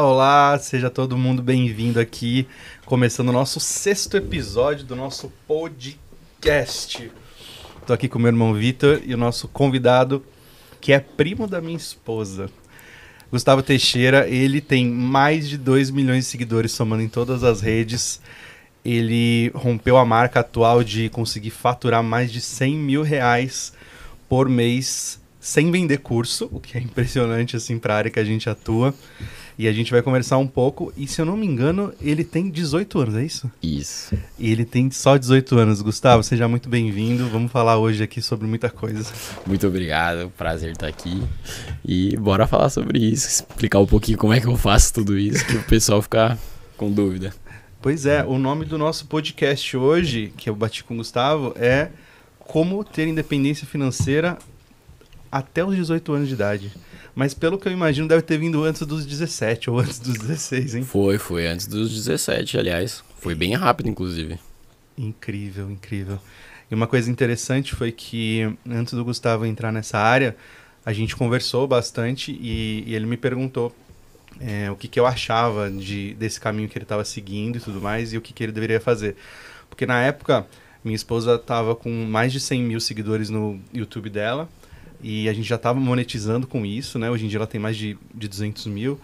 olá, olá! Seja todo mundo bem-vindo aqui, começando o nosso sexto episódio do nosso podcast. Estou aqui com meu irmão Vitor e o nosso convidado, que é primo da minha esposa. Gustavo Teixeira, ele tem mais de 2 milhões de seguidores somando em todas as redes. Ele rompeu a marca atual de conseguir faturar mais de 100 mil reais por mês sem vender curso, o que é impressionante assim para a área que a gente atua. E a gente vai conversar um pouco. E se eu não me engano, ele tem 18 anos, é isso? Isso. E ele tem só 18 anos. Gustavo, seja muito bem-vindo. Vamos falar hoje aqui sobre muita coisa. Muito obrigado, prazer estar aqui. E bora falar sobre isso, explicar um pouquinho como é que eu faço tudo isso, que o pessoal ficar com dúvida. Pois é, o nome do nosso podcast hoje, que eu bati com o Gustavo, é Como Ter Independência Financeira até os 18 anos de idade. Mas pelo que eu imagino, deve ter vindo antes dos 17 ou antes dos 16, hein? Foi, foi antes dos 17, aliás. Foi bem rápido, inclusive. Incrível, incrível. E uma coisa interessante foi que antes do Gustavo entrar nessa área, a gente conversou bastante e, e ele me perguntou é, o que, que eu achava de, desse caminho que ele estava seguindo e tudo mais e o que, que ele deveria fazer. Porque na época, minha esposa estava com mais de 100 mil seguidores no YouTube dela e a gente já estava monetizando com isso, né? Hoje em dia ela tem mais de, de 200 mil,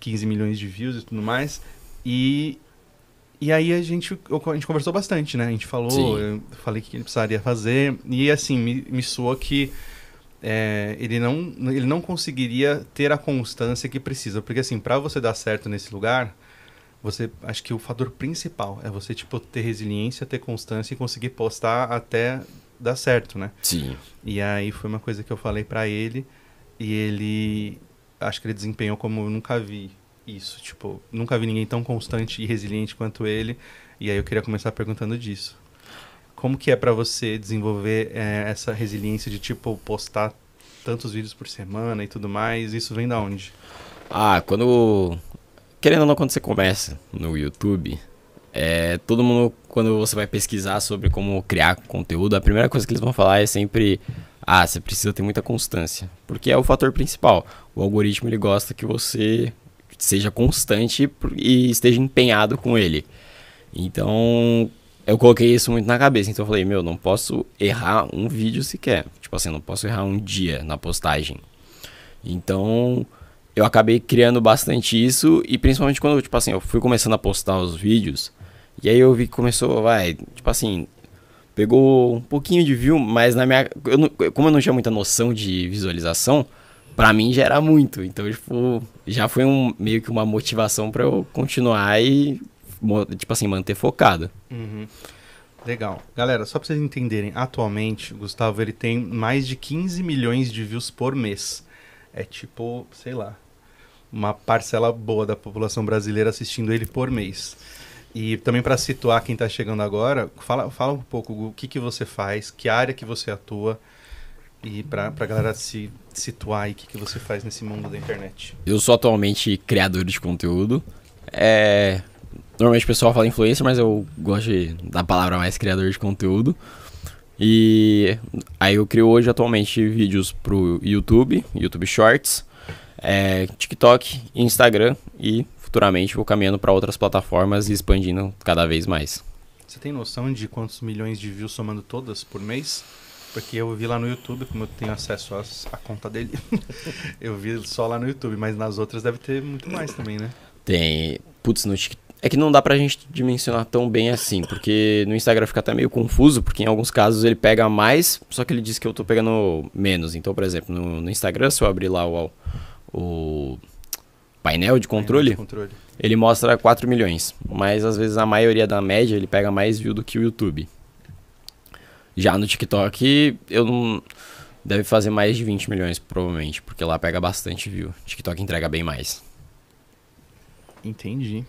15 milhões de views e tudo mais. E, e aí a gente, a gente conversou bastante, né? A gente falou, Sim. eu falei o que ele precisaria fazer. E assim, me, me soa que é, ele, não, ele não conseguiria ter a constância que precisa. Porque assim, para você dar certo nesse lugar, você acho que o fator principal é você tipo ter resiliência, ter constância e conseguir postar até dar certo, né? Sim. E aí foi uma coisa que eu falei para ele e ele acho que ele desempenhou como eu nunca vi isso, tipo, nunca vi ninguém tão constante e resiliente quanto ele. E aí eu queria começar perguntando disso. Como que é para você desenvolver é, essa resiliência de tipo postar tantos vídeos por semana e tudo mais? Isso vem da onde? Ah, quando querendo ou não quando você começa no YouTube, é, todo mundo, quando você vai pesquisar sobre como criar conteúdo, a primeira coisa que eles vão falar é sempre: ah, você precisa ter muita constância, porque é o fator principal. O algoritmo ele gosta que você seja constante e esteja empenhado com ele. Então, eu coloquei isso muito na cabeça. Então, eu falei: meu, não posso errar um vídeo sequer. Tipo assim, não posso errar um dia na postagem. Então, eu acabei criando bastante isso e principalmente quando, tipo assim, eu fui começando a postar os vídeos e aí eu vi que começou, vai, tipo assim, pegou um pouquinho de view, mas na minha. Eu não, como eu não tinha muita noção de visualização, para mim já era muito. Então, tipo, já foi um, meio que uma motivação para eu continuar e, tipo assim, manter focado. Uhum. Legal. Galera, só pra vocês entenderem, atualmente, o Gustavo, ele tem mais de 15 milhões de views por mês. É tipo, sei lá, uma parcela boa da população brasileira assistindo ele por mês. E também para situar quem está chegando agora, fala, fala um pouco Gu, o que, que você faz, que área que você atua e para a galera se situar e o que, que você faz nesse mundo da internet. Eu sou atualmente criador de conteúdo. É, normalmente o pessoal fala influencer, mas eu gosto de, da palavra mais criador de conteúdo. E aí eu crio hoje atualmente vídeos pro YouTube, YouTube Shorts, é, TikTok, Instagram e futuramente vou caminhando para outras plataformas e expandindo cada vez mais. Você tem noção de quantos milhões de views somando todas por mês? Porque eu vi lá no YouTube, como eu tenho acesso à conta dele, eu vi só lá no YouTube, mas nas outras deve ter muito mais também, né? Tem. Putz, no TikTok. É que não dá pra gente dimensionar tão bem assim, porque no Instagram fica até meio confuso, porque em alguns casos ele pega mais, só que ele diz que eu tô pegando menos. Então, por exemplo, no, no Instagram, se eu abrir lá o, o painel de controle, painel de controle. ele mostra 4 milhões. Mas às vezes a maioria da média ele pega mais view do que o YouTube. Já no TikTok, eu não. Deve fazer mais de 20 milhões, provavelmente, porque lá pega bastante view. TikTok entrega bem mais. Entendi.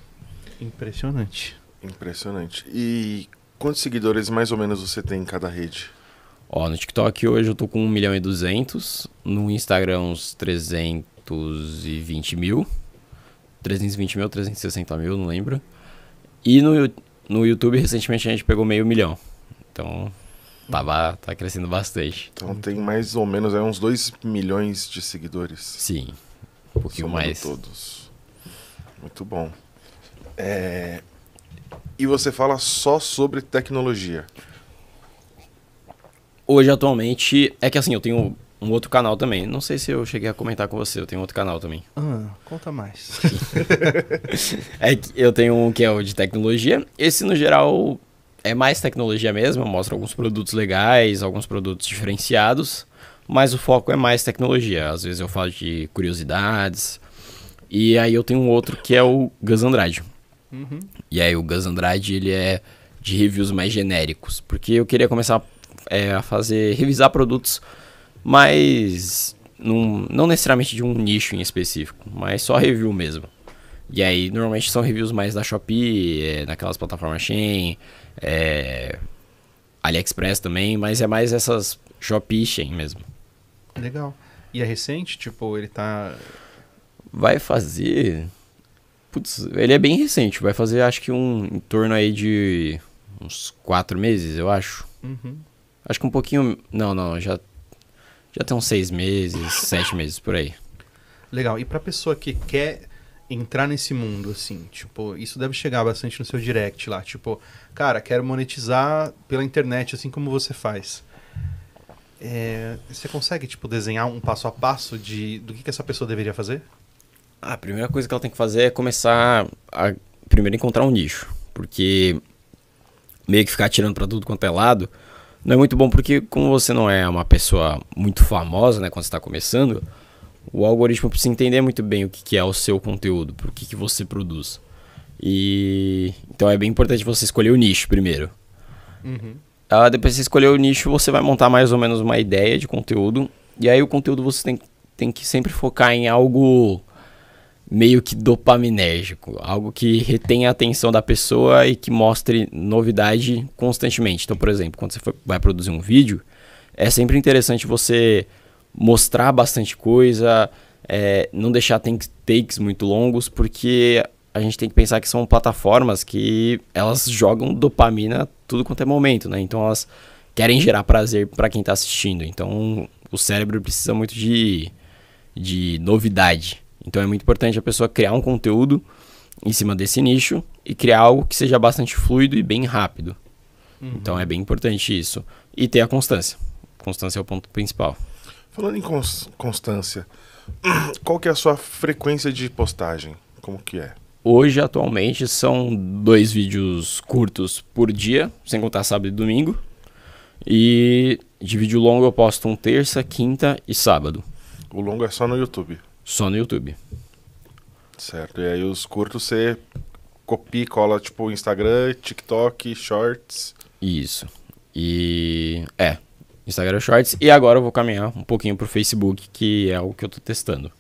Impressionante. Impressionante. E quantos seguidores mais ou menos você tem em cada rede? Ó, no TikTok hoje eu tô com 1 milhão e 200, no Instagram uns 320 mil 320 mil, 360 mil, não lembro. E no, no YouTube, recentemente, a gente pegou meio milhão. Então, tava, tá, tá crescendo bastante. Então tem mais ou menos é, uns 2 milhões de seguidores. Sim, um pouquinho mais. todos. Muito bom. É... E você fala só sobre tecnologia? Hoje, atualmente, é que assim, eu tenho um outro canal também. Não sei se eu cheguei a comentar com você, eu tenho outro canal também. Ah, conta mais. é que eu tenho um que é o de tecnologia. Esse, no geral, é mais tecnologia mesmo. Eu mostro alguns produtos legais, alguns produtos diferenciados. Mas o foco é mais tecnologia. Às vezes eu falo de curiosidades. E aí eu tenho um outro que é o Gus Andrade. Uhum. E aí o Gus Andrade, ele é de reviews mais genéricos. Porque eu queria começar é, a fazer, revisar produtos mas num, não necessariamente de um nicho em específico, mas só review mesmo. E aí, normalmente são reviews mais da Shopee, é, naquelas plataformas Shein, é, AliExpress também, mas é mais essas Shopee Shein mesmo. Legal. E é recente? Tipo, ele tá. Vai fazer. Putz, ele é bem recente, vai fazer acho que um em torno aí de uns quatro meses, eu acho. Uhum. Acho que um pouquinho. Não, não, já já tem uns seis meses, sete meses por aí. Legal. E para pessoa que quer entrar nesse mundo, assim, tipo, isso deve chegar bastante no seu direct lá, tipo, cara, quero monetizar pela internet, assim como você faz. É, você consegue, tipo, desenhar um passo a passo de do que, que essa pessoa deveria fazer? Ah, a primeira coisa que ela tem que fazer é começar a primeiro encontrar um nicho, porque meio que ficar tirando para tudo quanto é lado não é muito bom porque como você não é uma pessoa muito famosa, né, quando está começando, o algoritmo precisa entender muito bem o que, que é o seu conteúdo, o que, que você produz. E então é bem importante você escolher o nicho primeiro. Uhum. Ah, depois de você escolher o nicho, você vai montar mais ou menos uma ideia de conteúdo. E aí o conteúdo você tem, tem que sempre focar em algo meio que dopaminérgico, algo que retém a atenção da pessoa e que mostre novidade constantemente. Então, por exemplo, quando você for, vai produzir um vídeo, é sempre interessante você mostrar bastante coisa, é, não deixar takes muito longos, porque a gente tem que pensar que são plataformas que elas jogam dopamina tudo quanto é momento, né? Então elas querem gerar prazer para quem está assistindo. Então o cérebro precisa muito de, de novidade. Então é muito importante a pessoa criar um conteúdo em cima desse nicho e criar algo que seja bastante fluido e bem rápido. Uhum. Então é bem importante isso. E ter a constância. Constância é o ponto principal. Falando em cons constância, qual que é a sua frequência de postagem? Como que é? Hoje, atualmente, são dois vídeos curtos por dia, sem contar sábado e domingo. E de vídeo longo eu posto um terça, quinta e sábado. O longo é só no YouTube? Só no YouTube. Certo. E aí os curtos você copia e cola, tipo, Instagram, TikTok, Shorts. Isso. E. É. Instagram Shorts. E agora eu vou caminhar um pouquinho pro Facebook, que é o que eu tô testando.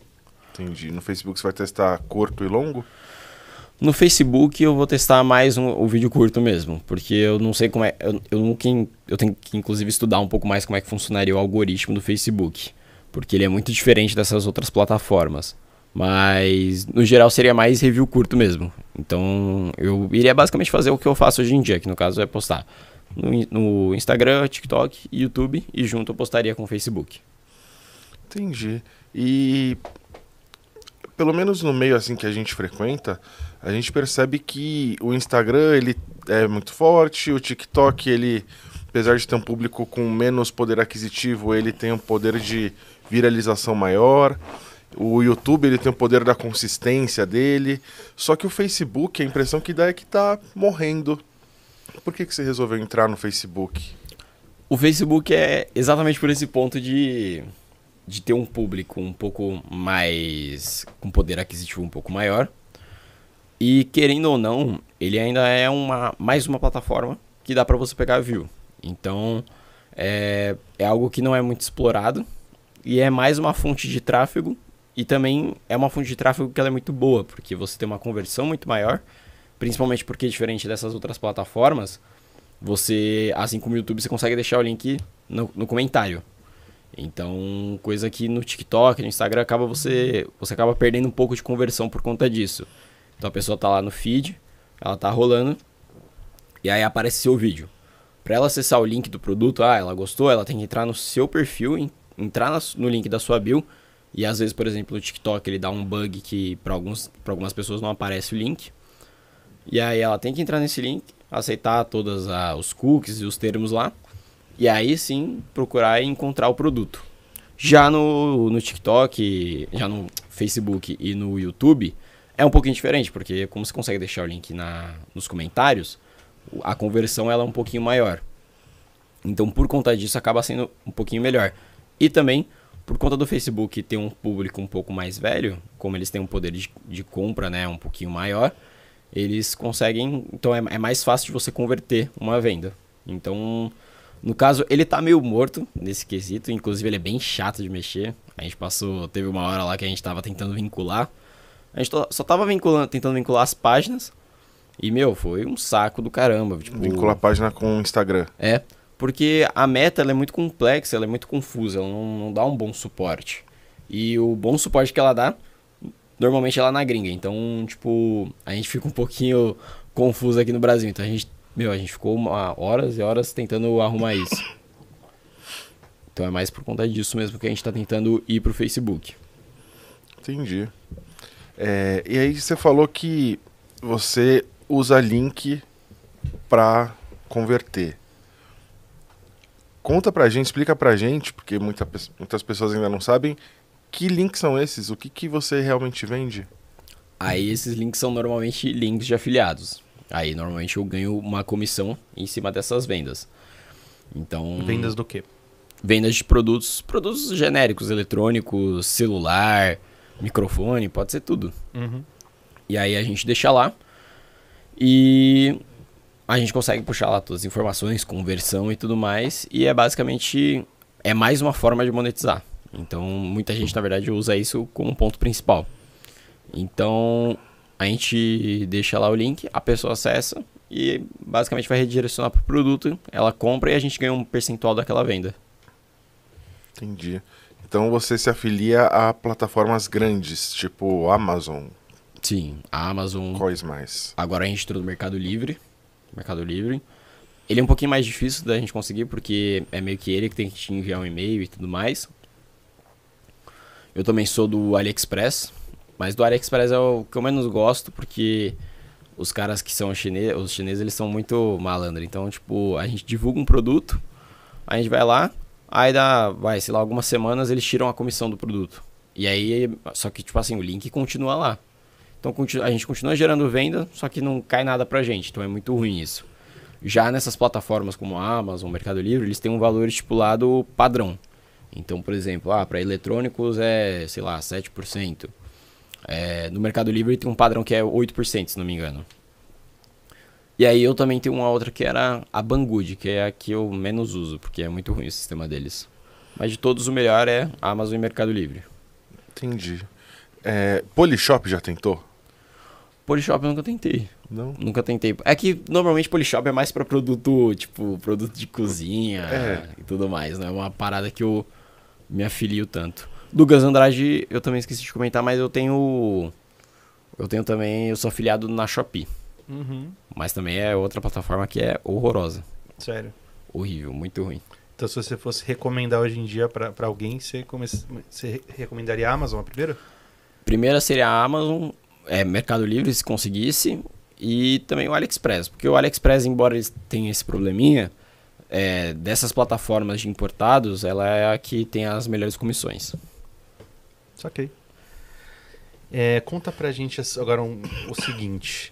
Entendi. No Facebook você vai testar curto e longo? No Facebook eu vou testar mais um, o vídeo curto mesmo, porque eu não sei como é. Eu, eu, nunca, eu tenho que, inclusive, estudar um pouco mais como é que funcionaria o algoritmo do Facebook porque ele é muito diferente dessas outras plataformas. Mas no geral seria mais review curto mesmo. Então eu iria basicamente fazer o que eu faço hoje em dia, que no caso é postar no, no Instagram, TikTok, YouTube e junto eu postaria com o Facebook. Entendi. E pelo menos no meio assim que a gente frequenta, a gente percebe que o Instagram ele é muito forte, o TikTok ele, apesar de ter um público com menos poder aquisitivo, ele tem um poder de viralização maior. O YouTube ele tem o poder da consistência dele. Só que o Facebook, a impressão que dá é que está morrendo. Por que, que você resolveu entrar no Facebook? O Facebook é exatamente por esse ponto de, de ter um público um pouco mais. com poder aquisitivo um pouco maior. E querendo ou não, ele ainda é uma mais uma plataforma que dá para você pegar view. Então é, é algo que não é muito explorado e é mais uma fonte de tráfego e também é uma fonte de tráfego que ela é muito boa, porque você tem uma conversão muito maior, principalmente porque diferente dessas outras plataformas, você, assim como o YouTube, você consegue deixar o link no, no comentário. Então, coisa que no TikTok, no Instagram, acaba você, você acaba perdendo um pouco de conversão por conta disso. Então a pessoa tá lá no feed, ela tá rolando e aí aparece seu vídeo. Para ela acessar o link do produto, ah, ela gostou, ela tem que entrar no seu perfil, entrar no link da sua bio e às vezes, por exemplo, o TikTok ele dá um bug que para alguns para algumas pessoas não aparece o link. E aí ela tem que entrar nesse link, aceitar todas ah, os cookies e os termos lá, e aí sim procurar e encontrar o produto. Já no, no TikTok, já no Facebook e no YouTube é um pouquinho diferente, porque é como você consegue deixar o link na, nos comentários, a conversão ela é um pouquinho maior. Então, por conta disso, acaba sendo um pouquinho melhor. E também, por conta do Facebook ter um público um pouco mais velho, como eles têm um poder de, de compra né, um pouquinho maior, eles conseguem. Então é, é, mais fácil de você converter uma venda. Então, no caso, ele tá meio morto nesse quesito. Inclusive, ele é bem chato de mexer. A gente passou. Teve uma hora lá que a gente tava tentando vincular. A gente só tava vinculando, tentando vincular as páginas. E, meu, foi um saco do caramba. Tipo, vincular a página com o Instagram. É porque a meta é muito complexa, é muito confusa, ela não, não, dá um bom suporte. E o bom suporte que ela dá, normalmente ela é na gringa. Então, tipo, a gente fica um pouquinho confuso aqui no Brasil. Então a gente, meu, a gente ficou uma, horas e horas tentando arrumar isso. Então é mais por conta disso mesmo que a gente está tentando ir pro Facebook. Entendi. É, e aí você falou que você usa link para converter. Conta pra gente, explica pra gente, porque muita, muitas pessoas ainda não sabem, que links são esses? O que, que você realmente vende? Aí esses links são normalmente links de afiliados. Aí normalmente eu ganho uma comissão em cima dessas vendas. Então. Vendas do quê? Vendas de produtos, produtos genéricos, eletrônicos, celular, microfone, pode ser tudo. Uhum. E aí a gente deixa lá. E a gente consegue puxar lá todas as informações, conversão e tudo mais, e é basicamente é mais uma forma de monetizar. Então, muita gente na verdade usa isso como ponto principal. Então, a gente deixa lá o link, a pessoa acessa e basicamente vai redirecionar para o produto, ela compra e a gente ganha um percentual daquela venda. Entendi. Então você se afilia a plataformas grandes, tipo Amazon. Sim, a Amazon. Quais mais? Agora a gente entrou no Mercado Livre. Mercado Livre. Ele é um pouquinho mais difícil da gente conseguir, porque é meio que ele que tem que te enviar um e-mail e tudo mais. Eu também sou do AliExpress, mas do AliExpress é o que eu menos gosto, porque os caras que são chineses, os chineses, eles são muito malandro. Então, tipo, a gente divulga um produto, a gente vai lá, aí dá, vai, sei lá, algumas semanas eles tiram a comissão do produto. E aí, só que, tipo assim, o link continua lá. Então a gente continua gerando venda, só que não cai nada pra gente. Então é muito ruim isso. Já nessas plataformas como a Amazon, Mercado Livre, eles têm um valor estipulado padrão. Então, por exemplo, ah, para eletrônicos é, sei lá, 7%. É, no Mercado Livre tem um padrão que é 8%, se não me engano. E aí eu também tenho uma outra que era a Banggood, que é a que eu menos uso, porque é muito ruim o sistema deles. Mas de todos o melhor é Amazon e Mercado Livre. Entendi. É, Polishop já tentou? Polishop eu nunca tentei. Não? Nunca tentei. É que normalmente Polishop é mais para produto, tipo, produto de cozinha é. e tudo mais, né? É uma parada que eu me afilio tanto. Do Gus Andrade, eu também esqueci de comentar, mas eu tenho. Eu tenho também. Eu sou afiliado na Shopee. Uhum. Mas também é outra plataforma que é horrorosa. Sério. Horrível, muito ruim. Então, se você fosse recomendar hoje em dia para alguém, você, você recomendaria a Amazon a primeira? Primeira seria a Amazon, é, Mercado Livre se conseguisse e também o AliExpress, porque o AliExpress, embora ele tenha esse probleminha, é, dessas plataformas de importados, ela é a que tem as melhores comissões. Saquei. É, conta pra gente agora um, o seguinte.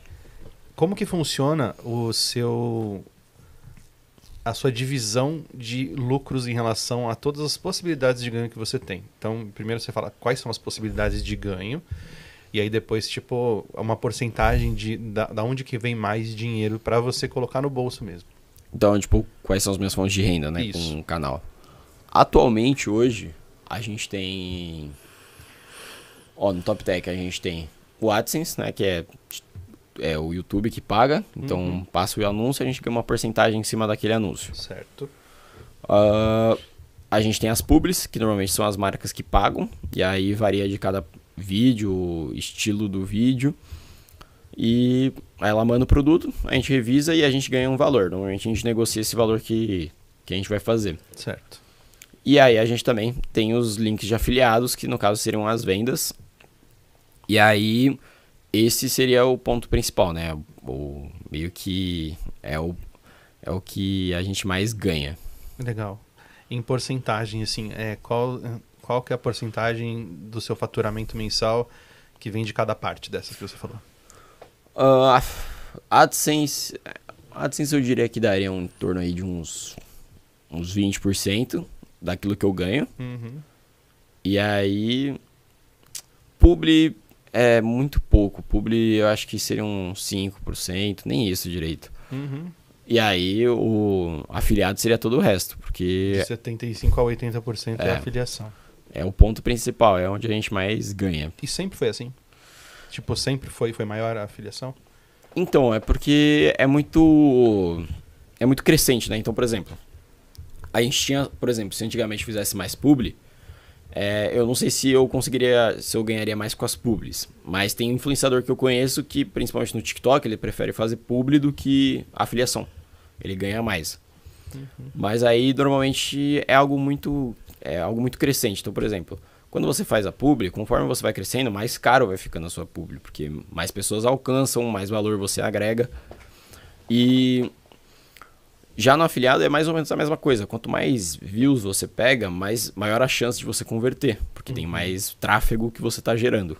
Como que funciona o seu a sua divisão de lucros em relação a todas as possibilidades de ganho que você tem. Então, primeiro você fala quais são as possibilidades de ganho e aí depois, tipo, uma porcentagem de da, da onde que vem mais dinheiro para você colocar no bolso mesmo. Então, tipo, quais são as minhas fontes de renda, né? Isso. Com o canal. Atualmente, hoje, a gente tem. Ó, no Top Tech a gente tem o AdSense, né? Que é, é o YouTube que paga. Então, uhum. passa o anúncio a gente ganha uma porcentagem em cima daquele anúncio. Certo. Uh, a gente tem as publis, que normalmente são as marcas que pagam. E aí varia de cada vídeo, estilo do vídeo. E aí ela manda o produto, a gente revisa e a gente ganha um valor. Normalmente a gente negocia esse valor que, que a gente vai fazer. Certo. E aí a gente também tem os links de afiliados, que no caso seriam as vendas. E aí esse seria o ponto principal, né? O, meio que é o, é o que a gente mais ganha. Legal. Em porcentagem, assim, é, qual qual que é a porcentagem do seu faturamento mensal que vem de cada parte dessas que você falou? Uh, ah, AdSense, AdSense eu diria que daria um, em torno aí de uns, uns 20% daquilo que eu ganho. Uhum. E aí, Publi é muito pouco. Publi eu acho que seria um 5%, nem isso direito. Uhum. E aí o afiliado seria todo o resto, porque... De 75% a 80% é, é afiliação. É o ponto principal, é onde a gente mais ganha. E sempre foi assim? Tipo, sempre foi, foi maior a afiliação? Então, é porque é muito. É muito crescente, né? Então, por exemplo, a gente tinha, por exemplo, se antigamente fizesse mais publi, é, eu não sei se eu conseguiria, se eu ganharia mais com as publis. Mas tem um influenciador que eu conheço que, principalmente no TikTok, ele prefere fazer publi do que afiliação. Ele ganha mais. Uhum. Mas aí, normalmente, é algo muito é algo muito crescente. Então, por exemplo, quando você faz a publi, conforme você vai crescendo, mais caro vai ficando a sua publi, porque mais pessoas alcançam, mais valor você agrega. E já no afiliado é mais ou menos a mesma coisa. Quanto mais views você pega, mais maior a chance de você converter, porque uhum. tem mais tráfego que você está gerando.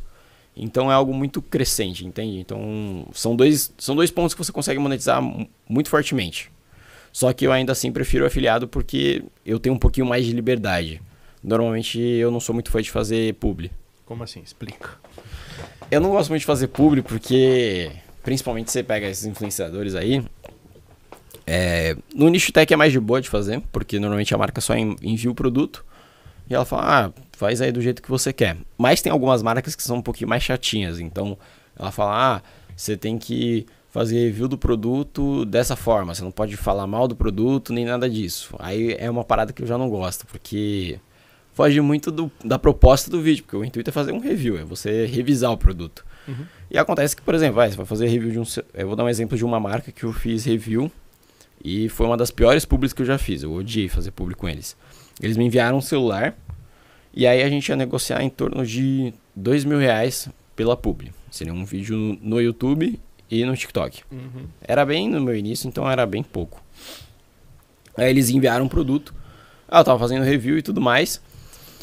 Então é algo muito crescente, entende? Então são dois, são dois pontos que você consegue monetizar muito fortemente. Só que eu ainda assim prefiro o afiliado porque eu tenho um pouquinho mais de liberdade. Normalmente eu não sou muito fã de fazer publi. Como assim? Explica. Eu não gosto muito de fazer publi porque, principalmente você pega esses influenciadores aí. É, no nicho tech é mais de boa de fazer, porque normalmente a marca só envia o produto e ela fala, ah, faz aí do jeito que você quer. Mas tem algumas marcas que são um pouquinho mais chatinhas, então ela fala, ah, você tem que fazer review do produto dessa forma. Você não pode falar mal do produto nem nada disso. Aí é uma parada que eu já não gosto, porque foge muito do, da proposta do vídeo, porque o intuito é fazer um review, é você revisar o produto. Uhum. E acontece que, por exemplo, vai, você vai fazer review de um. Eu vou dar um exemplo de uma marca que eu fiz review e foi uma das piores públicas que eu já fiz. Eu odiei fazer público com eles. Eles me enviaram um celular e aí a gente ia negociar em torno de dois mil reais pela publi. Seria um vídeo no YouTube e no TikTok. Uhum. Era bem no meu início, então era bem pouco. Aí eles enviaram um produto. Ah, eu tava fazendo review e tudo mais.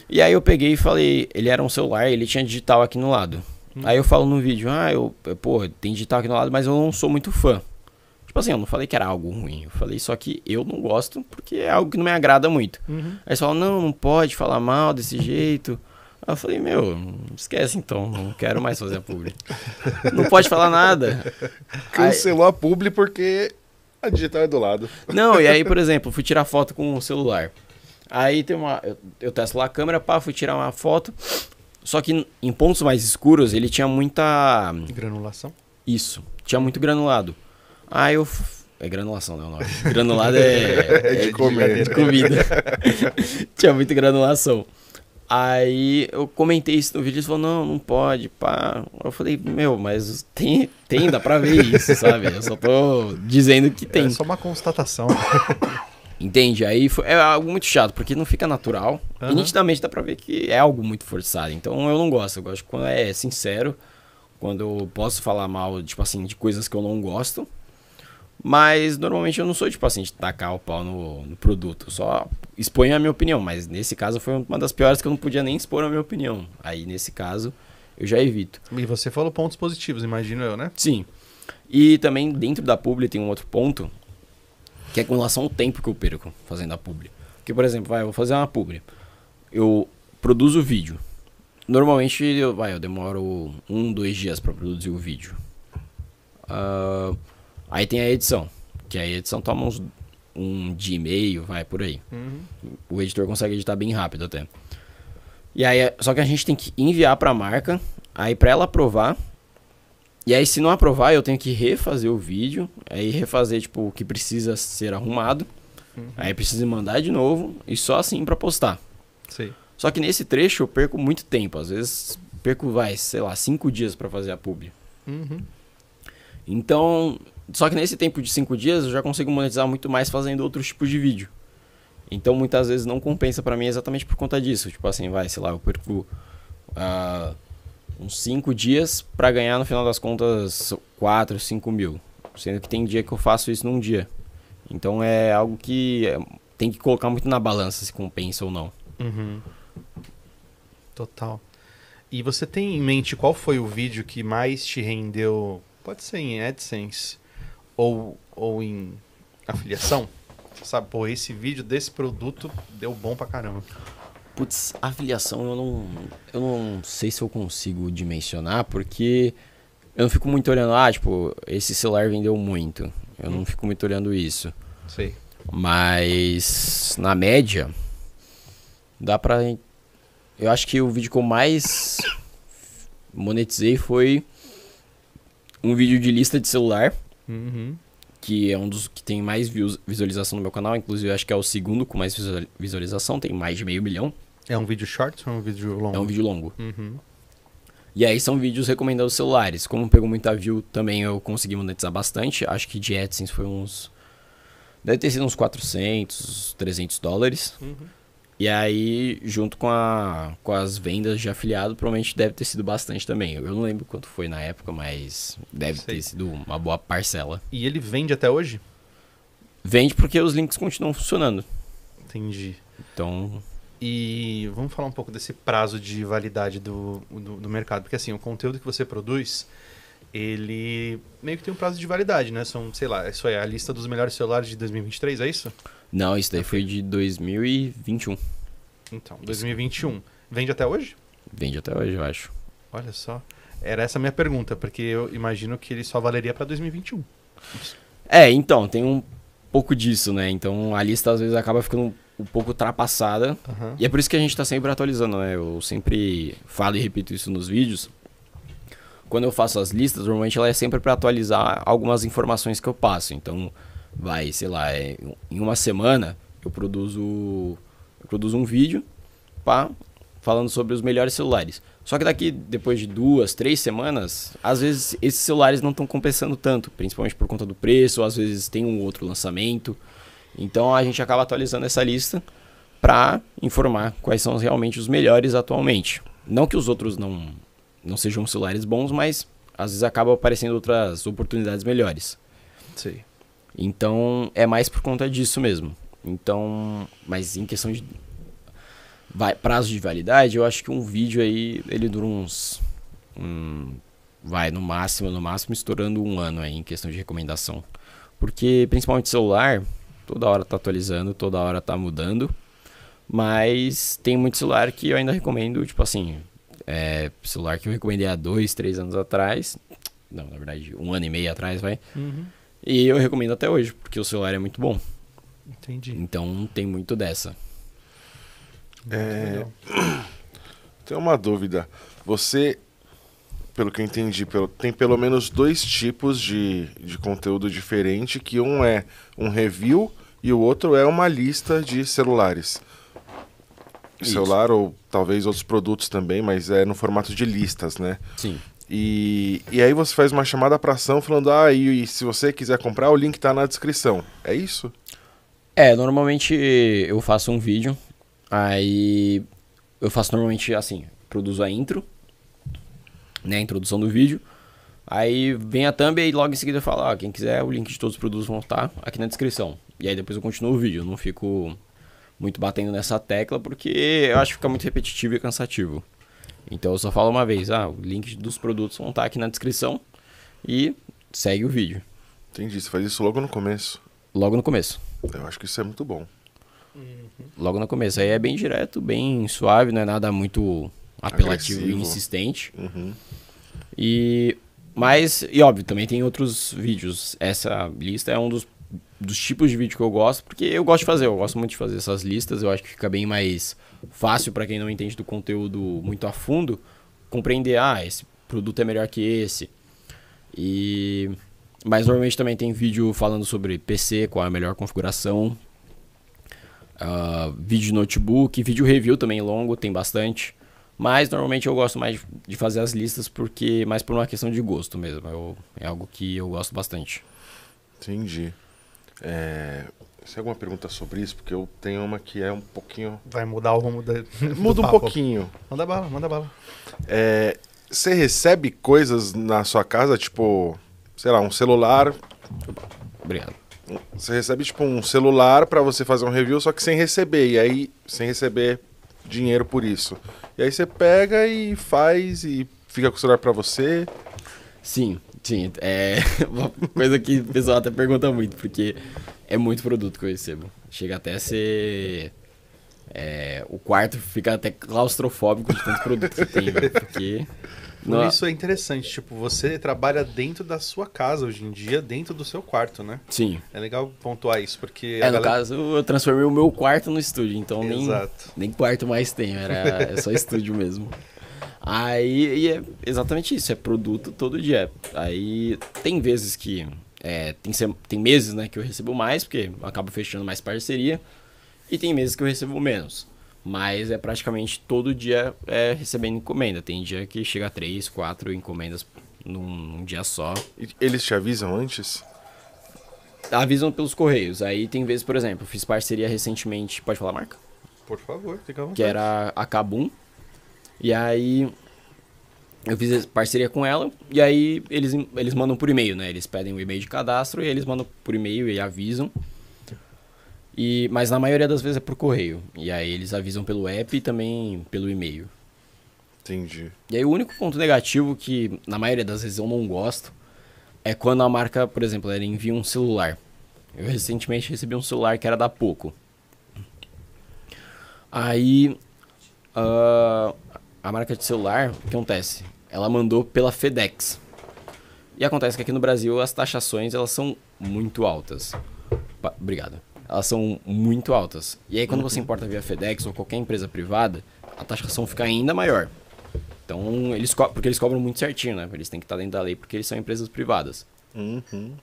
E aí eu peguei e falei, ele era um celular, ele tinha digital aqui no lado. Uhum. Aí eu falo no vídeo, ah, eu, pô, tem digital aqui no lado, mas eu não sou muito fã. Tipo assim, eu não falei que era algo ruim, eu falei só que eu não gosto porque é algo que não me agrada muito. Uhum. Aí eles falam, não, não pode falar mal desse jeito eu falei, meu, esquece então, não quero mais fazer a publi. não pode falar nada. Cancelou aí... a publi porque a digital é do lado. Não, e aí, por exemplo, fui tirar foto com o celular. Aí tem uma. Eu, eu testo lá a câmera, pá, fui tirar uma foto. Só que em pontos mais escuros ele tinha muita. Granulação? Isso. Tinha muito granulado. Aí eu. É granulação, né, O nome. Granulado é. é, de, é de, comida. De comida. tinha muita granulação. Aí eu comentei isso no vídeo, ele falou não, não pode, pá. Eu falei, meu, mas tem, tem dá pra ver isso, sabe? Eu só tô dizendo que tem. É só uma constatação. Entende? Aí foi, é algo muito chato, porque não fica natural. Uhum. E nitidamente dá pra ver que é algo muito forçado. Então eu não gosto, eu gosto quando é sincero, quando eu posso falar mal, tipo assim, de coisas que eu não gosto. Mas normalmente eu não sou tipo assim de tacar o pau no, no produto. Eu só exponho a minha opinião. Mas nesse caso foi uma das piores que eu não podia nem expor a minha opinião. Aí nesse caso eu já evito. E você falou pontos positivos, imagino eu, né? Sim. E também dentro da publi tem um outro ponto, que é com relação ao tempo que eu perco fazendo a publi. Porque, por exemplo, vai, eu vou fazer uma publi. Eu produzo vídeo. Normalmente eu, vai, eu demoro um, dois dias para produzir o vídeo. Uh, Aí tem a edição, que a edição toma uns um dia e meio, vai por aí. Uhum. O editor consegue editar bem rápido até. E aí, só que a gente tem que enviar para a marca, aí para ela aprovar. E aí se não aprovar, eu tenho que refazer o vídeo, aí refazer tipo o que precisa ser arrumado. Uhum. Aí precisa mandar de novo e só assim para postar. Sim. Só que nesse trecho eu perco muito tempo, às vezes perco vai, sei lá, cinco dias para fazer a pub. Uhum. Então, só que nesse tempo de 5 dias eu já consigo monetizar muito mais fazendo outros tipos de vídeo. Então muitas vezes não compensa para mim exatamente por conta disso. Tipo assim, vai, sei lá, eu perco uh, uns 5 dias para ganhar no final das contas 4, 5 mil. Sendo que tem dia que eu faço isso num dia. Então é algo que é, tem que colocar muito na balança se compensa ou não. Uhum. Total. E você tem em mente qual foi o vídeo que mais te rendeu? Pode ser em AdSense ou, ou em afiliação, sabe, pô, esse vídeo desse produto deu bom pra caramba. Putz, afiliação eu não, eu não sei se eu consigo dimensionar, porque eu não fico muito olhando, ah, tipo, esse celular vendeu muito. Eu não hum. fico muito olhando isso. Sei. Mas, na média, dá pra. Eu acho que o vídeo que eu mais monetizei foi um vídeo de lista de celular. Uhum. Que é um dos que tem mais visualização no meu canal. Inclusive, acho que é o segundo com mais visualização. Tem mais de meio milhão. É um vídeo short ou é um vídeo longo? É um vídeo longo. Uhum. E aí são vídeos recomendando celulares. Como pegou muita view, também eu consegui monetizar bastante. Acho que de AdSense foi uns... Deve ter sido uns 400, 300 dólares. Uhum. E aí, junto com, a, com as vendas de afiliado, provavelmente deve ter sido bastante também. Eu não lembro quanto foi na época, mas deve ter sido uma boa parcela. E ele vende até hoje? Vende porque os links continuam funcionando. Entendi. Então. E vamos falar um pouco desse prazo de validade do, do, do mercado. Porque assim, o conteúdo que você produz ele meio que tem um prazo de validade, né? São, sei lá, é isso é a lista dos melhores celulares de 2023, é isso? Não, isso daí okay. foi de 2021. Então, 2021. Vende até hoje? Vende até hoje, eu acho. Olha só. Era essa a minha pergunta, porque eu imagino que ele só valeria para 2021. É, então, tem um pouco disso, né? Então a lista às vezes acaba ficando um pouco ultrapassada. Uhum. E é por isso que a gente está sempre atualizando, né? Eu sempre falo e repito isso nos vídeos quando eu faço as listas, normalmente ela é sempre para atualizar algumas informações que eu passo. Então, vai, sei lá, é, em uma semana eu produzo, eu produzo um vídeo pá, falando sobre os melhores celulares. Só que daqui, depois de duas, três semanas, às vezes esses celulares não estão compensando tanto, principalmente por conta do preço, ou às vezes tem um outro lançamento. Então a gente acaba atualizando essa lista para informar quais são realmente os melhores atualmente. Não que os outros não, não sejam celulares bons, mas às vezes acaba aparecendo outras oportunidades melhores. Sim. Então é mais por conta disso mesmo. Então, mas em questão de vai, prazo de validade, eu acho que um vídeo aí ele dura uns um, vai no máximo, no máximo estourando um ano aí em questão de recomendação, porque principalmente celular toda hora tá atualizando, toda hora tá mudando, mas tem muito celular que eu ainda recomendo, tipo assim, é, celular que eu recomendei há dois, três anos atrás. Não, na verdade, um ano e meio atrás, vai. Uhum. E eu recomendo até hoje, porque o celular é muito bom. Entendi. Então tem muito dessa. É... Tem uma dúvida. Você, pelo que eu entendi, pelo... tem pelo menos dois tipos de, de conteúdo diferente, que um é um review e o outro é uma lista de celulares. Isso. celular ou talvez outros produtos também, mas é no formato de listas, né? Sim. E, e aí você faz uma chamada para ação falando, ah, e, e, se você quiser comprar, o link está na descrição. É isso? É, normalmente eu faço um vídeo, aí eu faço normalmente assim, produzo a intro, né, a introdução do vídeo, aí vem a thumb e logo em seguida eu falo, ah, quem quiser o link de todos os produtos vão estar aqui na descrição. E aí depois eu continuo o vídeo, eu não fico muito batendo nessa tecla, porque eu acho que fica muito repetitivo e cansativo. Então eu só falo uma vez, ah, o link dos produtos vão estar tá aqui na descrição e segue o vídeo. Entendi, você faz isso logo no começo. Logo no começo. Eu acho que isso é muito bom. Uhum. Logo no começo. Aí é bem direto, bem suave, não é nada muito apelativo Agressivo. e insistente. Uhum. E. Mas, e óbvio, também tem outros vídeos. Essa lista é um dos dos tipos de vídeo que eu gosto, porque eu gosto de fazer, eu gosto muito de fazer essas listas, eu acho que fica bem mais fácil para quem não entende do conteúdo muito a fundo compreender, ah, esse produto é melhor que esse. E mas normalmente também tem vídeo falando sobre PC, qual é a melhor configuração. Uh, vídeo de notebook, vídeo review também longo, tem bastante. Mas normalmente eu gosto mais de fazer as listas porque mais por uma questão de gosto mesmo. Eu, é, é algo que eu gosto bastante. Entendi. É, se alguma pergunta sobre isso, porque eu tenho uma que é um pouquinho. Vai mudar o rumo da. Muda um papo. pouquinho. Manda bala, manda bala. É, você recebe coisas na sua casa, tipo, sei lá, um celular. Obrigado. Você recebe, tipo, um celular para você fazer um review, só que sem receber. E aí, sem receber dinheiro por isso. E aí você pega e faz e fica com o celular pra você. Sim. Sim, é uma coisa que o pessoal até pergunta muito, porque é muito produto que eu recebo. Chega até a ser. É, o quarto fica até claustrofóbico de tanto produto que tem, velho, porque. Por isso é interessante, tipo, você trabalha dentro da sua casa hoje em dia, dentro do seu quarto, né? Sim. É legal pontuar isso, porque. É, no caso, eu transformei o meu quarto no estúdio, então Exato. nem, nem quarto mais tem, era é só estúdio mesmo. Aí é exatamente isso, é produto todo dia. Aí tem vezes que. É, tem, tem meses né, que eu recebo mais, porque eu acabo fechando mais parceria. E tem meses que eu recebo menos. Mas é praticamente todo dia é, recebendo encomenda. Tem dia que chega a 3, 4 encomendas num, num dia só. eles te avisam antes? Avisam pelos correios. Aí tem vezes, por exemplo, fiz parceria recentemente. Pode falar, marca? Por favor, fica à vontade. Que era a Cabum e aí eu fiz parceria com ela e aí eles, eles mandam por e-mail, né? Eles pedem o e-mail de cadastro e eles mandam por e-mail e avisam. E, mas na maioria das vezes é por correio. E aí eles avisam pelo app e também pelo e-mail. Entendi. E aí o único ponto negativo que na maioria das vezes eu não gosto é quando a marca, por exemplo, ela envia um celular. Eu recentemente recebi um celular que era da Poco. Aí uh, a marca de celular, o que acontece? Ela mandou pela FedEx. E acontece que aqui no Brasil as taxações elas são muito altas. Obrigado. Elas são muito altas. E aí quando você importa via FedEx ou qualquer empresa privada, a taxação fica ainda maior. Então, eles porque eles cobram muito certinho, né? Eles têm que estar dentro da lei porque eles são empresas privadas. Uhum.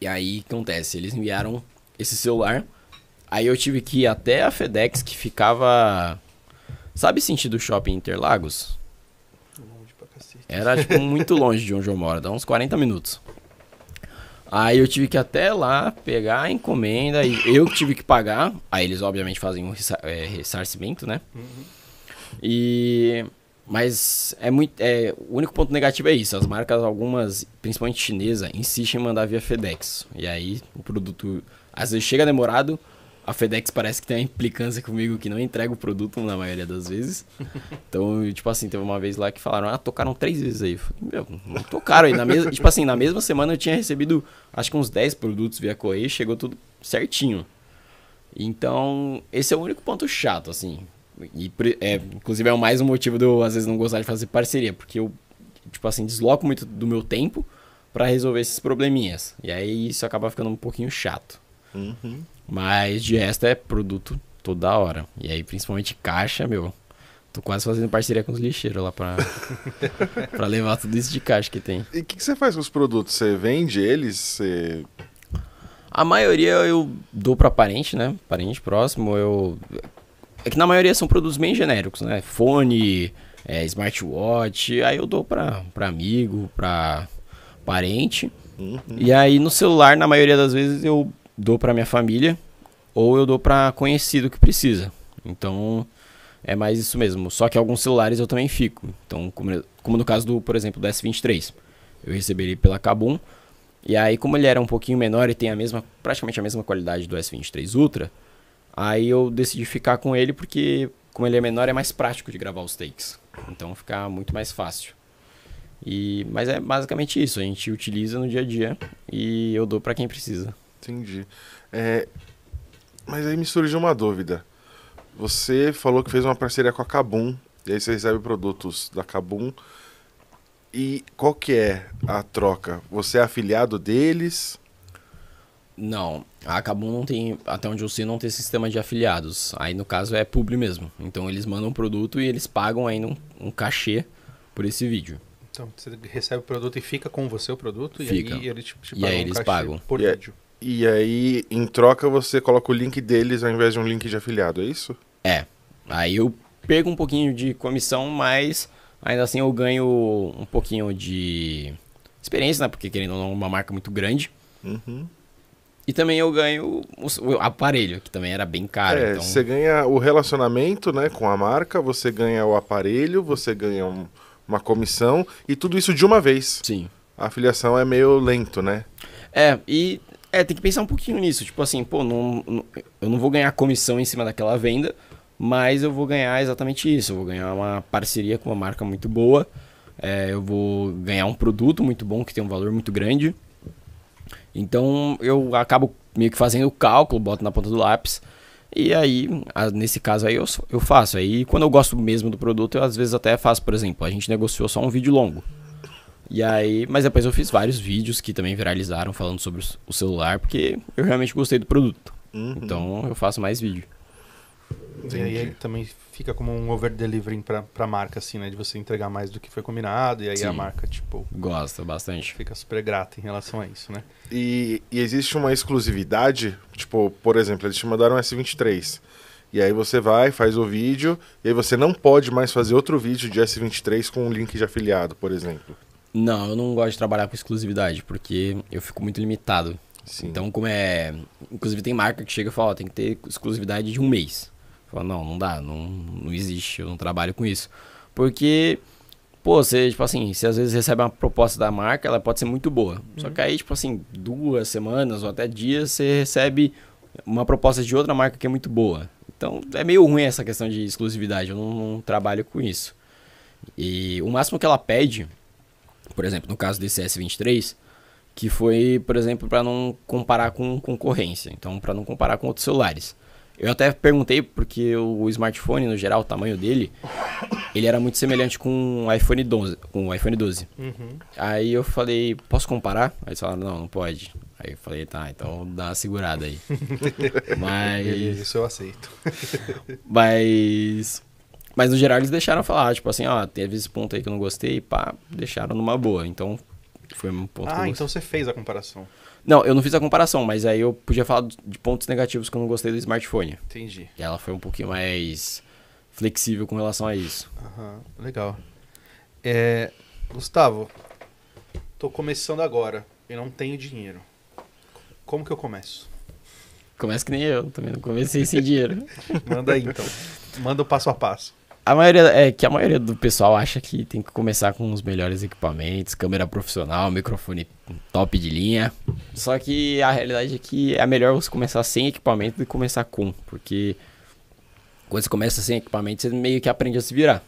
E aí, o que acontece? Eles enviaram esse celular. Aí eu tive que ir até a FedEx, que ficava Sabe sentido shopping Interlagos? Longe pra cacete. Era, tipo, muito longe de onde eu moro, dá uns 40 minutos. Aí eu tive que até lá pegar a encomenda e eu tive que pagar. Aí eles, obviamente, fazem um é, ressarcimento, né? Uhum. E. Mas é muito. É, o único ponto negativo é isso. As marcas, algumas, principalmente chinesa, insistem em mandar via FedEx. E aí o produto às vezes chega demorado, a FedEx parece que tem uma implicância comigo que não entrega o produto na maioria das vezes. Então, tipo assim, teve uma vez lá que falaram, ah, tocaram três vezes aí. Eu falei, meu, não tocaram aí. Na mesma, tipo assim, na mesma semana eu tinha recebido acho que uns 10 produtos via correio, chegou tudo certinho. Então, esse é o único ponto chato, assim. E, é, inclusive é mais um motivo de eu, às vezes, não gostar de fazer parceria, porque eu, tipo assim, desloco muito do meu tempo para resolver esses probleminhas. E aí isso acaba ficando um pouquinho chato. Uhum. Mas de resto é produto toda hora. E aí, principalmente caixa, meu. Tô quase fazendo parceria com os lixeiros lá pra, pra levar tudo isso de caixa que tem. E o que, que, você faz com os produtos? Você vende eles? Você... A maioria eu dou pra parente, né? Parente próximo, eu. É que na maioria são produtos bem genéricos, né? Fone, é, smartwatch, aí eu dou pra, pra amigo, pra parente. Uhum. E aí no celular, na maioria das vezes, eu dou para minha família ou eu dou para conhecido que precisa. Então é mais isso mesmo. Só que alguns celulares eu também fico. Então, como, como no caso do, por exemplo, do S23, eu receberia pela Kabum. E aí, como ele era um pouquinho menor e tem a mesma, praticamente a mesma qualidade do S23 Ultra, aí eu decidi ficar com ele porque, como ele é menor, é mais prático de gravar os takes. Então, fica muito mais fácil. E, mas é basicamente isso, a gente utiliza no dia a dia e eu dou para quem precisa. Entendi. É, mas aí me surgiu uma dúvida. Você falou que fez uma parceria com a Cabum, e aí você recebe produtos da Cabum. E qual que é a troca? Você é afiliado deles? Não, a Cabum não tem, até onde eu sei, não tem sistema de afiliados. Aí no caso é publi mesmo. Então eles mandam um produto e eles pagam ainda um, um cachê por esse vídeo. Então você recebe o produto e fica com você o produto fica. e aí eles te, te pagam. E aí eles pagam. Por e é vídeo. É... E aí, em troca, você coloca o link deles ao invés de um link de afiliado, é isso? É. Aí eu pego um pouquinho de comissão, mas ainda assim eu ganho um pouquinho de experiência, né? Porque querendo ou não, é uma marca muito grande. Uhum. E também eu ganho o aparelho, que também era bem caro. É, então... você ganha o relacionamento né, com a marca, você ganha o aparelho, você ganha um, uma comissão e tudo isso de uma vez. Sim. A afiliação é meio lento, né? É, e é, tem que pensar um pouquinho nisso. Tipo assim, pô, não, não, eu não vou ganhar comissão em cima daquela venda, mas eu vou ganhar exatamente isso. Eu vou ganhar uma parceria com uma marca muito boa, é, eu vou ganhar um produto muito bom que tem um valor muito grande. Então eu acabo meio que fazendo o cálculo, boto na ponta do lápis. E aí, nesse caso aí, eu, eu faço. Aí, quando eu gosto mesmo do produto, eu às vezes até faço. Por exemplo, a gente negociou só um vídeo longo. E aí, mas depois eu fiz vários vídeos que também viralizaram falando sobre o celular, porque eu realmente gostei do produto. Uhum. Então eu faço mais vídeo. Entendi. E aí também fica como um over-delivering pra, pra marca, assim, né? De você entregar mais do que foi combinado, e aí Sim. a marca, tipo. Gosta bastante. Fica super grata em relação a isso, né? E, e existe uma exclusividade, tipo, por exemplo, eles te mandaram um S23. E aí você vai, faz o vídeo, e aí você não pode mais fazer outro vídeo de S23 com um link de afiliado, por exemplo. Não, eu não gosto de trabalhar com exclusividade, porque eu fico muito limitado. Sim. Então, como é. Inclusive, tem marca que chega e fala: tem que ter exclusividade de um mês. Fala, não, não dá, não, não existe, eu não trabalho com isso. Porque, pô, você, tipo assim, você às vezes recebe uma proposta da marca, ela pode ser muito boa. Uhum. Só que aí, tipo assim, duas semanas ou até dias, você recebe uma proposta de outra marca que é muito boa. Então, é meio ruim essa questão de exclusividade, eu não, não trabalho com isso. E o máximo que ela pede por exemplo, no caso desse S23, que foi, por exemplo, para não comparar com concorrência, então para não comparar com outros celulares. Eu até perguntei porque o smartphone, no geral, o tamanho dele, ele era muito semelhante com o iPhone 12. Com o iPhone 12. Uhum. Aí eu falei, posso comparar? Aí eles falaram, não, não pode. Aí eu falei, tá, então dá uma segurada aí. Mas. Isso eu aceito. Mas mas no geral eles deixaram falar, tipo assim, ó, teve esse ponto aí que eu não gostei, pá, deixaram numa boa. Então foi um ponto. Ah, então você fez a comparação. Não, eu não fiz a comparação, mas aí eu podia falar de pontos negativos que eu não gostei do smartphone. Entendi. E ela foi um pouquinho mais flexível com relação a isso. Aham, legal. É, Gustavo, tô começando agora e não tenho dinheiro. Como que eu começo? Começa que nem eu, também não comecei sem dinheiro. Manda aí então. Manda o passo a passo a maioria é que a maioria do pessoal acha que tem que começar com os melhores equipamentos, câmera profissional, microfone top de linha. Só que a realidade é que é melhor você começar sem equipamento do que começar com, porque quando você começa sem equipamento, você meio que aprende a se virar.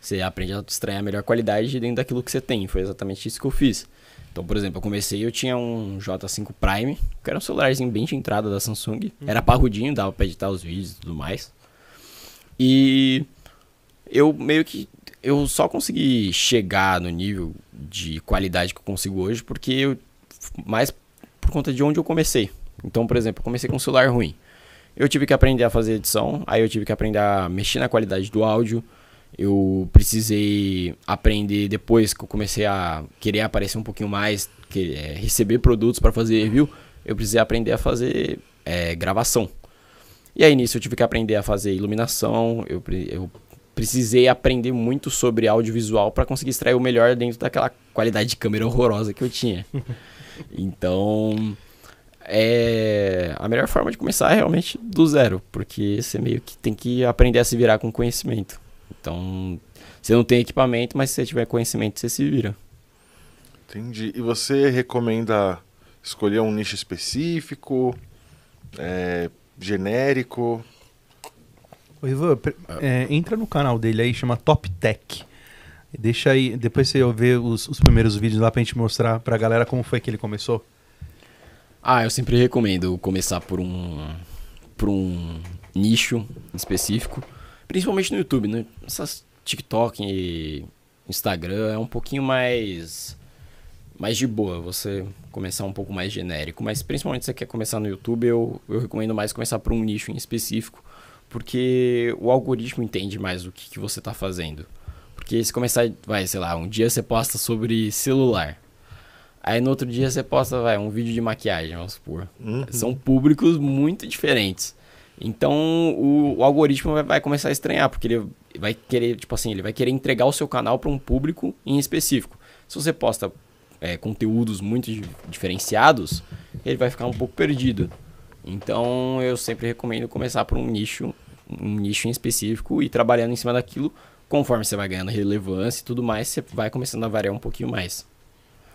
Você aprende a extrair a melhor qualidade dentro daquilo que você tem. Foi exatamente isso que eu fiz. Então, por exemplo, eu comecei, eu tinha um J5 Prime, que era um celularzinho bem de entrada da Samsung. Era parrudinho, dava pra editar os vídeos e tudo mais. E eu meio que eu só consegui chegar no nível de qualidade que eu consigo hoje porque eu mais por conta de onde eu comecei. Então, por exemplo, eu comecei com um celular ruim. Eu tive que aprender a fazer edição, aí eu tive que aprender a mexer na qualidade do áudio. Eu precisei aprender depois que eu comecei a querer aparecer um pouquinho mais, que, é, receber produtos para fazer review. Eu precisei aprender a fazer é, gravação. E aí nisso eu tive que aprender a fazer iluminação, eu, eu precisei aprender muito sobre audiovisual para conseguir extrair o melhor dentro daquela qualidade de câmera horrorosa que eu tinha. então, é a melhor forma de começar é realmente do zero, porque você meio que tem que aprender a se virar com conhecimento. Então, você não tem equipamento, mas se você tiver conhecimento, você se vira. Entendi. E você recomenda escolher um nicho específico, é, genérico? O Ivan, é, entra no canal dele aí, chama Top Tech. Deixa aí, depois você vê os, os primeiros vídeos lá pra gente mostrar pra galera como foi que ele começou. Ah, eu sempre recomendo começar por um, por um nicho específico, principalmente no YouTube, né? Essas TikTok e Instagram é um pouquinho mais mais de boa, você começar um pouco mais genérico, mas principalmente se você quer começar no YouTube, eu, eu recomendo mais começar por um nicho em específico, porque o algoritmo entende mais o que, que você está fazendo. Porque se começar, vai, sei lá, um dia você posta sobre celular. Aí no outro dia você posta, vai, um vídeo de maquiagem, vamos supor. Uhum. São públicos muito diferentes. Então o, o algoritmo vai, vai, começar a estranhar, porque ele vai querer, tipo assim, ele vai querer entregar o seu canal para um público em específico. Se você posta é, conteúdos muito diferenciados, ele vai ficar um pouco perdido. Então eu sempre recomendo começar por um nicho, um nicho em específico e trabalhando em cima daquilo, conforme você vai ganhando relevância e tudo mais, você vai começando a variar um pouquinho mais.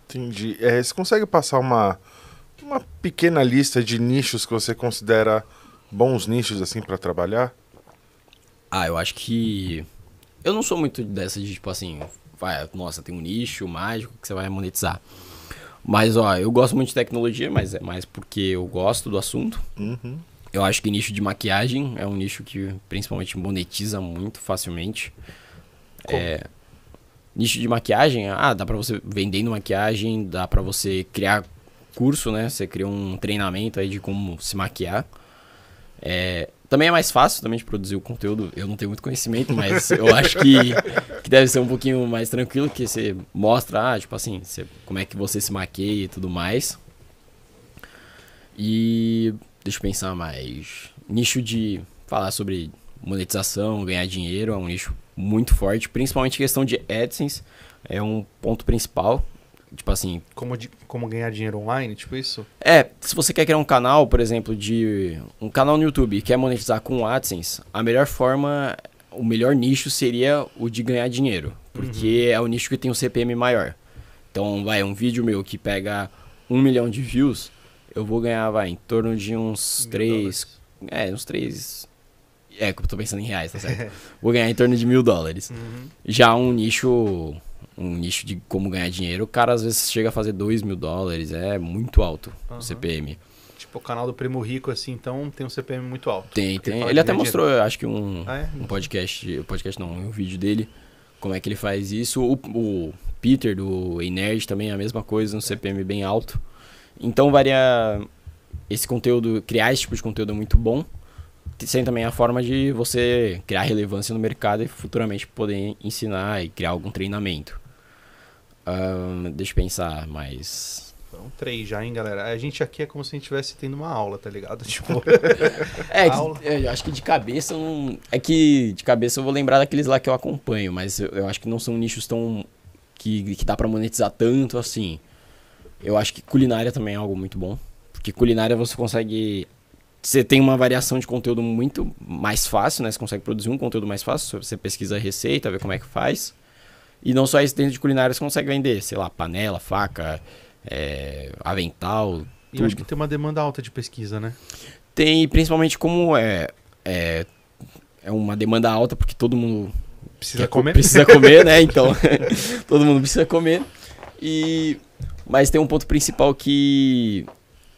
Entendi. É, você consegue passar uma, uma pequena lista de nichos que você considera bons nichos assim para trabalhar? Ah, eu acho que eu não sou muito dessa de tipo assim, vai, nossa, tem um nicho mágico que você vai monetizar. Mas, ó, eu gosto muito de tecnologia, mas é mais porque eu gosto do assunto. Uhum. Eu acho que nicho de maquiagem é um nicho que principalmente monetiza muito facilmente. Como? É, nicho de maquiagem, ah, dá para você vendendo maquiagem, dá para você criar curso, né? Você cria um treinamento aí de como se maquiar. É, também é mais fácil também de produzir o conteúdo. Eu não tenho muito conhecimento, mas eu acho que, que deve ser um pouquinho mais tranquilo, que você mostra, ah, tipo assim, você, como é que você se maqueia e tudo mais. E deixa eu pensar mais. Nicho de falar sobre monetização, ganhar dinheiro, é um nicho muito forte, principalmente questão de AdSense, é um ponto principal Tipo assim. Como, de, como ganhar dinheiro online, tipo isso? É, se você quer criar um canal, por exemplo, de. Um canal no YouTube e quer monetizar com o AdSense, a melhor forma, o melhor nicho seria o de ganhar dinheiro. Porque uhum. é o nicho que tem um CPM maior. Então, vai, um vídeo meu que pega um milhão de views, eu vou ganhar, vai, em torno de uns Mil três. Dólares. É, uns três. É, eu tô pensando em reais, tá certo? vou ganhar em torno de mil dólares. Uhum. Já um nicho um nicho de como ganhar dinheiro, o cara às vezes chega a fazer 2 mil dólares, é muito alto uhum. o CPM. Tipo, o canal do Primo Rico, assim, então tem um CPM muito alto. Tem, tem. Ele, ele até mostrou, dinheiro. acho que um, ah, é? um podcast, podcast não, um vídeo dele, como é que ele faz isso. O, o Peter do Enerd também é a mesma coisa, um é. CPM bem alto. Então varia esse conteúdo, criar esse tipo de conteúdo é muito bom. Sem também a forma de você criar relevância no mercado e futuramente poder ensinar e criar algum treinamento. Um, deixa eu pensar, mas. Então, três já, hein, galera? A gente aqui é como se a gente estivesse tendo uma aula, tá ligado? Tipo. É, é, eu acho que de cabeça não. É que de cabeça eu vou lembrar daqueles lá que eu acompanho, mas eu, eu acho que não são nichos tão. que, que dá para monetizar tanto assim. Eu acho que culinária também é algo muito bom. Porque culinária você consegue. Você tem uma variação de conteúdo muito mais fácil, né? Você consegue produzir um conteúdo mais fácil. Você pesquisa a receita, vê como é que faz. E não só isso, dentro de culinária você consegue vender, sei lá, panela, faca, é, avental. Tudo. eu acho que tem uma demanda alta de pesquisa, né? Tem, principalmente como é, é, é uma demanda alta, porque todo mundo precisa comer. Precisa comer, né? Então, todo mundo precisa comer. E, mas tem um ponto principal que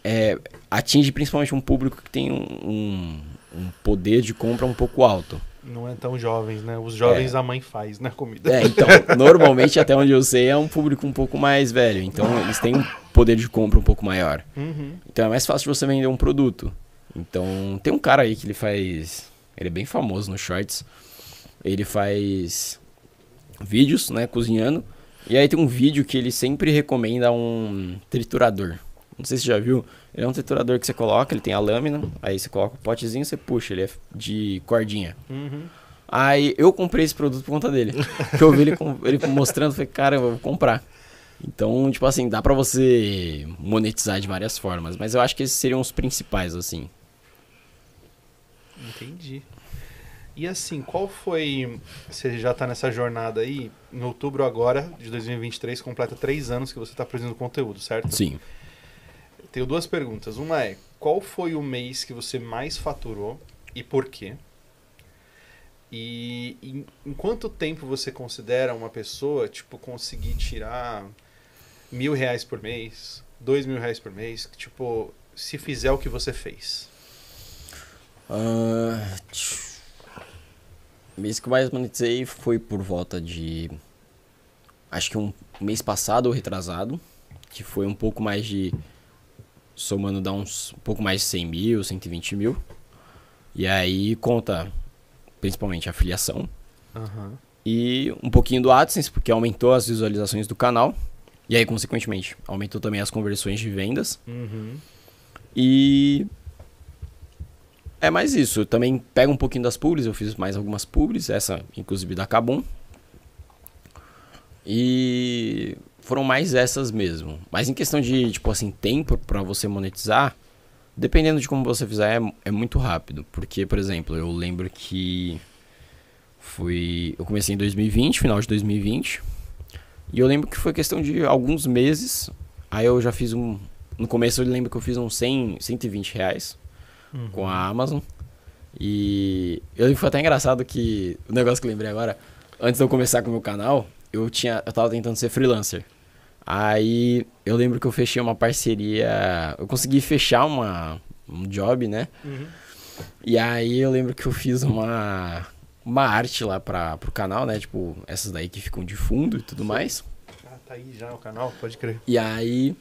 é, atinge principalmente um público que tem um, um, um poder de compra um pouco alto. Não é tão jovens, né? Os jovens é. a mãe faz na né, comida. É, então, normalmente até onde eu sei é um público um pouco mais velho, então eles têm um poder de compra um pouco maior. Uhum. Então é mais fácil você vender um produto. Então, tem um cara aí que ele faz, ele é bem famoso nos shorts. Ele faz vídeos, né, cozinhando. E aí tem um vídeo que ele sempre recomenda um triturador. Não sei se você já viu. Ele é um triturador que você coloca, ele tem a lâmina, aí você coloca o potezinho, você puxa, ele é de cordinha. Uhum. Aí eu comprei esse produto por conta dele. Porque eu vi ele, ele mostrando, falei, cara, eu vou comprar. Então, tipo assim, dá para você monetizar de várias formas, mas eu acho que esses seriam os principais, assim. Entendi. E assim, qual foi. Você já tá nessa jornada aí, em outubro agora de 2023, completa três anos que você tá produzindo conteúdo, certo? Sim. Tenho duas perguntas. Uma é: qual foi o mês que você mais faturou e por quê? E em, em quanto tempo você considera uma pessoa, tipo, conseguir tirar mil reais por mês, dois mil reais por mês, tipo, se fizer o que você fez? Uh, ah, O mês que eu mais monetizei foi por volta de. Acho que um mês passado ou retrasado, que foi um pouco mais de somando dá uns um pouco mais de 100 mil, 120 mil. E aí conta principalmente a filiação. Uhum. E um pouquinho do AdSense, porque aumentou as visualizações do canal. E aí, consequentemente, aumentou também as conversões de vendas. Uhum. E. É mais isso. Eu também pega um pouquinho das pubs, eu fiz mais algumas pubs, essa inclusive da Cabum. E foram mais essas mesmo. Mas em questão de, tipo assim, tempo para você monetizar, dependendo de como você fizer, é, é, muito rápido. Porque, por exemplo, eu lembro que fui. Eu comecei em 2020, final de 2020. E eu lembro que foi questão de alguns meses. Aí eu já fiz um. No começo eu lembro que eu fiz uns 100, 120 reais uhum. com a Amazon. E eu lembro foi até engraçado que. O negócio que eu lembrei agora, antes de eu começar com o meu canal, eu tinha. Eu tava tentando ser freelancer. Aí eu lembro que eu fechei uma parceria. Eu consegui fechar uma, um job, né? Uhum. E aí eu lembro que eu fiz uma, uma arte lá pra, pro canal, né? Tipo, essas daí que ficam de fundo e tudo Sim. mais. Ah, tá aí já o canal, pode crer. E aí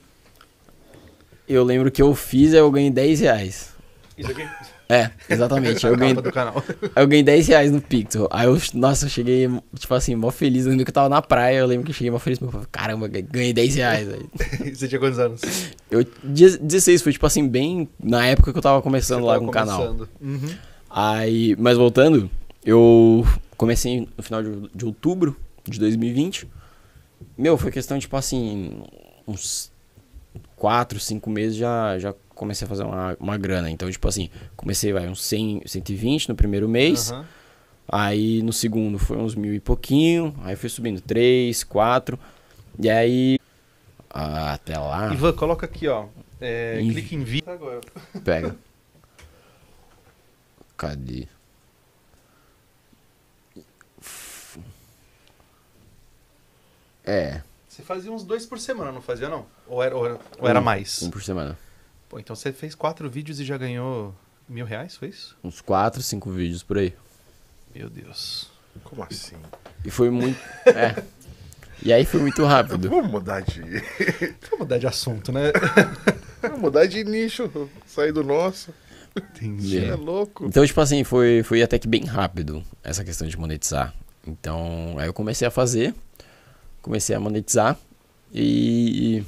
eu lembro que eu fiz, e eu ganhei 10 reais. Isso aqui? É, exatamente. eu, ganhei, eu ganhei 10 reais no Picto. Aí eu, nossa, eu cheguei, tipo assim, mó feliz. Eu que eu tava na praia, eu lembro que eu cheguei mó feliz. Meu falei, caramba, ganhei 10 reais. Aí. Você tinha quantos anos? Eu, 16, foi tipo assim, bem na época que eu tava começando lá com o canal. Uhum. Aí, mas voltando, eu comecei no final de, de outubro de 2020. Meu, foi questão, tipo assim, uns 4, 5 meses já, já comecei a fazer uma, uma grana. Então, tipo assim, comecei, vai, uns 100, 120 no primeiro mês. Uhum. Aí no segundo foi uns mil e pouquinho. Aí fui subindo 3, 4. E aí. Ah, até lá. Ivan, coloca aqui, ó. É, Clique em vídeo. Agora. Pega. Cadê? É. Você fazia uns dois por semana, não fazia não? Ou era, ou era, ou era mais? Um por semana. Pô, então você fez quatro vídeos e já ganhou mil reais, foi isso? Uns quatro, cinco vídeos por aí. Meu Deus. Como assim? E foi muito. é. E aí foi muito rápido. Vamos mudar de. Vamos mudar de assunto, né? Vamos mudar de nicho, sair do nosso. Entendi. É. é louco. Então, tipo assim, foi, foi até que bem rápido essa questão de monetizar. Então, aí eu comecei a fazer, comecei a monetizar e.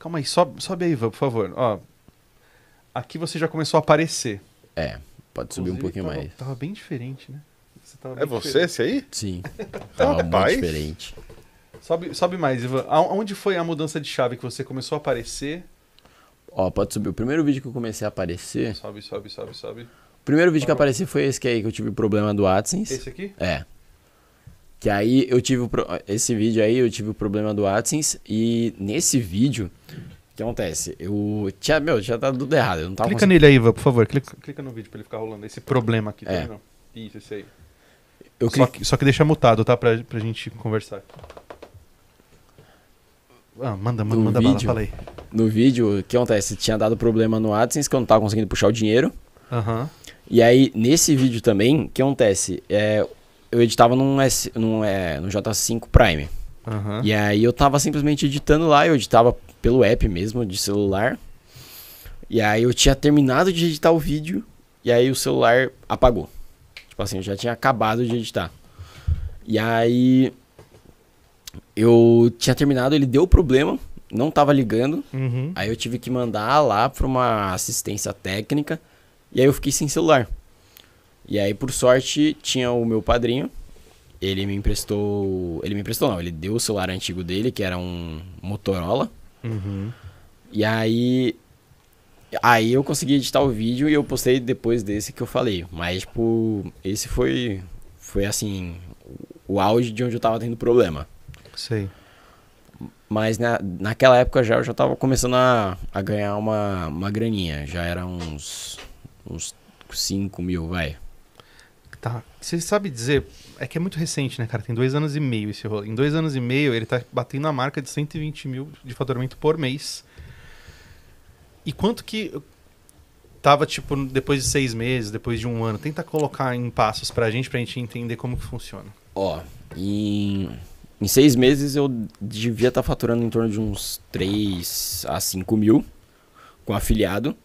Calma aí, sobe, sobe aí, Ivan, por favor. Ó, Aqui você já começou a aparecer. É, pode subir um pouquinho tava, mais. Tava bem diferente, né? Você é você diferente. esse aí? Sim. tava Rapaz. muito diferente. Sobe, sobe mais, Ivan. Onde foi a mudança de chave que você começou a aparecer? Ó, pode subir. O primeiro vídeo que eu comecei a aparecer. Sobe, sobe, sobe, sobe. O primeiro vídeo que apareceu foi esse que aí que eu tive problema do AdSense. Esse aqui? É. Que aí eu tive pro... esse vídeo aí eu tive o problema do AdSense e nesse vídeo que acontece? Eu tinha, meu, tinha dado tudo errado. Eu não tava clica nele aí, Ivan, por favor. Clica, clica no vídeo pra ele ficar rolando esse problema aqui. Tá é. vendo? isso, isso aí. Eu só, que, só que deixa mutado, tá? Pra, pra gente conversar. Ah, manda, manda, no manda vídeo, bala, fala aí. No vídeo, o que acontece? Tinha dado problema no AdSense que eu não tava conseguindo puxar o dinheiro. Uhum. E aí, nesse vídeo também, o que acontece? É, eu editava num, S, num, é, num J5 Prime. Uhum. E aí eu tava simplesmente editando lá, eu editava pelo app mesmo, de celular. E aí eu tinha terminado de editar o vídeo e aí o celular apagou. Tipo assim, eu já tinha acabado de editar. E aí eu tinha terminado, ele deu problema, não tava ligando. Uhum. Aí eu tive que mandar lá pra uma assistência técnica. E aí eu fiquei sem celular. E aí, por sorte, tinha o meu padrinho. Ele me emprestou. Ele me emprestou, não. Ele deu o celular antigo dele, que era um Motorola. Uhum. E aí. Aí eu consegui editar o vídeo e eu postei depois desse que eu falei. Mas, tipo, esse foi. Foi assim. O auge de onde eu tava tendo problema. Sei. Mas na, naquela época já eu já tava começando a, a ganhar uma, uma graninha. Já era uns. uns 5 mil, vai. Tá. Você sabe dizer é que é muito recente, né, cara? Tem dois anos e meio esse rolê. Em dois anos e meio, ele tá batendo a marca de 120 mil de faturamento por mês. E quanto que tava, tipo, depois de seis meses, depois de um ano? Tenta colocar em passos pra gente, pra gente entender como que funciona. Ó, em, em seis meses eu devia estar tá faturando em torno de uns 3 a 5 mil com afiliado.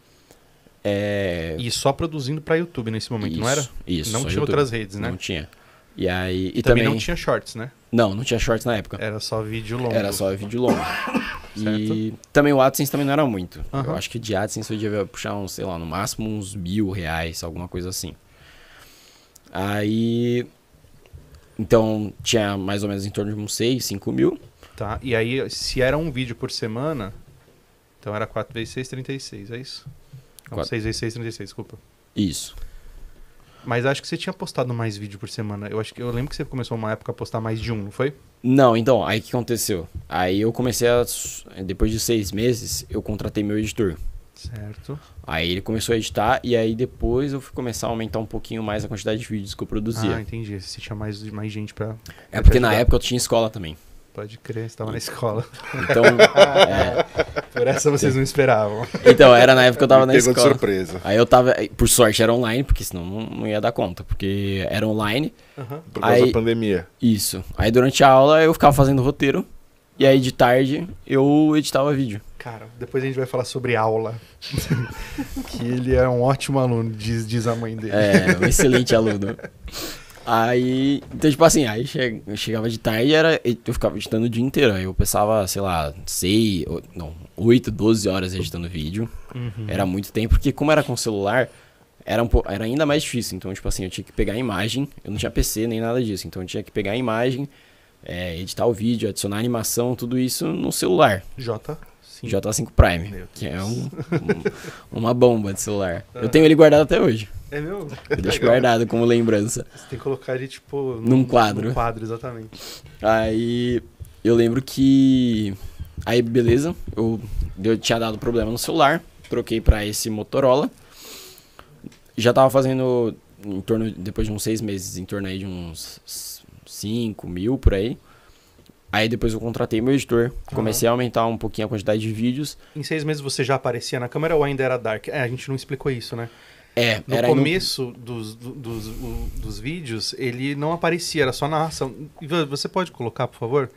É... E só produzindo para YouTube nesse momento, isso, não era? Isso. Não tinha YouTube. outras redes, né? Não tinha. E aí. E também, também, não tinha shorts, né? Não, não tinha shorts na época. Era só vídeo longo. Era só vídeo longo. e também o AdSense também não era muito. Uhum. Eu acho que de AdSense eu devia puxar, um sei lá, no máximo uns mil reais, alguma coisa assim. Aí. Então tinha mais ou menos em torno de uns 6, 5 mil. Tá, e aí se era um vídeo por semana, então era 4 vezes 6, 36, é isso? Não, vezes 6 vezes 6, 36, desculpa. Isso. Mas acho que você tinha postado mais vídeo por semana. Eu acho que eu lembro que você começou uma época a postar mais de um, não foi? Não, então, aí que aconteceu? Aí eu comecei a. Depois de seis meses, eu contratei meu editor. Certo. Aí ele começou a editar e aí depois eu fui começar a aumentar um pouquinho mais a quantidade de vídeos que eu produzia. Ah, entendi. Você tinha mais, mais gente pra. pra é porque na época eu tinha escola também. Pode crer, estava na escola. Então, é... por essa vocês não esperavam. Então, era na época que eu estava na escola. De surpresa. Aí eu tava, por sorte era online, porque senão não, não ia dar conta, porque era online. Uhum. Por causa aí, da pandemia. Isso. Aí durante a aula eu ficava fazendo roteiro e aí de tarde eu editava vídeo. Cara, depois a gente vai falar sobre aula. que ele é um ótimo aluno, diz, diz a mãe dele. É, um excelente aluno. Aí, então, tipo assim, aí che chegava de tarde, era, eu ficava editando o dia inteiro. Aí eu pensava, sei lá, sei, não, 8, 12 horas editando vídeo. Uhum. Era muito tempo, porque como era com celular, era, um era ainda mais difícil. Então, tipo assim, eu tinha que pegar a imagem, eu não tinha PC nem nada disso. Então, eu tinha que pegar a imagem, é, editar o vídeo, adicionar animação, tudo isso no celular. J. Sim. J5 Prime, que é um, um, uma bomba de celular. É. Eu tenho ele guardado até hoje. É meu? Eu deixo guardado como lembrança. Você tem que colocar ele, tipo... Num, num quadro. Num quadro, exatamente. Aí, eu lembro que... Aí, beleza, eu, eu tinha dado problema no celular, troquei para esse Motorola. Já tava fazendo em torno, depois de uns seis meses, em torno aí de uns 5 mil por aí. Aí depois eu contratei meu editor, comecei uhum. a aumentar um pouquinho a quantidade de vídeos. Em seis meses você já aparecia na câmera ou ainda era dark? É, a gente não explicou isso, né? É, no era começo no... dos, dos, dos vídeos, ele não aparecia, era só narração. Você pode colocar, por favor,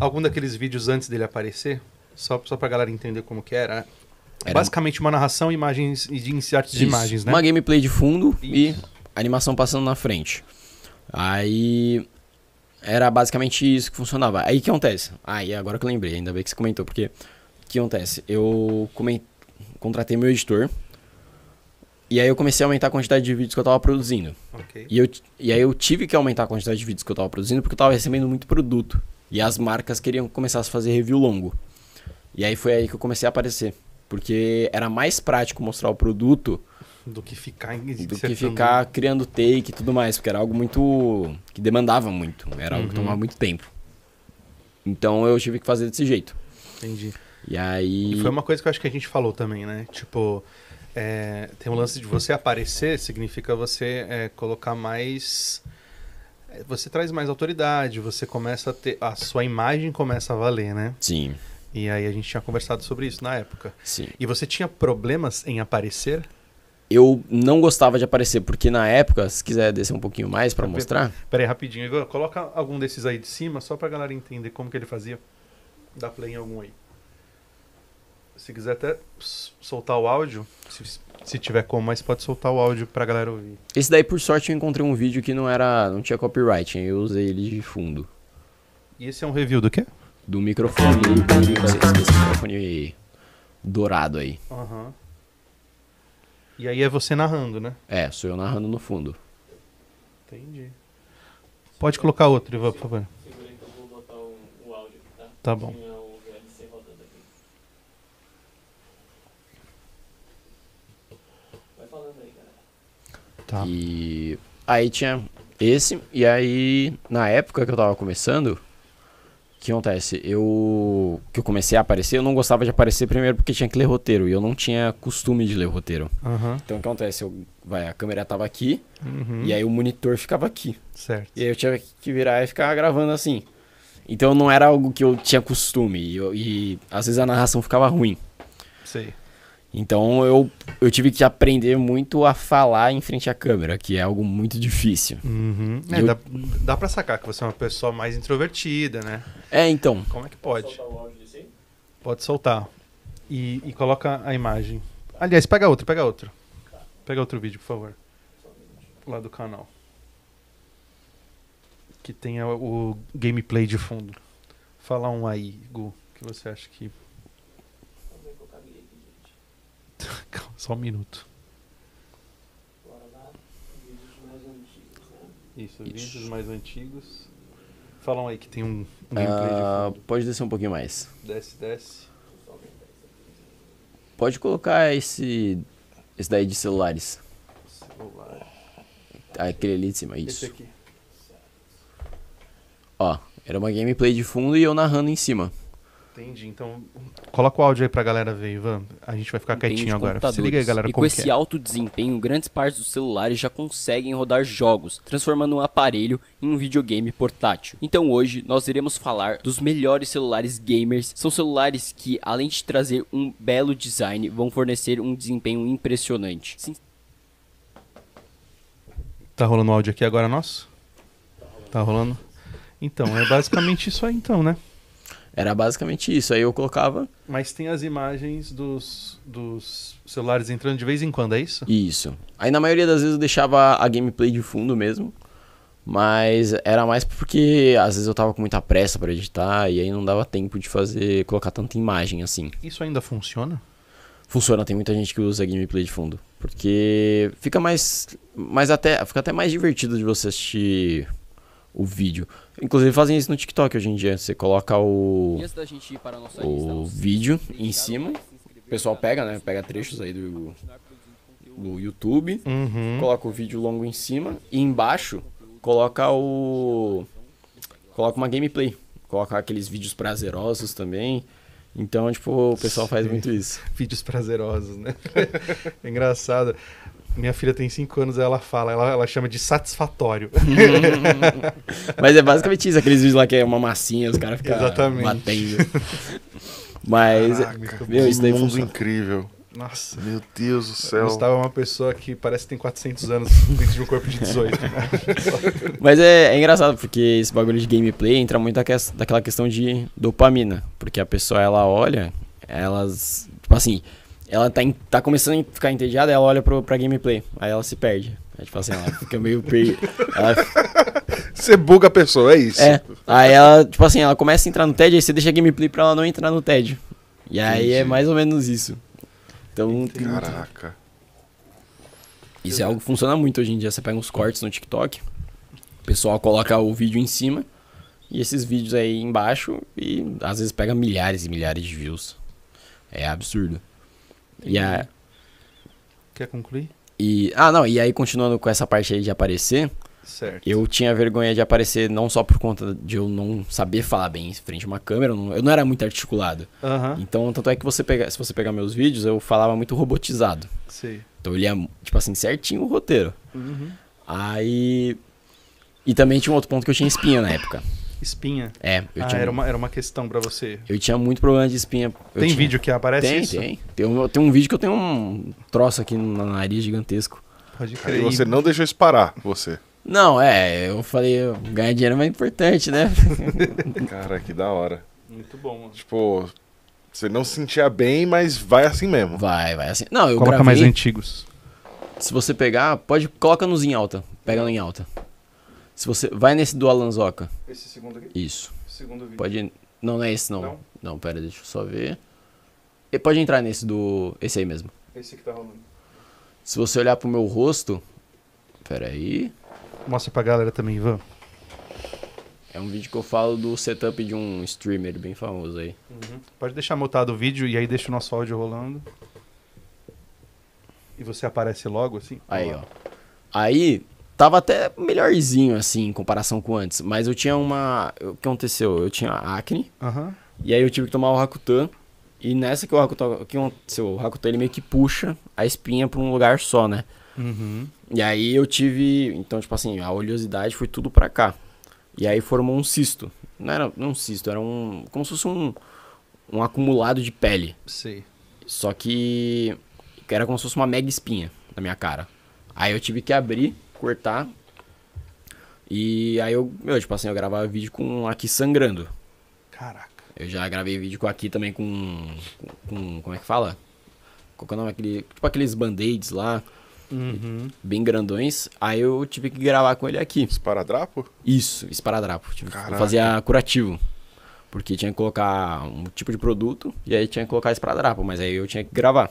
algum daqueles vídeos antes dele aparecer? Só, só pra galera entender como que era. era... Basicamente uma narração, imagens e de artes de imagens, né? Uma gameplay de fundo isso. e animação passando na frente. Aí era basicamente isso que funcionava. Aí o que acontece? Aí ah, agora que eu lembrei, ainda bem que você comentou, porque o que acontece? Eu contratei meu editor. E aí eu comecei a aumentar a quantidade de vídeos que eu tava produzindo. Okay. E, eu, e aí eu tive que aumentar a quantidade de vídeos que eu tava produzindo porque eu tava recebendo muito produto. E as marcas queriam que começar a fazer review longo. E aí foi aí que eu comecei a aparecer. Porque era mais prático mostrar o produto do que ficar do que ficar criando take e tudo mais, porque era algo muito que demandava muito, era algo uhum. que tomava muito tempo. Então eu tive que fazer desse jeito. Entendi. E aí e foi uma coisa que eu acho que a gente falou também, né? Tipo, é, tem um lance de você aparecer significa você é, colocar mais você traz mais autoridade, você começa a ter a sua imagem começa a valer, né? Sim. E aí a gente tinha conversado sobre isso na época. Sim. E você tinha problemas em aparecer? eu não gostava de aparecer, porque na época, se quiser descer um pouquinho mais para mostrar. Peraí, rapidinho, Igor, coloca algum desses aí de cima, só pra galera entender como que ele fazia. Dá play em algum aí. Se quiser até soltar o áudio, se, se tiver como, mas pode soltar o áudio pra galera ouvir. Esse daí, por sorte, eu encontrei um vídeo que não era. não tinha copyright, eu usei ele de fundo. E esse é um review do quê? Do microfone. É esse, microfone dourado aí. Aham. Uhum. E aí é você narrando, né? É, sou eu narrando no fundo. Entendi. Pode colocar outro, Ivan, por favor. tá? Tá bom. Tá. E aí tinha esse, e aí na época que eu tava começando, que acontece? Eu que eu comecei a aparecer, eu não gostava de aparecer primeiro porque tinha que ler roteiro e eu não tinha costume de ler roteiro. Uhum. Então o que acontece? Eu, vai, a câmera tava aqui uhum. e aí o monitor ficava aqui. Certo. E aí eu tinha que virar e ficar gravando assim. Então não era algo que eu tinha costume e, eu, e às vezes a narração ficava ruim. Sei. Então eu, eu tive que aprender muito a falar em frente à câmera, que é algo muito difícil. Uhum. É, eu... dá, dá pra sacar que você é uma pessoa mais introvertida, né? É, então. Como é que pode? Pode soltar. E, e, coloca a imagem. Aliás, pega outro, pega outro. Pega outro vídeo, por favor. Lá do canal. Que tenha o gameplay de fundo. Fala um aí, Gu, que você acha que Calma, só um minuto. Isso, vídeos mais antigos. Falam aí que tem um, gameplay ah, de Pode descer um pouquinho mais. Desce, desce. Pode colocar esse. Esse daí de celulares. Celular. Aquele ali de cima, isso. Esse aqui. Ó, era uma gameplay de fundo e eu narrando em cima. Entendi. Então, coloca o áudio aí pra galera ver, Ivan. A gente vai ficar Entendi, quietinho agora. Se liga aí, galera. E com esse é. alto desempenho, grandes partes dos celulares já conseguem rodar jogos, transformando um aparelho em um videogame portátil. Então hoje nós iremos falar dos melhores celulares gamers. São celulares que, além de trazer um belo design, vão fornecer um desempenho impressionante. Sim. Tá rolando o áudio aqui agora nosso? Tá rolando? Então, é basicamente isso aí então, né? Era basicamente isso. Aí eu colocava. Mas tem as imagens dos, dos celulares entrando de vez em quando, é isso? Isso. Aí na maioria das vezes eu deixava a gameplay de fundo mesmo. Mas era mais porque às vezes eu tava com muita pressa para editar e aí não dava tempo de fazer colocar tanta imagem assim. Isso ainda funciona? Funciona, tem muita gente que usa gameplay de fundo, porque fica mais mais até, fica até mais divertido de você assistir o vídeo. Inclusive fazem isso no TikTok hoje em dia. Você coloca o, o vídeo em cima. O pessoal pega, né? Pega trechos aí do, do YouTube, uhum. coloca o vídeo longo em cima e embaixo coloca o. Coloca uma gameplay. Coloca aqueles vídeos prazerosos também. Então, tipo, o pessoal faz muito isso. Vídeos prazerosos, né? É engraçado. Minha filha tem 5 anos, ela fala, ela, ela chama de satisfatório. Mas é basicamente isso, aqueles vídeos lá que é uma massinha, os caras ficam Exatamente. batendo. Mas, Caraca, meu, isso daí mundo incrível. Nossa. Meu Deus do céu. Gustavo é uma pessoa que parece que tem 400 anos dentro de um corpo de 18. Né? Mas é, é, engraçado, porque esse bagulho de gameplay entra muito daquela questão de dopamina. Porque a pessoa, ela olha, elas... Tipo assim, ela tá, in, tá começando a ficar entediada, ela olha pro, pra gameplay. Aí ela se perde. Aí, tipo assim, ela fica meio perdida. Ela... Você buga a pessoa, é isso. É. Aí ela, tipo assim, ela começa a entrar no tédio, aí você deixa a gameplay pra ela não entrar no tédio. E aí é Entendi. é mais ou menos isso. Então. Caraca. Muito... Isso é algo que funciona muito hoje em dia. Você pega uns cortes no TikTok, o pessoal coloca o vídeo em cima e esses vídeos aí embaixo e às vezes pega milhares e milhares de views. É absurdo. E a... Quer concluir? E, ah, não, e aí continuando com essa parte aí de aparecer, Certo. Eu tinha vergonha de aparecer não só por conta de eu não saber falar bem em frente a uma câmera, eu não, eu não era muito articulado. Uhum. Então, tanto é que você pega, se você pegar meus vídeos, eu falava muito robotizado. Sim. Então eu lia, tipo assim, certinho o roteiro. Uhum. Aí. E também tinha um outro ponto que eu tinha espinha na época. Espinha? É. Eu ah, tinha... era, uma, era uma questão para você. Eu tinha muito problema de espinha. Eu tem tinha... vídeo que aparece tem, isso? Tem, tem. Um, tem um vídeo que eu tenho um troço aqui na nariz gigantesco. Pode crer. E você não deixou isso parar, você. Não, é, eu falei, ganhar dinheiro é mais importante, né? Cara, que da hora. Muito bom. Mano. Tipo, você não se sentia bem, mas vai assim mesmo. Vai, vai assim. Não, eu Coloca gravei... mais antigos. Se você pegar, pode coloca nos em alta. Pega no em alta. Se você vai nesse do Alanzoca. Esse segundo aqui? Isso. Segundo vídeo. Pode não, não é esse não. Não, não pera, deixa eu só ver. E pode entrar nesse do esse aí mesmo. Esse que tá rolando. Se você olhar pro meu rosto, pera aí. Mostra pra galera também, Ivan. É um vídeo que eu falo do setup de um streamer bem famoso aí. Uhum. Pode deixar mutado o vídeo e aí deixa o nosso áudio rolando. E você aparece logo assim? Aí, ó. Aí, tava até melhorzinho, assim, em comparação com antes. Mas eu tinha uma. O que aconteceu? Eu tinha acne. Uhum. E aí eu tive que tomar o Rakutan. E nessa que o Rakutan. O que aconteceu? O Rakutan ele meio que puxa a espinha pra um lugar só, né? Uhum. E aí eu tive. Então, tipo assim, a oleosidade foi tudo pra cá. E aí formou um cisto. Não era não um cisto, era um. Como se fosse um. Um acumulado de pele. Sim. Só que. Era como se fosse uma mega espinha na minha cara. Aí eu tive que abrir cortar. E aí eu, meu, tipo assim, eu gravava vídeo com aqui sangrando. Caraca. Eu já gravei vídeo com aqui também com. com como é que fala? Qual que é o nome? Aquele, tipo aqueles band-aids lá. Uhum. Bem grandões. Aí eu tive que gravar com ele aqui. Esparadrapo? Isso, esparadrapo. Tipo, eu fazia curativo. Porque tinha que colocar um tipo de produto e aí tinha que colocar esparadrapo, mas aí eu tinha que gravar.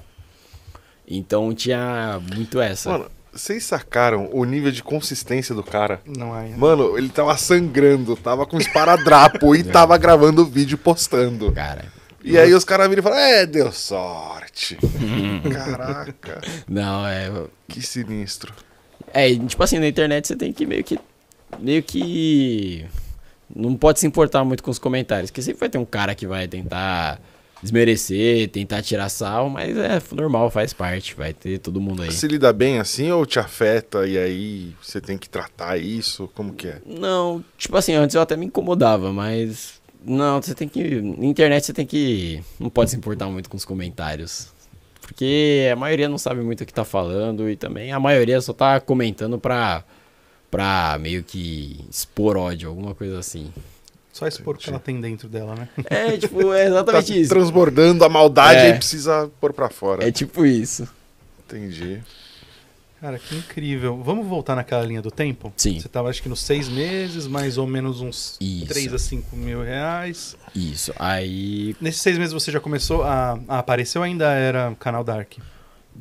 Então tinha muito essa. Mano, vocês sacaram o nível de consistência do cara? Não é. Né? Mano, ele tava sangrando, tava com esparadrapo e é. tava gravando o vídeo postando. Cara. E aí os caras viram e falaram é, deu sorte. Caraca. Não, é. Que sinistro. É, tipo assim, na internet você tem que meio que. Meio que. Não pode se importar muito com os comentários, porque sempre vai ter um cara que vai tentar desmerecer, tentar tirar sal, mas é normal, faz parte, vai ter todo mundo aí. Se lida bem assim ou te afeta e aí você tem que tratar isso? Como que é? Não, tipo assim, antes eu até me incomodava, mas não, você tem que. Na internet você tem que. Não pode se importar muito com os comentários. Porque a maioria não sabe muito o que tá falando e também a maioria só tá comentando pra. pra meio que expor ódio, alguma coisa assim. Só expor o que ela tem dentro dela, né? É, tipo, é exatamente tá isso. Transbordando a maldade é. e precisa pôr pra fora. É tipo isso. Entendi. Cara, que incrível. Vamos voltar naquela linha do tempo? Sim. Você estava acho que nos seis meses, mais ou menos uns Isso. 3 a 5 mil reais. Isso. Aí. Nesses seis meses você já começou a, a apareceu ainda era canal Dark?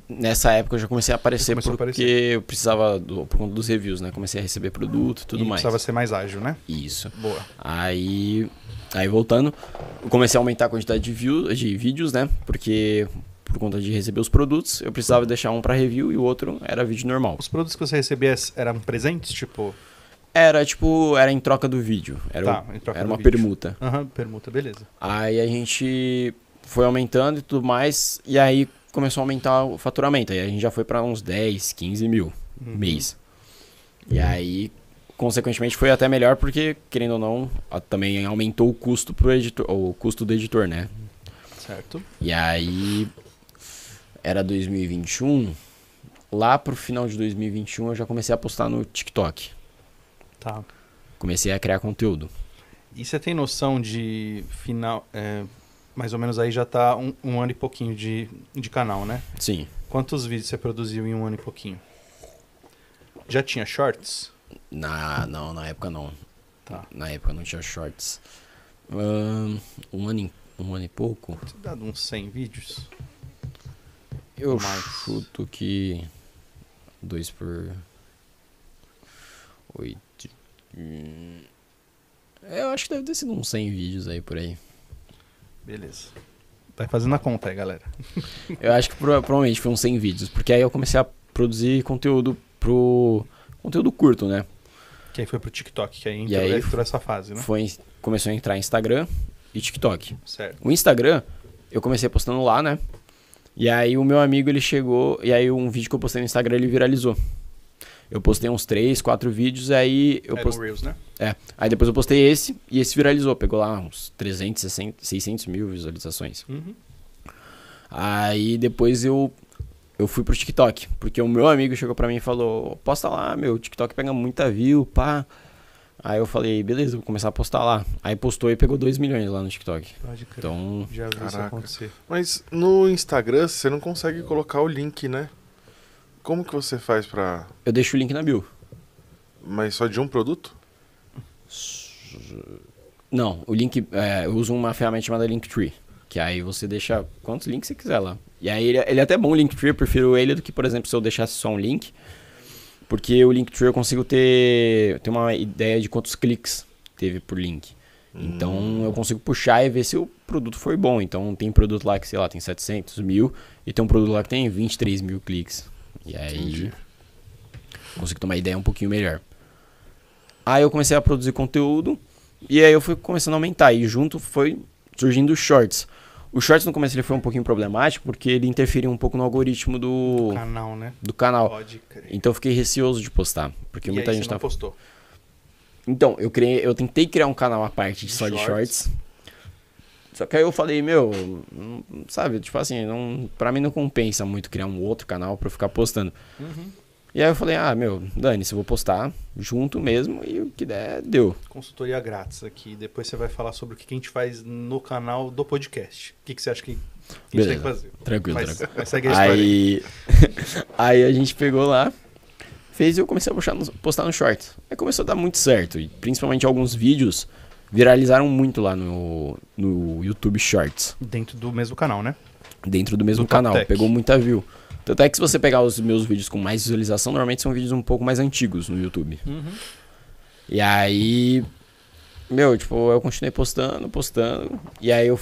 nessa época eu já comecei a aparecer porque a aparecer. eu precisava do, por conta dos reviews, né? Comecei a receber produto, tudo e mais. Precisava ser mais ágil, né? Isso. Boa. Aí, aí voltando, comecei a aumentar a quantidade de views, de vídeos, né? Porque por conta de receber os produtos, eu precisava deixar um para review e o outro era vídeo normal. Os produtos que você recebia eram presentes, tipo era tipo, era em troca do vídeo. Era, tá, o, era uma vídeo. permuta. Aham, uhum, permuta, beleza. Aí a gente foi aumentando e tudo mais. E aí começou a aumentar o faturamento. Aí a gente já foi para uns 10, 15 mil uhum. mês. E uhum. aí, consequentemente, foi até melhor porque, querendo ou não, também aumentou o custo pro editor, o custo do editor, né? Certo. E aí era 2021. Lá pro final de 2021 eu já comecei a postar no TikTok. Tá. Comecei a criar conteúdo. E você tem noção de final, é, mais ou menos aí já está um, um, ano e pouquinho de, de canal, né? Sim. Quantos vídeos você produziu em um ano e pouquinho? Já tinha shorts? Na, não, na época não. Tá. Na época não tinha shorts. Um, um ano, e, um ano e pouco? Tinha dado uns 100 vídeos? Eu mais. chuto que 2 por 8. Hum, eu acho que deve ter sido uns 100 vídeos aí por aí. Beleza. Vai tá fazendo a conta aí, galera. eu acho que provavelmente foi uns 100 vídeos, porque aí eu comecei a produzir conteúdo pro conteúdo curto, né? Que aí foi pro TikTok, que aí entrou, aí entrou essa fase, né? Foi, começou a entrar Instagram e TikTok. Certo. O Instagram, eu comecei postando lá, né? E aí o meu amigo, ele chegou, e aí um vídeo que eu postei no Instagram, ele viralizou. Eu postei uns três, quatro vídeos, aí eu é postei. Reels, né? É. Aí depois eu postei esse e esse viralizou. Pegou lá uns 360, 600 mil visualizações. Uhum. Aí depois eu eu fui pro TikTok, porque o meu amigo chegou para mim e falou: "Posta lá, meu, TikTok pega muita view, pá". Aí eu falei: "Beleza, vou começar a postar lá". Aí postou e pegou 2 milhões lá no TikTok. Pode crer. Então, já vi Caraca. isso acontecer. Mas no Instagram você não consegue colocar o link, né? Como que você faz pra. Eu deixo o link na bio. Mas só de um produto? Não, o link. É, eu uso uma ferramenta chamada Linktree. Que aí você deixa quantos links você quiser lá. E aí ele, é, ele é até bom o Linktree, eu prefiro ele do que, por exemplo, se eu deixasse só um link. Porque o Linktree eu consigo ter, ter uma ideia de quantos cliques teve por link. Então hum. eu consigo puxar e ver se o produto foi bom. Então tem produto lá que, sei lá, tem 700 mil e tem um produto lá que tem 23 mil cliques. E aí Entendi. consigo tomar ideia um pouquinho melhor. Aí eu comecei a produzir conteúdo e aí eu fui começando a aumentar e junto foi surgindo os shorts. O shorts no começo ele foi um pouquinho problemático porque ele interferiu um pouco no algoritmo do, do canal, né? Do canal. Pode crer. Então eu fiquei receoso de postar, porque e muita aí gente você tava... postou. Então, eu criei, eu tentei criar um canal à parte de só shorts. de shorts só que aí eu falei, meu, sabe, tipo assim, não, pra mim não compensa muito criar um outro canal pra eu ficar postando. Uhum. E aí eu falei, ah, meu, dane-se, vou postar junto mesmo e o que der, deu. Consultoria grátis aqui, depois você vai falar sobre o que a gente faz no canal do podcast. O que, que você acha que a gente tem que fazer? Tranquilo, mas, tranquilo. Mas segue a história. Aí, aí a gente pegou lá, fez e eu comecei a postar no, postar no short. Aí começou a dar muito certo, e principalmente alguns vídeos viralizaram muito lá no, no YouTube Shorts. Dentro do mesmo canal, né? Dentro do mesmo do canal. Tech. Pegou muita view. Tanto é que se você pegar os meus vídeos com mais visualização, normalmente são vídeos um pouco mais antigos no YouTube. Uhum. E aí. Meu, tipo, eu continuei postando, postando. E aí eu.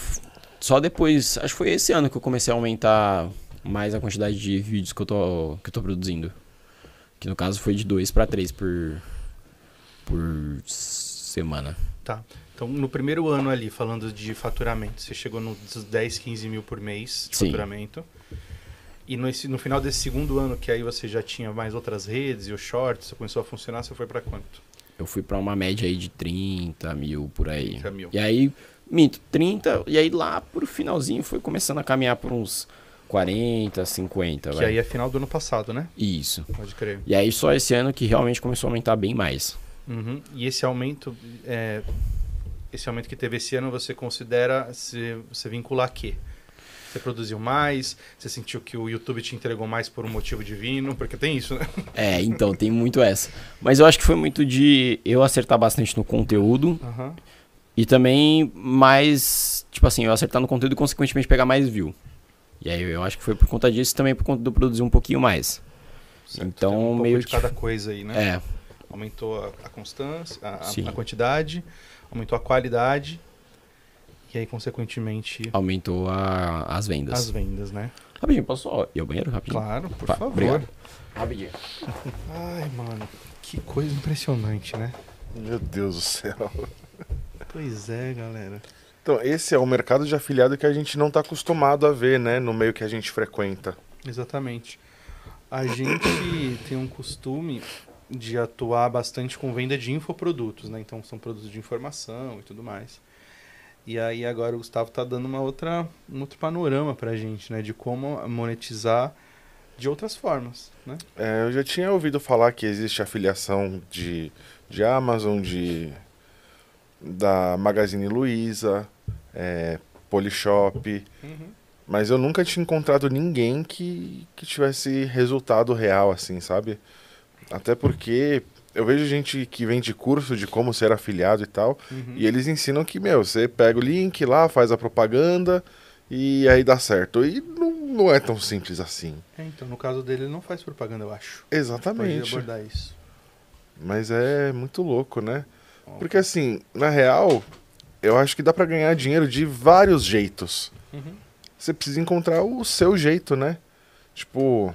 Só depois. Acho que foi esse ano que eu comecei a aumentar mais a quantidade de vídeos que eu tô, que eu tô produzindo. Que no caso foi de 2 para 3 por. por semana. Tá. Então, no primeiro ano ali, falando de faturamento, você chegou nos 10, 15 mil por mês de Sim. faturamento. E no, esse, no final desse segundo ano, que aí você já tinha mais outras redes e o shorts, começou a funcionar, você foi para quanto? Eu fui para uma média aí de 30 mil por aí. 30 mil. E aí, minto, 30. E aí lá pro finalzinho foi começando a caminhar por uns 40, 50. Que aí é final do ano passado, né? Isso. Pode crer. E aí só esse ano que realmente começou a aumentar bem mais. Uhum. E esse aumento, é, esse aumento que teve esse ano, você considera se você vincular a quê? Você produziu mais? Você sentiu que o YouTube te entregou mais por um motivo divino? Porque tem isso, né? É, então, tem muito essa. Mas eu acho que foi muito de eu acertar bastante no conteúdo. Uhum. E também mais, tipo assim, eu acertar no conteúdo e consequentemente pegar mais view. E aí eu acho que foi por conta disso também por conta do produzir um pouquinho mais. Certo, então, um meio de que... cada coisa aí, né? É, aumentou a, a constância, a, a, quantidade, aumentou a qualidade e aí, consequentemente... Aumentou a, as vendas. As vendas, né? Rapidinho, posso ir ao banheiro rapidinho? Claro, por favor. Obrigado. Rapidinho. Ai, mano, que coisa impressionante, né? Meu Deus do céu. Pois é, galera. Então, esse é o mercado de afiliado que a gente não está acostumado a ver, né? No meio que a gente frequenta. Exatamente. A gente tem um costume de atuar bastante com venda de infoprodutos, né? Então são produtos de informação e tudo mais. E aí agora o Gustavo está dando uma outra, um outro panorama para a gente, né? De como monetizar de outras formas, né? É, eu já tinha ouvido falar que existe afiliação de, de Amazon, de da Magazine Luiza, é, Polishop, uhum. mas eu nunca tinha encontrado ninguém que, que tivesse resultado real, assim, sabe? Até porque eu vejo gente que vem de curso de como ser afiliado e tal, uhum. e eles ensinam que, meu, você pega o link lá, faz a propaganda e aí dá certo. E não, não é tão simples assim. É, então, no caso dele, ele não faz propaganda, eu acho. Exatamente. Pode abordar isso. Mas é muito louco, né? Porque assim, na real, eu acho que dá para ganhar dinheiro de vários jeitos. Uhum. Você precisa encontrar o seu jeito, né? Tipo,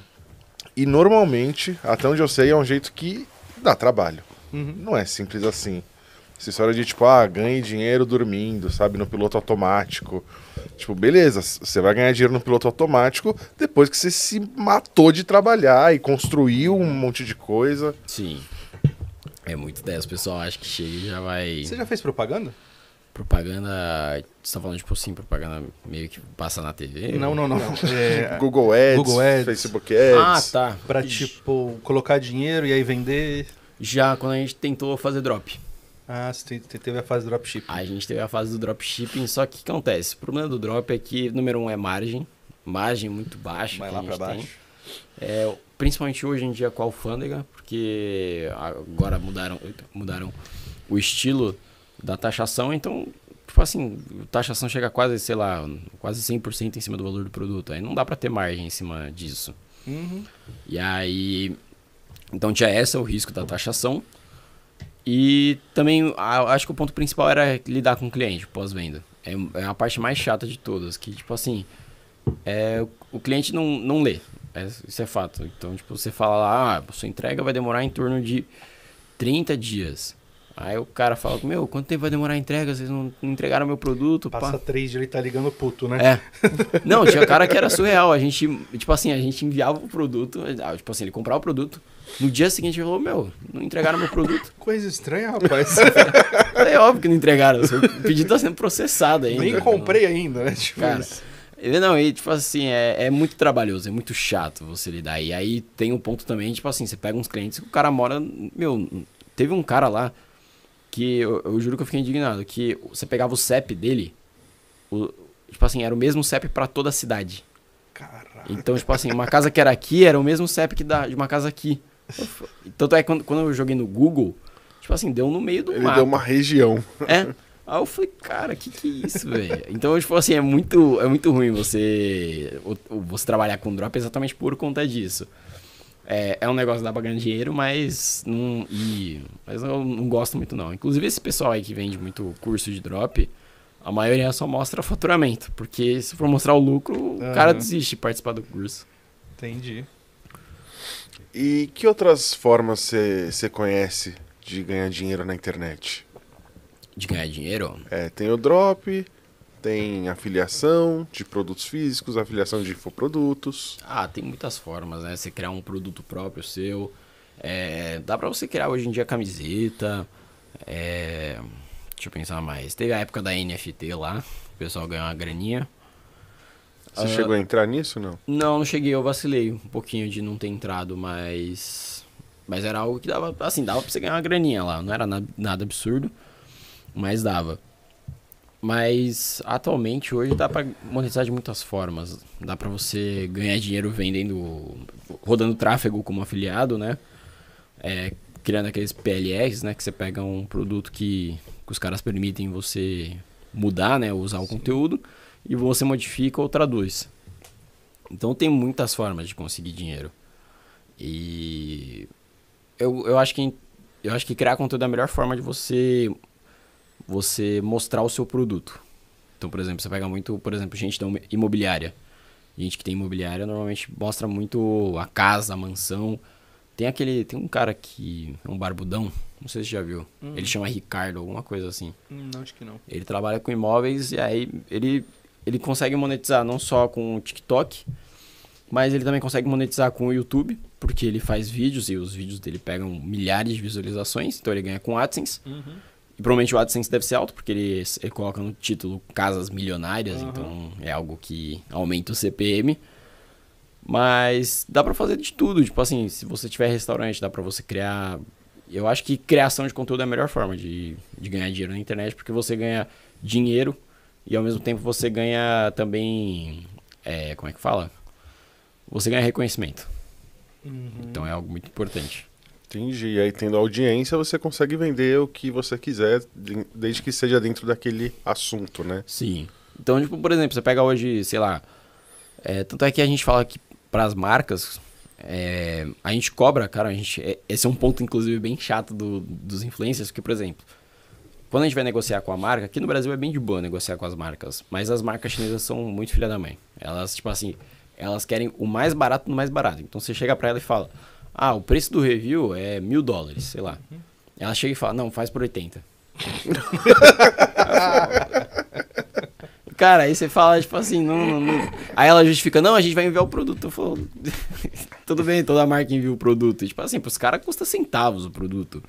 e normalmente, até onde eu sei, é um jeito que dá trabalho. Uhum. Não é simples assim. Essa história de, tipo, ah, ganhe dinheiro dormindo, sabe, no piloto automático. Tipo, beleza, você vai ganhar dinheiro no piloto automático depois que você se matou de trabalhar e construiu um monte de coisa. Sim. É muito dessa, o pessoal acha que chega e já vai. Você já fez propaganda? propaganda. Você tá falando, tipo assim, propaganda meio que passa na TV? Não, não, não. não. É... Google, Ads, Google Ads, Facebook ah, Ads. Ah, tá. Pra, Ixi. tipo, colocar dinheiro e aí vender. Já quando a gente tentou fazer drop. Ah, você teve a fase do dropshipping. A gente teve a fase do dropshipping, só que o que acontece? O problema do drop é que, número um, é margem. Margem muito baixa. Vai lá pra baixo. É, principalmente hoje em dia com a alfândega, porque agora mudaram, mudaram o estilo da taxação, então, tipo assim, a taxação chega quase, sei lá, quase 100% em cima do valor do produto. Aí não dá para ter margem em cima disso. Uhum. E aí, então tinha esse é o risco da taxação. E também, a, acho que o ponto principal era lidar com o cliente pós-venda. É, é a parte mais chata de todas, que tipo assim, é, o cliente não, não lê. É, isso é fato. Então, tipo, você fala lá, ah, sua entrega vai demorar em torno de 30 dias. Aí o cara fala, meu, quanto tempo vai demorar a entrega? Vocês não entregaram meu produto? Passa pá. três, ele tá ligando puto, né? É. Não, tinha cara que era surreal. A gente, tipo assim, a gente enviava o produto, ah, tipo assim, ele comprava o produto. No dia seguinte ele falou, meu, não entregaram meu produto. Coisa estranha, rapaz. é, é óbvio que não entregaram. O pedido tá sendo processado ainda. Nem comprei ainda, né? Tipo cara, isso. Não, e tipo assim, é, é, muito trabalhoso, é muito chato você lidar. E aí tem um ponto também, tipo assim, você pega uns clientes que o cara mora. Meu, teve um cara lá que eu, eu, juro que eu fiquei indignado, que você pegava o CEP dele, o, tipo assim, era o mesmo CEP para toda a cidade. Caraca. Então, tipo assim, uma casa que era aqui era o mesmo CEP que da, de uma casa aqui. Tanto é que quando, quando eu joguei no Google, tipo assim, deu no meio do Ele deu uma região. É. Aí eu falei, cara, que que é isso, velho? Então, tipo assim, é muito, é muito ruim você, você trabalhar com drop exatamente por conta disso. É, é um negócio da dá pra ganhar dinheiro, mas não. E, mas eu não gosto muito, não. Inclusive, esse pessoal aí que vende muito curso de drop, a maioria só mostra faturamento. Porque se for mostrar o lucro, uhum. o cara desiste de participar do curso. Entendi. E que outras formas você conhece de ganhar dinheiro na internet? De ganhar dinheiro? É, tem o drop, tem afiliação de produtos físicos, afiliação de infoprodutos. Ah, tem muitas formas, né? Você criar um produto próprio seu. É, dá pra você criar hoje em dia camiseta. É, deixa eu pensar mais. Teve a época da NFT lá, o pessoal ganhou uma graninha. Você uh, chegou a entrar nisso não? Não, não cheguei, eu vacilei um pouquinho de não ter entrado, mas. Mas era algo que dava. Assim, dava pra você ganhar uma graninha lá. Não era nada absurdo, mas dava. Mas atualmente hoje dá para monetizar de muitas formas. Dá para você ganhar dinheiro vendendo, rodando tráfego como afiliado, né? É, criando aqueles PLRs, né? Que você pega um produto que, que os caras permitem você mudar, né? Usar Sim. o conteúdo e você modifica ou traduz. Então tem muitas formas de conseguir dinheiro. E eu, eu acho que eu acho que criar conteúdo é a melhor forma de você você mostrar o seu produto. Então, por exemplo, você pega muito, por exemplo, gente da imobiliária. Gente que tem imobiliária normalmente mostra muito a casa, a mansão. Tem aquele. Tem um cara que é um barbudão, não sei se você já viu. Hum. Ele chama Ricardo, alguma coisa assim. Hum, não, acho que não. Ele trabalha com imóveis e aí ele, ele consegue monetizar não só com o TikTok, mas ele também consegue monetizar com o YouTube, porque ele faz vídeos e os vídeos dele pegam milhares de visualizações, então ele ganha com AdSense. Uhum. Provavelmente o AdSense deve ser alto, porque ele, ele coloca no título Casas Milionárias, uhum. então é algo que aumenta o CPM. Mas dá para fazer de tudo. Tipo assim, se você tiver restaurante, dá para você criar. Eu acho que criação de conteúdo é a melhor forma de, de ganhar dinheiro na internet, porque você ganha dinheiro e ao mesmo tempo você ganha também. É, como é que fala? Você ganha reconhecimento. Uhum. Então é algo muito importante. Entendi. E aí, tendo audiência, você consegue vender o que você quiser, desde que seja dentro daquele assunto, né? Sim. Então, tipo, por exemplo, você pega hoje, sei lá. É, tanto é que a gente fala que para as marcas, é, a gente cobra, cara, a gente, é, esse é um ponto, inclusive, bem chato do, dos influencers, porque, por exemplo, quando a gente vai negociar com a marca, aqui no Brasil é bem de boa negociar com as marcas, mas as marcas chinesas são muito filha da mãe. Elas, tipo assim, elas querem o mais barato no mais barato. Então você chega para ela e fala: ah, o preço do review é mil dólares, sei lá. Ela chega e fala, não, faz por 80. Cara, aí você fala, tipo assim, não, não, Aí ela justifica, não, a gente vai enviar o produto. Eu falo, tudo bem, toda marca envia o produto. E, tipo assim, pros caras custa centavos o produto.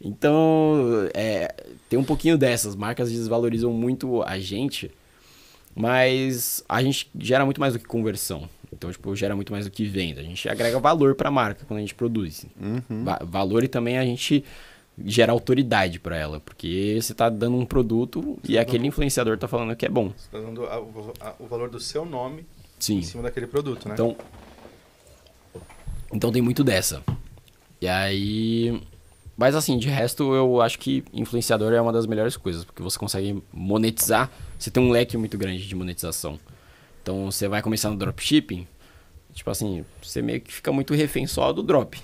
Então, é, tem um pouquinho dessas. Marcas desvalorizam muito a gente, mas a gente gera muito mais do que conversão. Então, tipo, gera muito mais do que venda. A gente agrega valor para a marca quando a gente produz. Assim. Uhum. Va valor e também a gente gera autoridade para ela, porque você está dando um produto você e tá aquele influenciador está falando que é bom. Você está dando a, a, o valor do seu nome Sim. em cima daquele produto, né? Então, então tem muito dessa. E aí. Mas assim, de resto, eu acho que influenciador é uma das melhores coisas, porque você consegue monetizar. Você tem um leque muito grande de monetização. Então você vai começar no dropshipping, tipo assim, você meio que fica muito refém só do drop.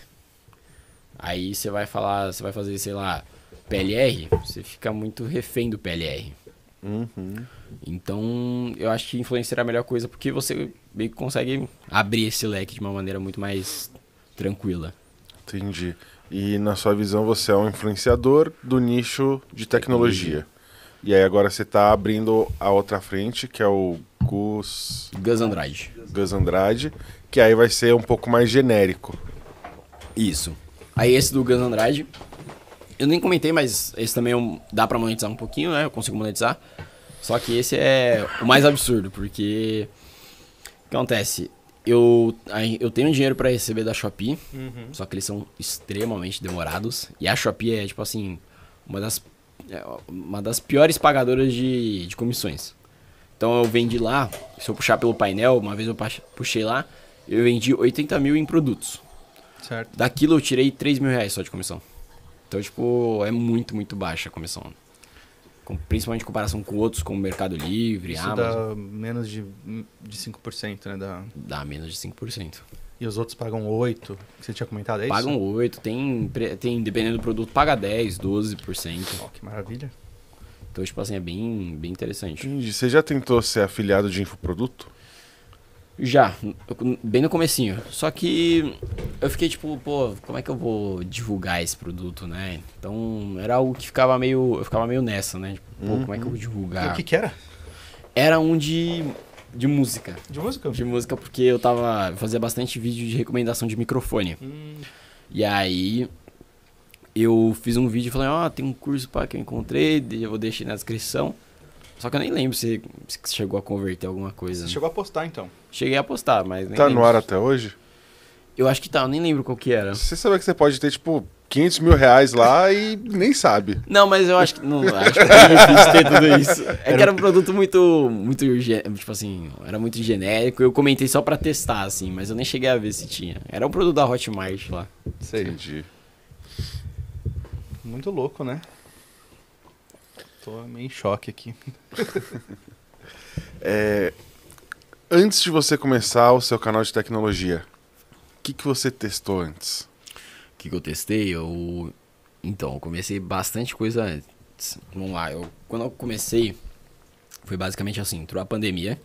Aí você vai falar, você vai fazer, sei lá, PLR, você fica muito refém do PLR. Uhum. Então, eu acho que influencer é a melhor coisa porque você meio que consegue abrir esse leque de uma maneira muito mais tranquila. Entendi. E na sua visão, você é um influenciador do nicho de tecnologia. E aí agora você está abrindo a outra frente, que é o Gus... Gus Andrade. Gus Andrade, que aí vai ser um pouco mais genérico. Isso. Aí esse do Gus Andrade, eu nem comentei, mas esse também dá para monetizar um pouquinho, né? Eu consigo monetizar. Só que esse é o mais absurdo, porque... O que acontece? eu, eu tenho dinheiro para receber da Shopee, uhum. só que eles são extremamente demorados. E a Shopee é, tipo assim, uma das é uma das piores pagadoras de, de comissões. Então eu vendi lá, se eu puxar pelo painel, uma vez eu puxei lá, eu vendi 80 mil em produtos. Certo. Daquilo eu tirei 3 mil reais só de comissão. Então, tipo, é muito, muito baixa a comissão. Com, principalmente em comparação com outros, como Mercado Livre, Isso Amazon. dá menos de, de 5%, né? Dá... dá menos de 5%. E os outros pagam 8, que você tinha comentado, é pagam isso? Pagam 8, tem, tem, dependendo do produto, paga 10, 12%. Oh, que maravilha. Então, tipo assim, é bem, bem interessante. Entendi. Você já tentou ser afiliado de infoproduto? Já, bem no comecinho. Só que eu fiquei tipo, pô, como é que eu vou divulgar esse produto, né? Então era algo que ficava meio. Eu ficava meio nessa, né? Tipo, pô, como é que eu vou uhum. divulgar? E o que, que era? Era um de de música. De música? De música, porque eu tava. fazia bastante vídeo de recomendação de microfone. Hum. E aí eu fiz um vídeo e falei, ó, oh, tem um curso para que eu encontrei, eu vou deixar na descrição. Só que eu nem lembro se, se chegou a converter alguma coisa. Você né? chegou a postar então? Cheguei a postar, mas nem Tá lembro. no ar até hoje? Eu acho que tá, eu nem lembro qual que era. Você sabe que você pode ter, tipo, 500 mil reais lá e nem sabe. Não, mas eu acho que não, acho que é ter tudo isso. É era... que era um produto muito, muito, tipo assim, era muito genérico. Eu comentei só para testar, assim, mas eu nem cheguei a ver se tinha. Era um produto da Hotmart lá. Entendi. Muito louco, né? Tô meio em choque aqui. é, antes de você começar o seu canal de tecnologia, o que, que você testou antes? que, eu testei, eu. Então, eu comecei bastante coisa antes. Vamos lá, eu, quando eu comecei, foi basicamente assim: entrou a pandemia.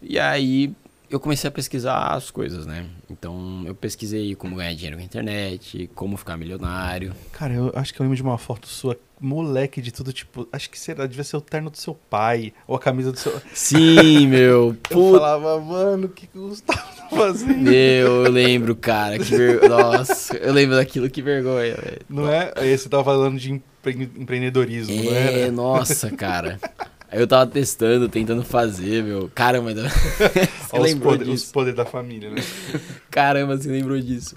E aí eu comecei a pesquisar as coisas, né? Então eu pesquisei como ganhar dinheiro com a internet, como ficar milionário. Cara, eu acho que eu lembro de uma foto sua, moleque de tudo, tipo, acho que será, devia ser o terno do seu pai, ou a camisa do seu. Sim, meu. eu falava, mano, o que, que o Gustavo tá fazendo? Meu, eu lembro, cara. Que Nossa, eu lembro daquilo, que vergonha, velho. Não é? Aí você tava falando de empre... empreendedorismo, é, não é? É, nossa, cara. Aí eu tava testando, tentando fazer, meu. Caramba, ainda... você lembrou poder, disso. Os poderes da família, né? Caramba, você lembrou disso.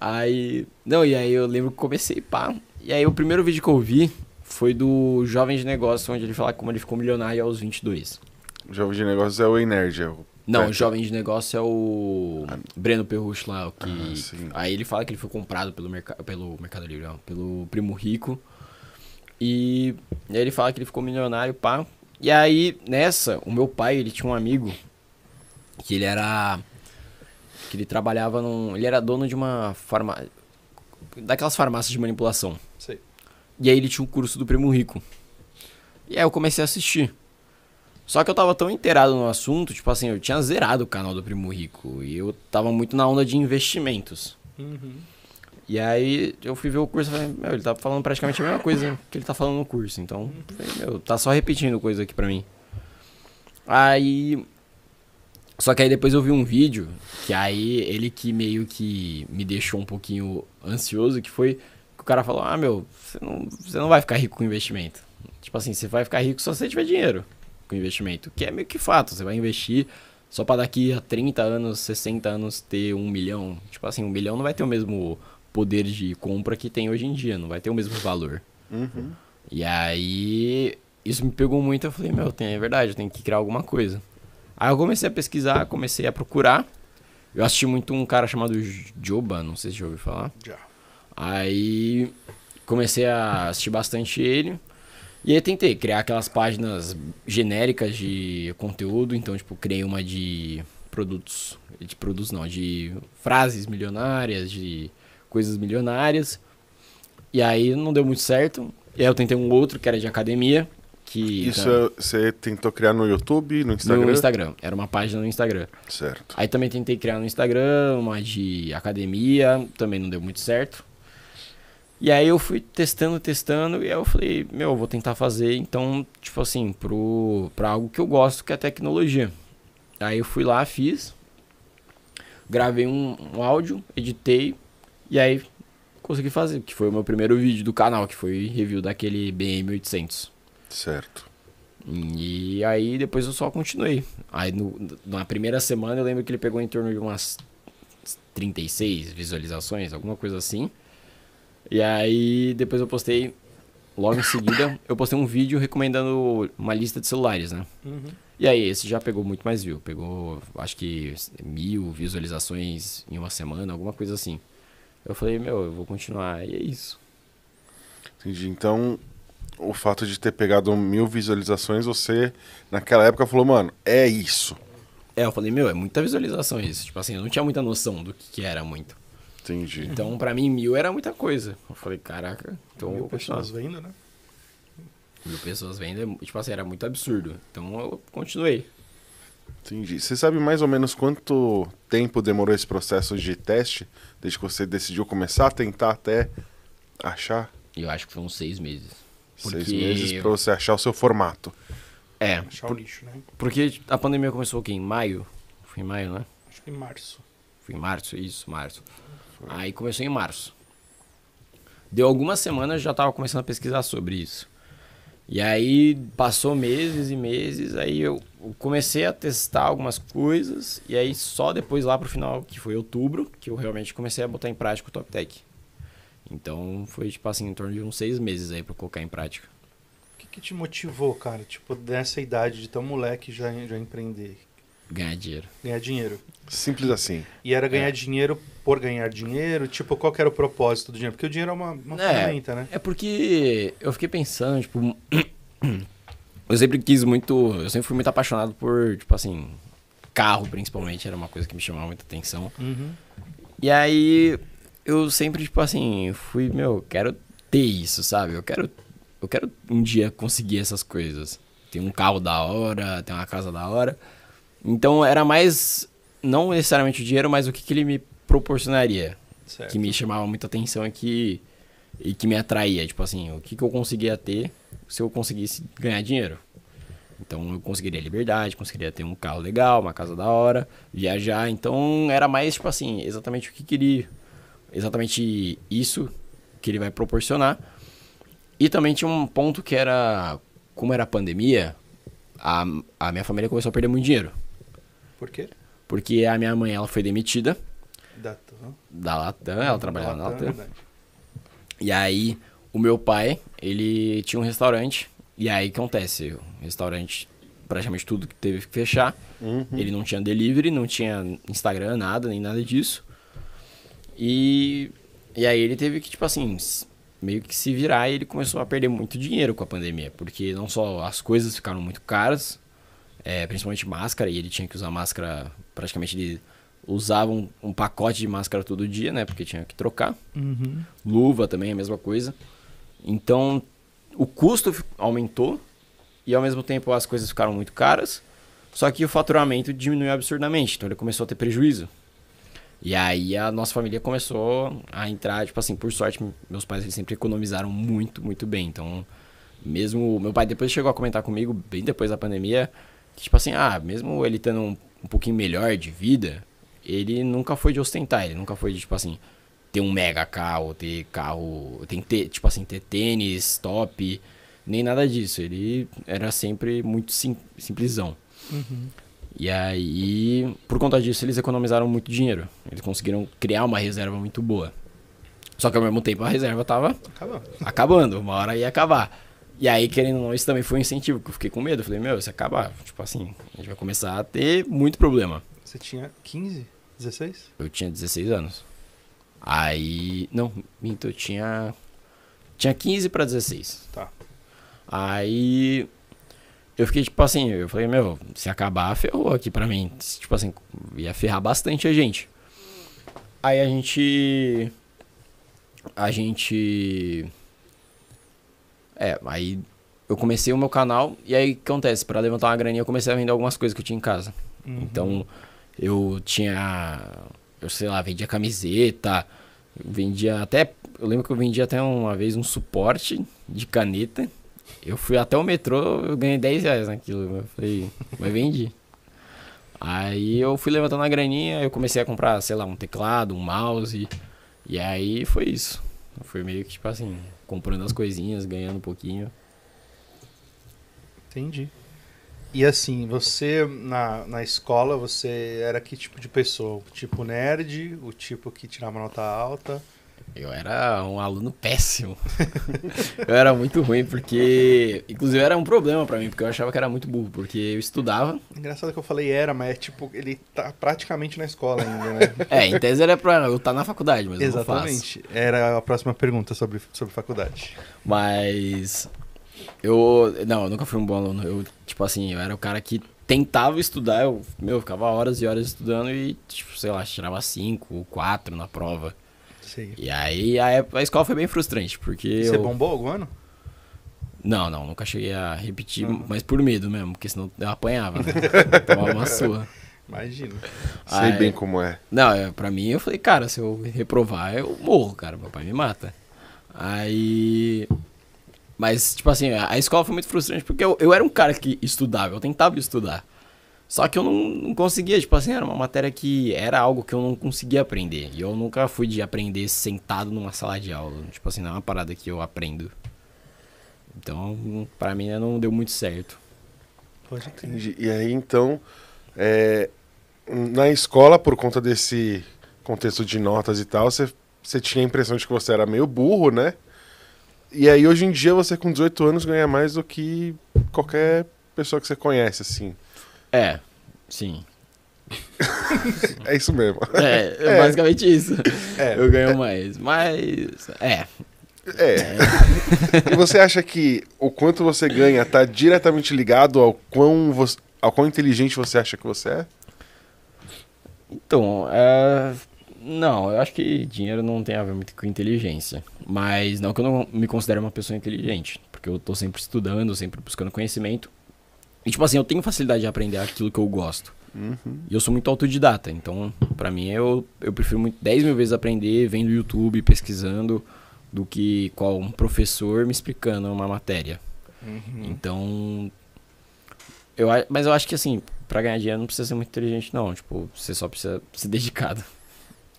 Aí. Não, e aí eu lembro que comecei, pá. E aí o primeiro vídeo que eu vi foi do Jovem de Negócios, onde ele fala como ele ficou milionário aos 22. O Jovem de Negócios é o energia é o não, o jovem de negócio é o ah, Breno Perrucho lá, o que. Ah, aí ele fala que ele foi comprado pelo, merc... pelo Mercado Livre, não, pelo Primo Rico. E... e aí ele fala que ele ficou milionário, pá. E aí, nessa, o meu pai, ele tinha um amigo que ele era. que ele trabalhava num. ele era dono de uma farmácia. daquelas farmácias de manipulação. Sei. E aí ele tinha um curso do Primo Rico. E aí eu comecei a assistir. Só que eu tava tão inteirado no assunto, tipo assim, eu tinha zerado o canal do Primo Rico. E eu tava muito na onda de investimentos. Uhum. E aí eu fui ver o curso e falei, meu, ele tá falando praticamente a mesma coisa que ele tá falando no curso. Então, falei, meu, tá só repetindo coisa aqui pra mim. Aí. Só que aí depois eu vi um vídeo, que aí ele que meio que me deixou um pouquinho ansioso, que foi que o cara falou, ah, meu, você não, você não vai ficar rico com investimento. Tipo assim, você vai ficar rico só se você tiver dinheiro com investimento, que é meio que fato, você vai investir só para daqui a 30 anos, 60 anos ter um milhão. Tipo assim, um milhão não vai ter o mesmo poder de compra que tem hoje em dia, não vai ter o mesmo valor. Uhum. E aí, isso me pegou muito, eu falei, meu, tem, é verdade, eu tenho que criar alguma coisa. Aí eu comecei a pesquisar, comecei a procurar. Eu assisti muito um cara chamado Joba, não sei se já ouviu falar. Já. Aí comecei a assistir bastante ele. E aí tentei criar aquelas páginas genéricas de conteúdo, então tipo, criei uma de produtos, de produtos não, de frases milionárias, de coisas milionárias. E aí não deu muito certo. E aí eu tentei um outro que era de academia. Que, Isso tá é você tentou criar no YouTube, no Instagram? No Instagram. Era uma página no Instagram. Certo. Aí também tentei criar no Instagram, uma de academia, também não deu muito certo. E aí eu fui testando, testando, e aí eu falei, meu, eu vou tentar fazer, então, tipo assim, pro, pra algo que eu gosto, que é tecnologia. Aí eu fui lá, fiz, gravei um, um áudio, editei, e aí consegui fazer, que foi o meu primeiro vídeo do canal, que foi review daquele BM800. Certo. E aí depois eu só continuei. Aí no, na primeira semana eu lembro que ele pegou em torno de umas 36 visualizações, alguma coisa assim. E aí depois eu postei, logo em seguida, eu postei um vídeo recomendando uma lista de celulares, né? Uhum. E aí esse já pegou muito mais view, pegou acho que mil visualizações em uma semana, alguma coisa assim eu falei, meu, eu vou continuar. E é isso. Entendi. Então, o fato de ter pegado mil visualizações, você, naquela época, falou, mano, é isso. É, eu falei, meu, é muita visualização isso. Tipo assim, eu não tinha muita noção do que, que era muito. Entendi. Então, pra mim, mil era muita coisa. Eu falei, caraca, então mil pessoas vendo, né? Mil pessoas vendo, é tipo assim, era muito absurdo. Então, eu continuei. Entendi. Você sabe mais ou menos quanto tempo demorou esse processo de teste? Desde que você decidiu começar a tentar até achar? Eu acho que foram seis meses. Seis meses pra você achar o seu formato. É. Achar por... o lixo, né? Porque a pandemia começou aqui em maio. Foi em maio, né? Acho que em março. Foi em março, isso, março. Foi. Aí começou em março. Deu algumas semanas, eu já tava começando a pesquisar sobre isso. E aí passou meses e meses, aí eu comecei a testar algumas coisas, e aí só depois lá pro final, que foi outubro, que eu realmente comecei a botar em prática o Top Tech. Então foi tipo assim, em torno de uns seis meses aí pra colocar em prática. O que, que te motivou, cara? Tipo, dessa idade de tão moleque já, já empreender? Ganhar dinheiro. Ganhar dinheiro. Simples assim. E era ganhar é. dinheiro por ganhar dinheiro? Tipo, qual era o propósito do dinheiro? Porque o dinheiro é uma, uma é, ferramenta, né? É porque eu fiquei pensando, tipo. eu sempre quis muito. Eu sempre fui muito apaixonado por, tipo assim. Carro, principalmente, era uma coisa que me chamava muita atenção. Uhum. E aí. Eu sempre, tipo assim, fui, meu, quero ter isso, sabe? Eu quero. Eu quero um dia conseguir essas coisas. Tem um carro da hora, tem uma casa da hora. Então era mais não necessariamente o dinheiro, mas o que, que ele me proporcionaria. Certo. Que me chamava muita atenção e que, e que me atraía. Tipo assim, o que, que eu conseguia ter se eu conseguisse ganhar dinheiro. Então eu conseguiria liberdade, conseguiria ter um carro legal, uma casa da hora, viajar. Então era mais, tipo assim, exatamente o que queria. Exatamente isso que ele vai proporcionar. E também tinha um ponto que era, como era a pandemia, a, a minha família começou a perder muito dinheiro. Por quê? Porque a minha mãe, ela foi demitida. Da Latam. Da Latam, ela trabalhava na Latam. E aí, o meu pai, ele tinha um restaurante. E aí, acontece? O restaurante, praticamente tudo que teve que fechar. Uhum. Ele não tinha delivery, não tinha Instagram, nada, nem nada disso. E, e aí, ele teve que, tipo assim, meio que se virar. E ele começou a perder muito dinheiro com a pandemia. Porque não só as coisas ficaram muito caras, é, principalmente máscara. E ele tinha que usar máscara praticamente ele usava um, um, pacote de máscara todo dia, né? Porque tinha que trocar. Uhum. Luva também, a mesma coisa. Então, o custo aumentou e ao mesmo tempo as coisas ficaram muito caras. Só que o faturamento diminuiu absurdamente, então ele começou a ter prejuízo. E aí a nossa família começou a entrar, tipo assim, por sorte, meus pais eles sempre economizaram muito, muito bem. Então, mesmo meu pai depois chegou a comentar comigo bem depois da pandemia, que tipo assim, ah, mesmo ele tendo um um pouquinho melhor de vida, ele nunca foi de ostentar, ele nunca foi de, tipo assim, ter um mega carro, ter carro, tem que ter, tipo assim, ter tênis top, nem nada disso. Ele era sempre muito sim, simplesão. Uhum. E aí, por conta disso, eles economizaram muito dinheiro. Eles conseguiram criar uma reserva muito boa. Só que ao mesmo tempo a reserva tava acabando. acabando uma hora ia acabar. E aí, querendo ou não, isso também foi um incentivo, porque eu fiquei com medo. Eu falei, meu, se acabar, tipo assim, a gente vai começar a ter muito problema. Você tinha 15, 16? Eu tinha 16 anos. Aí. Não, minto, eu tinha. Tinha 15 para 16. Tá. Aí. Eu fiquei tipo assim, eu falei, meu, se acabar, ferrou aqui pra mim. Tipo assim, ia ferrar bastante a gente. Aí a gente. A gente é, aí eu comecei o meu canal e aí o que acontece? Para levantar uma graninha eu comecei a vender algumas coisas que eu tinha em casa. Uhum. Então eu tinha, eu sei lá, vendia camiseta, vendia até, eu lembro que eu vendi até uma vez um suporte de caneta. Eu fui até o metrô, eu ganhei 10 reais naquilo. Eu falei, mas vendi. Aí eu fui levantando a graninha, eu comecei a comprar, sei lá, um teclado, um mouse. E aí foi isso. Foi meio que tipo assim, comprando as coisinhas, ganhando um pouquinho. Entendi. E assim, você na, na escola, você era que tipo de pessoa? O tipo nerd, o tipo que tirava nota alta? Eu era um aluno péssimo. eu era muito ruim, porque. Inclusive era um problema para mim, porque eu achava que era muito burro, porque eu estudava. Engraçado que eu falei era, mas é tipo, ele tá praticamente na escola ainda, né? é, em tese era pra eu estar tá na faculdade, mas Exatamente. Era a próxima pergunta sobre, sobre faculdade. Mas. Eu. Não, eu nunca fui um bom aluno. Eu, tipo assim, eu era o cara que tentava estudar, eu, meu, ficava horas e horas estudando e, tipo, sei lá, tirava cinco, ou quatro na prova. E aí a, a escola foi bem frustrante, porque. Você eu... bombou algum ano? Não, não, nunca cheguei a repetir, mas por medo mesmo, porque senão eu apanhava, né? eu tomava uma sua Imagino. Sei bem como é. Não, é, pra mim eu falei, cara, se eu reprovar, eu morro, cara. Meu pai me mata. Aí. Mas, tipo assim, a escola foi muito frustrante porque eu, eu era um cara que estudava, eu tentava estudar. Só que eu não, não, conseguia, tipo assim, era uma matéria que era algo que eu não conseguia aprender. E eu nunca fui de aprender sentado numa sala de aula. Tipo assim, não é uma parada que eu aprendo. Então, para mim, não deu muito certo. Pode Entendi. E aí, então, é, na escola, por conta desse contexto de notas e tal, você tinha a impressão de que você era meio burro, né? E aí, hoje em dia, você com 18 anos ganha mais do que qualquer pessoa que você conhece, assim. É, sim. é isso mesmo. É, é. é. basicamente isso. É. Eu ganho é. mais. Mas. É. é. É. e você acha que o quanto você ganha está diretamente ligado ao quão, você, ao quão inteligente você acha que você é? Então, é... não, eu acho que dinheiro não tem a ver muito com inteligência. Mas não que eu não me considere uma pessoa inteligente, porque eu estou sempre estudando, sempre buscando conhecimento. E, tipo assim, eu tenho facilidade de aprender aquilo que eu gosto. Uhum. E eu sou muito autodidata, então, para mim, eu, eu prefiro muito 10 mil vezes aprender vendo YouTube, pesquisando, do que qual um professor me explicando uma matéria. Uhum. Então, eu, mas eu acho que assim, para ganhar dinheiro não precisa ser muito inteligente, não. Tipo, você só precisa ser dedicado.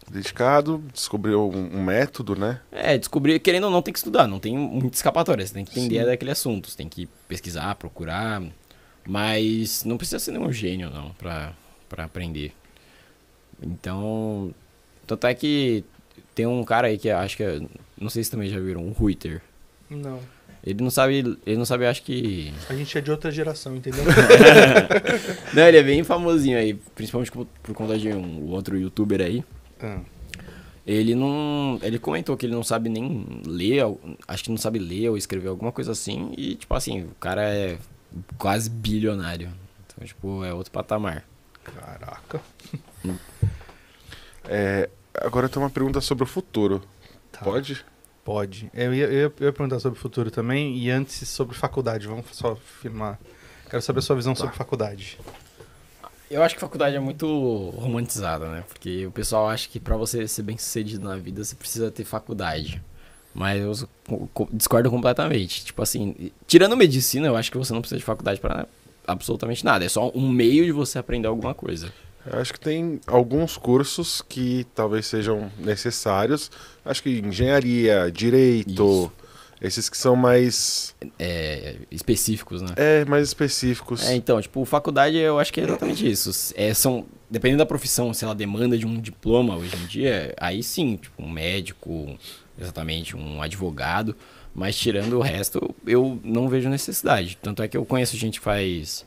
Dedicado, descobrir um, um método, né? É, descobrir, querendo ou não, tem que estudar, não tem muita escapatória. Você tem que entender Sim. daquele assunto, você tem que pesquisar, procurar, mas não precisa ser nenhum gênio, não, pra, pra aprender. Então, tanto é que tem um cara aí que acho que, é, não sei se também já viram, um Twitter. Não. Ele não sabe, ele não sabe, acho que. A gente é de outra geração, entendeu? não, ele é bem famosinho aí, principalmente por, por conta de um outro youtuber aí. Ah. Ele não. Ele comentou que ele não sabe nem ler, acho que não sabe ler ou escrever alguma coisa assim. E, tipo assim, o cara é quase bilionário. Então, tipo, é outro patamar. Caraca. é, agora tem uma pergunta sobre o futuro. Tá. Pode? Pode. É, eu ia, eu, ia, eu perguntar sobre o futuro também e antes sobre faculdade. Vamos só firmar. Quero saber a sua visão tá. sobre faculdade. Eu acho que faculdade é muito romantizada, né? Porque o pessoal acha que para você ser bem sucedido na vida você precisa ter faculdade. Mas eu discordo completamente. Tipo assim, tirando medicina, eu acho que você não precisa de faculdade para absolutamente nada. É só um meio de você aprender alguma coisa. Eu acho que tem alguns cursos que talvez sejam necessários. Acho que engenharia, direito, Isso. esses que são mais. É, específicos, né? É, mais específicos. É, então, tipo, faculdade eu acho que é exatamente isso. É, são, dependendo da profissão, se ela demanda de um diploma hoje em dia, aí sim, tipo, um médico, exatamente um advogado, mas tirando o resto, eu não vejo necessidade. Tanto é que eu conheço gente que faz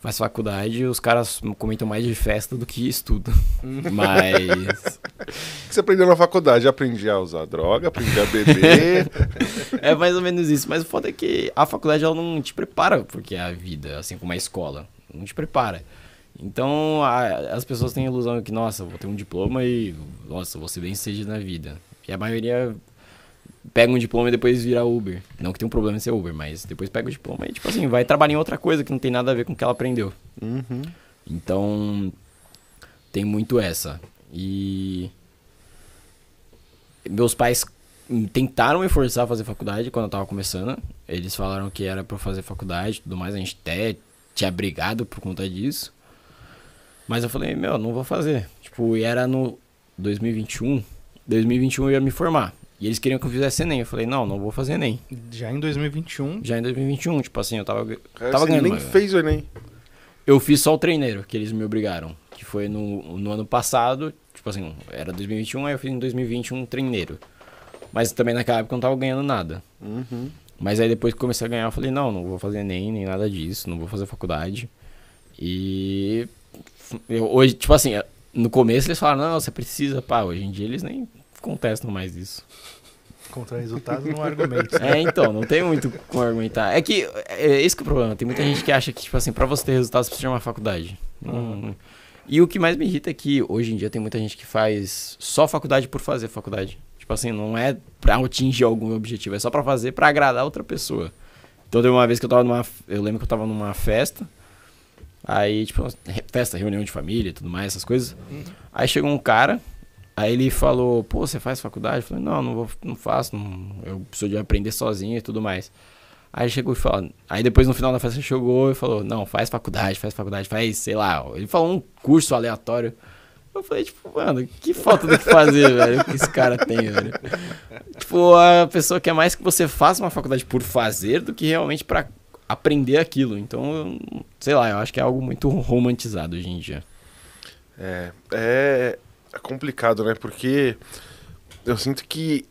faz faculdade e os caras comentam mais de festa do que estudo. Uhum. Mas. O que você aprendeu na faculdade? Aprendi a usar droga, aprendi a beber. é mais ou menos isso. Mas o foda é que a faculdade ela não te prepara porque é a vida, assim como a escola. Não te prepara. Então a, as pessoas têm a ilusão que, nossa, vou ter um diploma e, nossa, vou ser bem sucedido na vida. E a maioria pega um diploma e depois vira Uber. Não que tem um problema em ser Uber, mas depois pega o diploma e, tipo assim, vai trabalhar em outra coisa que não tem nada a ver com o que ela aprendeu. Uhum. Então, tem muito essa. E. Meus pais tentaram me forçar a fazer faculdade quando eu tava começando. Eles falaram que era para fazer faculdade e tudo mais. A gente até tinha brigado por conta disso. Mas eu falei, meu, não vou fazer. Tipo, e era no 2021 2021 eu ia me formar. E eles queriam que eu fizesse Enem. Eu falei, não, não vou fazer Enem. Já em 2021? Já em 2021, tipo assim, eu tava, tava você ganhando. Você nem fez o Enem. Eu fiz só o treineiro, que eles me obrigaram. Que foi no, no ano passado, tipo assim, era 2021, aí eu fiz em 2021 um treineiro. Mas também naquela época eu não tava ganhando nada. Uhum. Mas aí depois que comecei a ganhar, eu falei, não, não vou fazer Enem, nem nada disso, não vou fazer faculdade. E eu, hoje, tipo assim, no começo eles falaram, não, você precisa, pá. Hoje em dia eles nem contestam mais isso. Contra resultados não argumento. É, então, não tem muito como argumentar. É que, é esse é que é o problema. Tem muita gente que acha que, tipo assim, pra você ter resultados, você precisa de uma faculdade. Hum. E o que mais me irrita é que, hoje em dia, tem muita gente que faz só faculdade por fazer faculdade. Tipo assim, não é pra atingir algum objetivo, é só pra fazer pra agradar outra pessoa. Então, teve uma vez que eu tava numa... Eu lembro que eu tava numa festa... Aí, tipo, festa, reunião de família e tudo mais, essas coisas. Aí chegou um cara, aí ele falou, pô, você faz faculdade? Eu falei, não, não, vou, não faço, não, eu preciso de aprender sozinho e tudo mais. Aí chegou e falou. Aí depois no final da festa chegou e falou: Não, faz faculdade, faz faculdade, faz, sei lá. Ele falou um curso aleatório. Eu falei, tipo, mano, que falta do que fazer, velho, que esse cara tem, velho. Tipo, a pessoa quer mais que você faça uma faculdade por fazer do que realmente para aprender aquilo. Então, sei lá, eu acho que é algo muito romantizado hoje em dia. É, é, é, complicado, né? Porque eu sinto que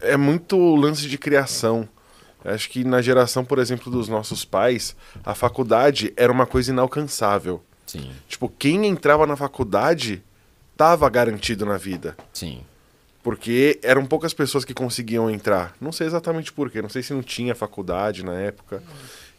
é muito lance de criação. acho que na geração, por exemplo, dos nossos pais, a faculdade era uma coisa inalcançável. Sim. Tipo, quem entrava na faculdade estava garantido na vida. Sim porque eram poucas pessoas que conseguiam entrar. Não sei exatamente porquê, não sei se não tinha faculdade na época.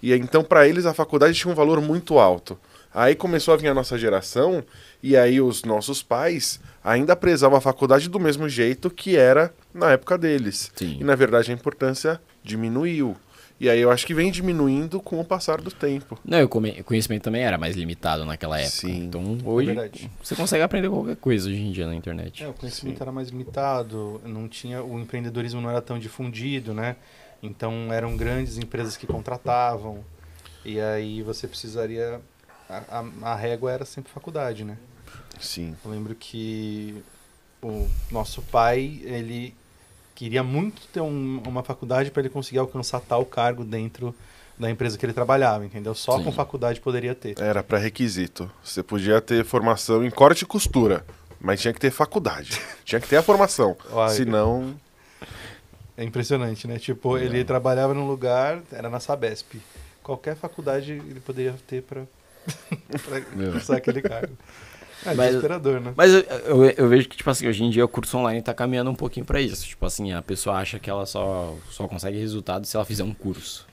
E então, para eles, a faculdade tinha um valor muito alto. Aí começou a vir a nossa geração, e aí os nossos pais ainda prezavam a faculdade do mesmo jeito que era na época deles. Sim. E na verdade a importância diminuiu. E aí eu acho que vem diminuindo com o passar do tempo. Não, o conhecimento também era mais limitado naquela época. Sim, então é hoje é você consegue aprender qualquer coisa hoje em dia na internet. É, o conhecimento Sim. era mais limitado, não tinha o empreendedorismo não era tão difundido, né? Então eram grandes empresas que contratavam. E aí você precisaria a, a, a régua era sempre faculdade, né? Sim. Eu lembro que o nosso pai, ele queria muito ter um, uma faculdade para ele conseguir alcançar tal cargo dentro da empresa que ele trabalhava, entendeu? Só Sim. com faculdade poderia ter. Era pré-requisito. Você podia ter formação em corte e costura, mas tinha que ter faculdade. tinha que ter a formação. Olha, senão. É impressionante, né? Tipo, é. ele trabalhava num lugar, era na Sabesp. Qualquer faculdade ele poderia ter para alcançar aquele cargo. É mas, desesperador, né? Mas eu, eu, eu, vejo que, tipo assim, hoje em dia o curso online tá caminhando um pouquinho para isso. Tipo assim, a pessoa acha que ela só, só consegue resultado se ela fizer um curso.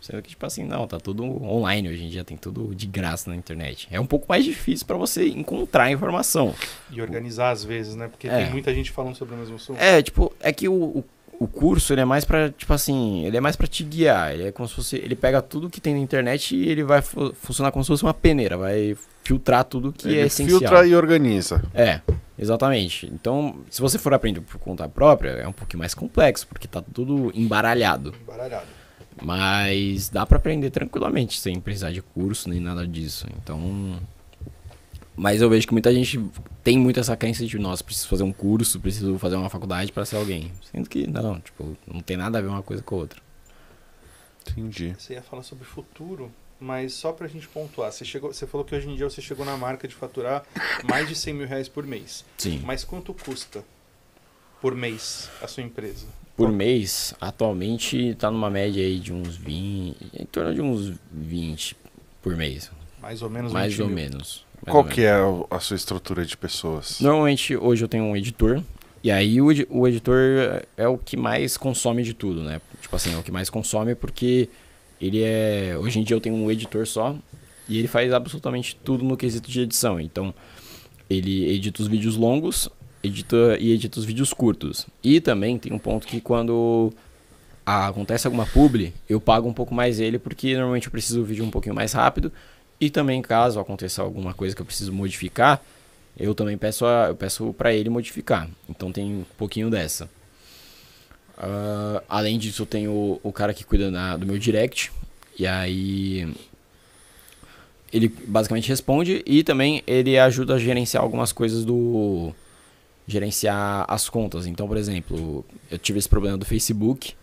Sendo que, tipo assim, não, tá tudo online hoje em dia, tem tudo de graça na internet. É um pouco mais difícil para você encontrar informação. E organizar às vezes, né? Porque é. tem muita gente falando sobre o mesmo assunto. É, tipo, é que o, o curso, ele é mais para tipo assim, ele é mais para te guiar. Ele é como se fosse, ele pega tudo que tem na internet e ele vai fu funcionar como se fosse uma peneira, vai filtrar tudo que ele é essencial. Filtra e organiza. É, exatamente. Então, se você for aprender por conta própria, é um pouquinho mais complexo, porque tá tudo embaralhado. Embaralhado. Mas dá para aprender tranquilamente, sem precisar de curso nem nada disso. Então, mas eu vejo que muita gente tem muito essa crença de, nossa, preciso fazer um curso, preciso fazer uma faculdade para ser alguém. Sendo que não, tipo, não tem nada a ver uma coisa com a outra. Entendi. Você ia falar sobre futuro, mas só pra gente pontuar. Você, chegou, você falou que hoje em dia você chegou na marca de faturar mais de 100 mil reais por mês. Sim. Mas quanto custa por mês a sua empresa? Por mês, atualmente tá numa média aí de uns 20, em torno de uns 20 por mês. Mais ou menos Mais ou mil. menos. Qual é. que é a sua estrutura de pessoas? Normalmente hoje eu tenho um editor. E aí o, o editor é o que mais consome de tudo, né? Tipo assim, é o que mais consome porque ele é. Hoje em dia eu tenho um editor só e ele faz absolutamente tudo no quesito de edição. Então, ele edita os vídeos longos edita, e edita os vídeos curtos. E também tem um ponto que quando acontece alguma publi, eu pago um pouco mais ele, porque normalmente eu preciso do vídeo um pouquinho mais rápido. E também, caso aconteça alguma coisa que eu preciso modificar, eu também peço a, eu peço para ele modificar. Então tem um pouquinho dessa. Uh, além disso, eu tenho o, o cara que cuida na, do meu direct. E aí. Ele basicamente responde e também ele ajuda a gerenciar algumas coisas do. Gerenciar as contas. Então, por exemplo, eu tive esse problema do Facebook.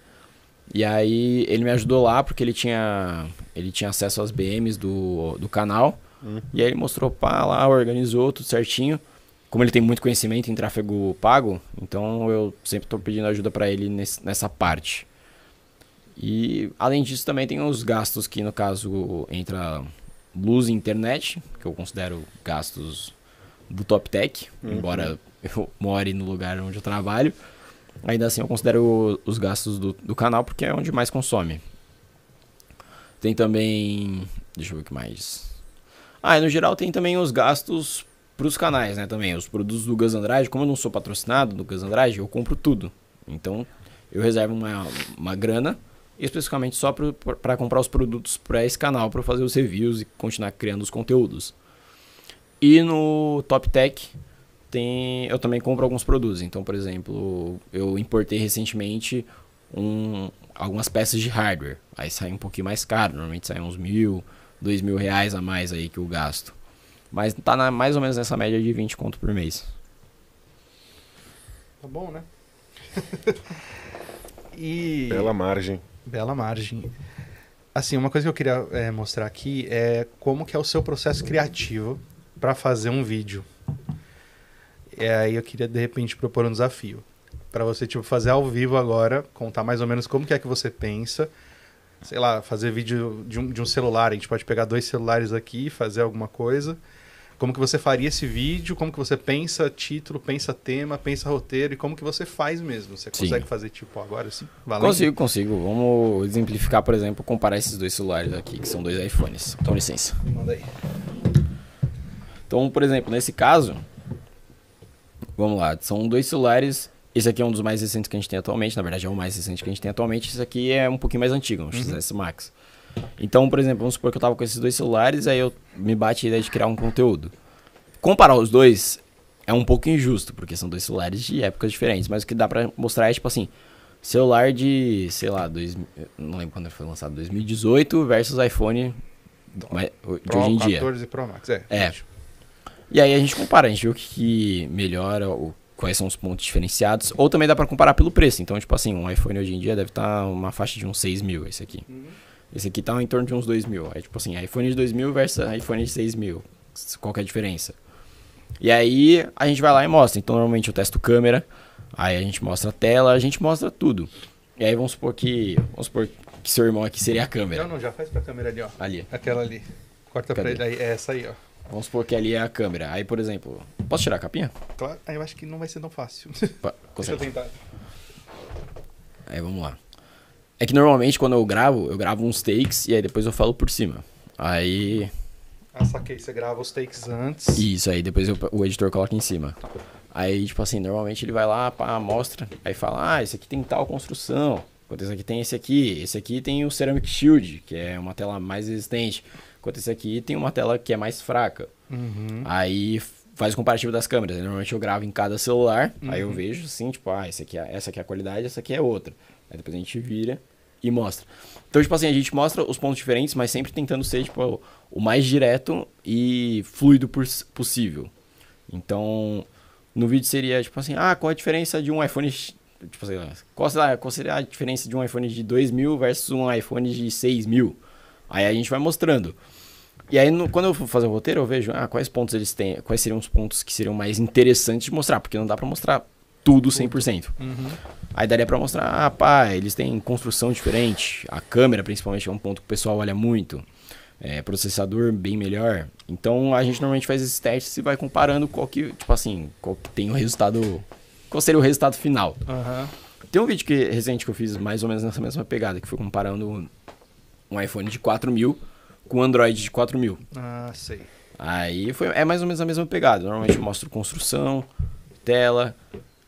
E aí ele me ajudou lá porque ele tinha, ele tinha acesso às BMs do, do canal. Uhum. E aí ele mostrou pá lá, organizou tudo certinho. Como ele tem muito conhecimento em tráfego pago, então eu sempre estou pedindo ajuda para ele nesse, nessa parte. E além disso também tem os gastos que no caso entra luz e internet, que eu considero gastos do Top Tech, uhum. embora eu more no lugar onde eu trabalho. Ainda assim, eu considero os gastos do, do canal porque é onde mais consome. Tem também. Deixa eu ver o que mais. Ah, e no geral tem também os gastos para os canais, né? Também os produtos do Gus Andrade. Como eu não sou patrocinado do Gus Andrade, eu compro tudo. Então eu reservo uma, uma grana especificamente só para comprar os produtos para esse canal, para fazer os reviews e continuar criando os conteúdos. E no Top Tech, tem, eu também compro alguns produtos. Então, por exemplo, eu importei recentemente um, algumas peças de hardware. Aí sai um pouquinho mais caro, normalmente sai uns mil, dois mil reais a mais aí que eu gasto. Mas tá na, mais ou menos nessa média de 20 conto por mês. Tá bom, né? e... Bela margem. Bela margem. Assim, uma coisa que eu queria é, mostrar aqui é como que é o seu processo criativo para fazer um vídeo. E é, aí eu queria, de repente, propor um desafio. para você, tipo, fazer ao vivo agora, contar mais ou menos como que é que você pensa. Sei lá, fazer vídeo de um, de um celular. A gente pode pegar dois celulares aqui e fazer alguma coisa. Como que você faria esse vídeo? Como que você pensa título, pensa tema, pensa roteiro e como que você faz mesmo? Você consegue Sim. fazer tipo agora assim? Valente? Consigo, consigo. Vamos exemplificar, por exemplo, comparar esses dois celulares aqui, que são dois iPhones. Então, licença. Manda aí. Então, por exemplo, nesse caso, Vamos lá, são dois celulares. Esse aqui é um dos mais recentes que a gente tem atualmente, na verdade é o mais recente que a gente tem atualmente. Esse aqui é um pouquinho mais antigo, um uhum. XS Max. Então, por exemplo, vamos supor que eu tava com esses dois celulares, aí eu me bati a ideia de criar um conteúdo. Comparar os dois é um pouco injusto, porque são dois celulares de épocas diferentes, mas o que dá para mostrar é tipo assim, celular de, sei lá, dois, não lembro quando foi lançado, 2018 versus iPhone Pro, de hoje em 14 dia. 14 Pro Max, é. É. Acho. E aí a gente compara, a gente vê o que, que melhora, o, quais são os pontos diferenciados. Ou também dá para comparar pelo preço. Então, tipo assim, um iPhone hoje em dia deve estar tá uma faixa de uns 6 mil, esse aqui. Uhum. Esse aqui tá em torno de uns 2 mil. Aí, tipo assim, iPhone de 2 mil versus iPhone de 6 mil. Qual que é a diferença? E aí a gente vai lá e mostra. Então, normalmente eu testo câmera, aí a gente mostra a tela, a gente mostra tudo. E aí vamos supor que. Vamos supor que seu irmão aqui seria a câmera. Não, não, já faz pra câmera ali, ó. Ali. Aquela ali. Corta Cadê? pra ele aí. É essa aí, ó. Vamos supor que ali é a câmera. Aí, por exemplo, posso tirar a capinha? Claro, ah, eu acho que não vai ser tão fácil. Pa consegue. Deixa eu tentar. Aí, vamos lá. É que normalmente quando eu gravo, eu gravo uns takes e aí depois eu falo por cima. Aí. Ah, saquei. Você grava os takes antes. Isso, aí depois eu, o editor coloca em cima. Tá. Aí, tipo assim, normalmente ele vai lá, pá, mostra. Aí fala, ah, esse aqui tem tal construção. Enquanto esse aqui tem esse aqui. Esse aqui tem o Ceramic Shield, que é uma tela mais resistente quanto esse aqui tem uma tela que é mais fraca. Uhum. Aí faz o comparativo das câmeras. Né? Normalmente eu gravo em cada celular, uhum. aí eu uhum. vejo assim, tipo, ah, esse aqui é, essa aqui é a qualidade, essa aqui é outra. Aí depois a gente vira e mostra. Então, tipo assim, a gente mostra os pontos diferentes, mas sempre tentando ser, tipo, o mais direto e fluido possível. Então, no vídeo seria, tipo assim, ah, qual a diferença de um iPhone... Tipo assim, qual, lá, qual seria a diferença de um iPhone de 2 mil versus um iPhone de 6 mil? Aí a gente vai mostrando. E aí, no, quando eu vou fazer o roteiro, eu vejo ah, quais pontos eles têm, quais seriam os pontos que seriam mais interessantes de mostrar, porque não dá para mostrar tudo 100%. Uhum. Aí daria para mostrar, ah, pá, eles têm construção diferente, a câmera principalmente é um ponto que o pessoal olha muito. É, processador bem melhor. Então a gente normalmente faz esses testes e vai comparando qual que, tipo assim, qual que tem o resultado. Qual seria o resultado final. Uhum. Tem um vídeo que, recente que eu fiz mais ou menos nessa mesma pegada, que foi comparando um iPhone de 4 mil com Android de 4000. Ah, sei. Aí foi, é mais ou menos a mesma pegada. Normalmente eu mostro construção, tela,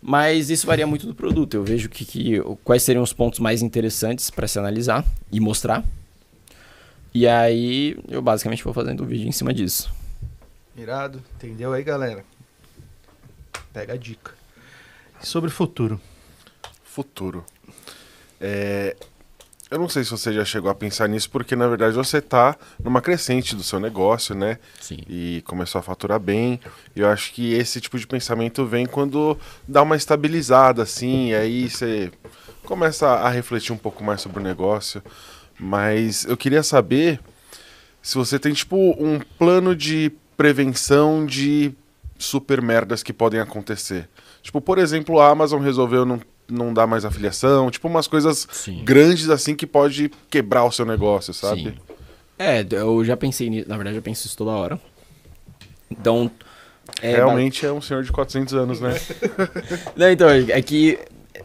mas isso varia muito do produto. Eu vejo que, que quais seriam os pontos mais interessantes para se analisar e mostrar. E aí eu basicamente vou fazendo o um vídeo em cima disso. Mirado, entendeu aí, galera? Pega a dica. Sobre o futuro. Futuro. É, eu não sei se você já chegou a pensar nisso, porque na verdade você está numa crescente do seu negócio, né? Sim. E começou a faturar bem. Eu acho que esse tipo de pensamento vem quando dá uma estabilizada, assim, e aí você começa a refletir um pouco mais sobre o negócio. Mas eu queria saber se você tem, tipo, um plano de prevenção de super merdas que podem acontecer. Tipo, por exemplo, a Amazon resolveu não não dá mais afiliação, tipo umas coisas Sim. grandes assim que pode quebrar o seu negócio, sabe? Sim. É, eu já pensei nisso, na verdade eu penso isso toda hora. Então. É, Realmente é um senhor de 400 anos, né? não, então, é que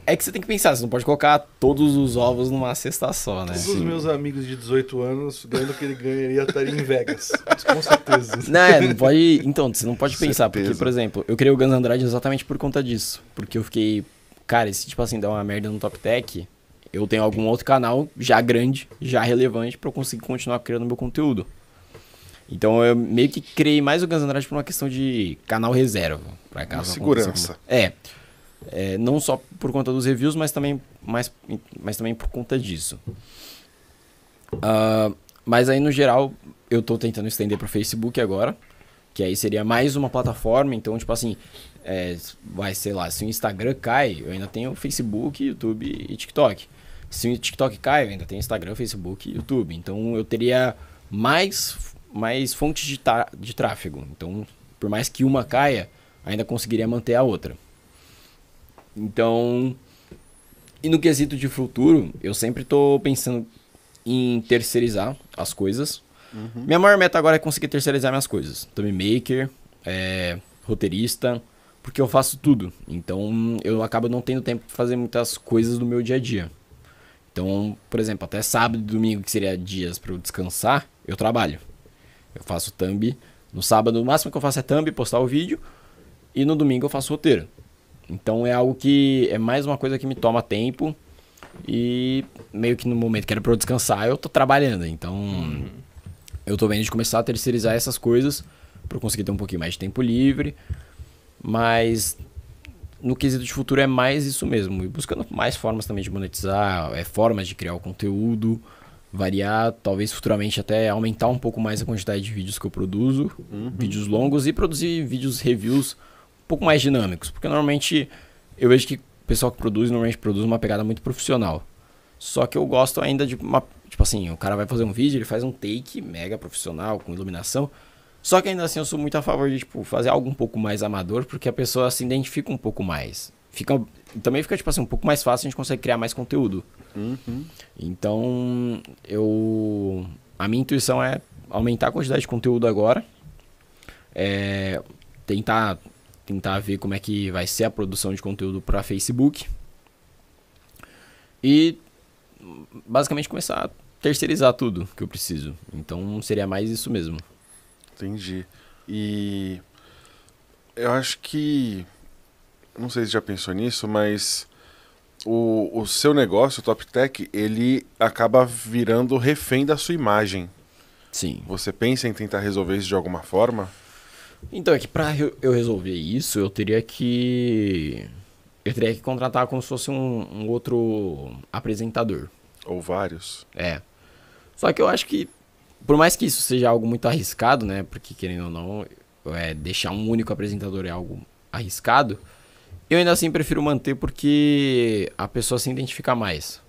é que você tem que pensar, você não pode colocar todos os ovos numa cesta só, né? Todos Sim. os meus amigos de 18 anos, ganhando o que ele ganha, ele em Vegas. Com certeza. Não, é, não pode. Então, você não pode pensar, porque, por exemplo, eu criei o Guns Andrade exatamente por conta disso. Porque eu fiquei Cara, se tipo assim, dá uma merda no Top Tech, eu tenho algum outro canal já grande, já relevante para eu conseguir continuar criando meu conteúdo. Então eu meio que criei mais o Guns Andrade por uma questão de canal reserva, para caso segurança. É, é, não só por conta dos reviews, mas também mais, mas também por conta disso. Uh, mas aí no geral eu tô tentando estender para Facebook agora, que aí seria mais uma plataforma, então tipo assim, é, vai, sei lá, se o Instagram cai, eu ainda tenho Facebook, YouTube e TikTok. Se o TikTok cai, eu ainda tenho Instagram, Facebook e YouTube. Então eu teria mais, mais fontes de, de tráfego. Então, por mais que uma caia, ainda conseguiria manter a outra. Então, e no quesito de futuro, eu sempre estou pensando em terceirizar as coisas. Uhum. Minha maior meta agora é conseguir terceirizar minhas coisas. Também maker, é, roteirista, porque eu faço tudo. Então eu acabo não tendo tempo para fazer muitas coisas do meu dia a dia. Então, por exemplo, até sábado e domingo, que seria dias para eu descansar, eu trabalho. Eu faço thumb. No sábado, o máximo que eu faço é thumb, postar o vídeo. E no domingo eu faço roteiro. Então é algo que é mais uma coisa que me toma tempo. E meio que no momento que era pra eu descansar, eu tô trabalhando. Então uhum. eu tô vendo de começar a terceirizar essas coisas para eu conseguir ter um pouquinho mais de tempo livre. Mas no quesito de futuro é mais isso mesmo. E buscando mais formas também de monetizar, é formas de criar o conteúdo, variar, talvez futuramente até aumentar um pouco mais a quantidade de vídeos que eu produzo, uhum. vídeos longos, e produzir vídeos reviews um pouco mais dinâmicos. Porque normalmente eu vejo que o pessoal que produz normalmente produz uma pegada muito profissional. Só que eu gosto ainda de uma. Tipo assim, o cara vai fazer um vídeo, ele faz um take mega profissional, com iluminação. Só que ainda assim eu sou muito a favor de, tipo, fazer algo um pouco mais amador, porque a pessoa se identifica um pouco mais. Fica, também fica, tipo assim, um pouco mais fácil, a gente consegue criar mais conteúdo. Uhum. Então, eu... A minha intuição é aumentar a quantidade de conteúdo agora. É, tentar, tentar ver como é que vai ser a produção de conteúdo para Facebook. E, basicamente, começar a terceirizar tudo que eu preciso. Então, seria mais isso mesmo. Entendi. E eu acho que. Não sei se já pensou nisso, mas o, o seu negócio, o Top Tech, ele acaba virando refém da sua imagem. Sim. Você pensa em tentar resolver isso de alguma forma? Então, é que pra eu resolver isso, eu teria que. Eu teria que contratar como se fosse um, um outro apresentador. Ou vários. É. Só que eu acho que por mais que isso seja algo muito arriscado, né? Porque querendo ou não, é, deixar um único apresentador é algo arriscado. Eu ainda assim prefiro manter porque a pessoa se identifica mais.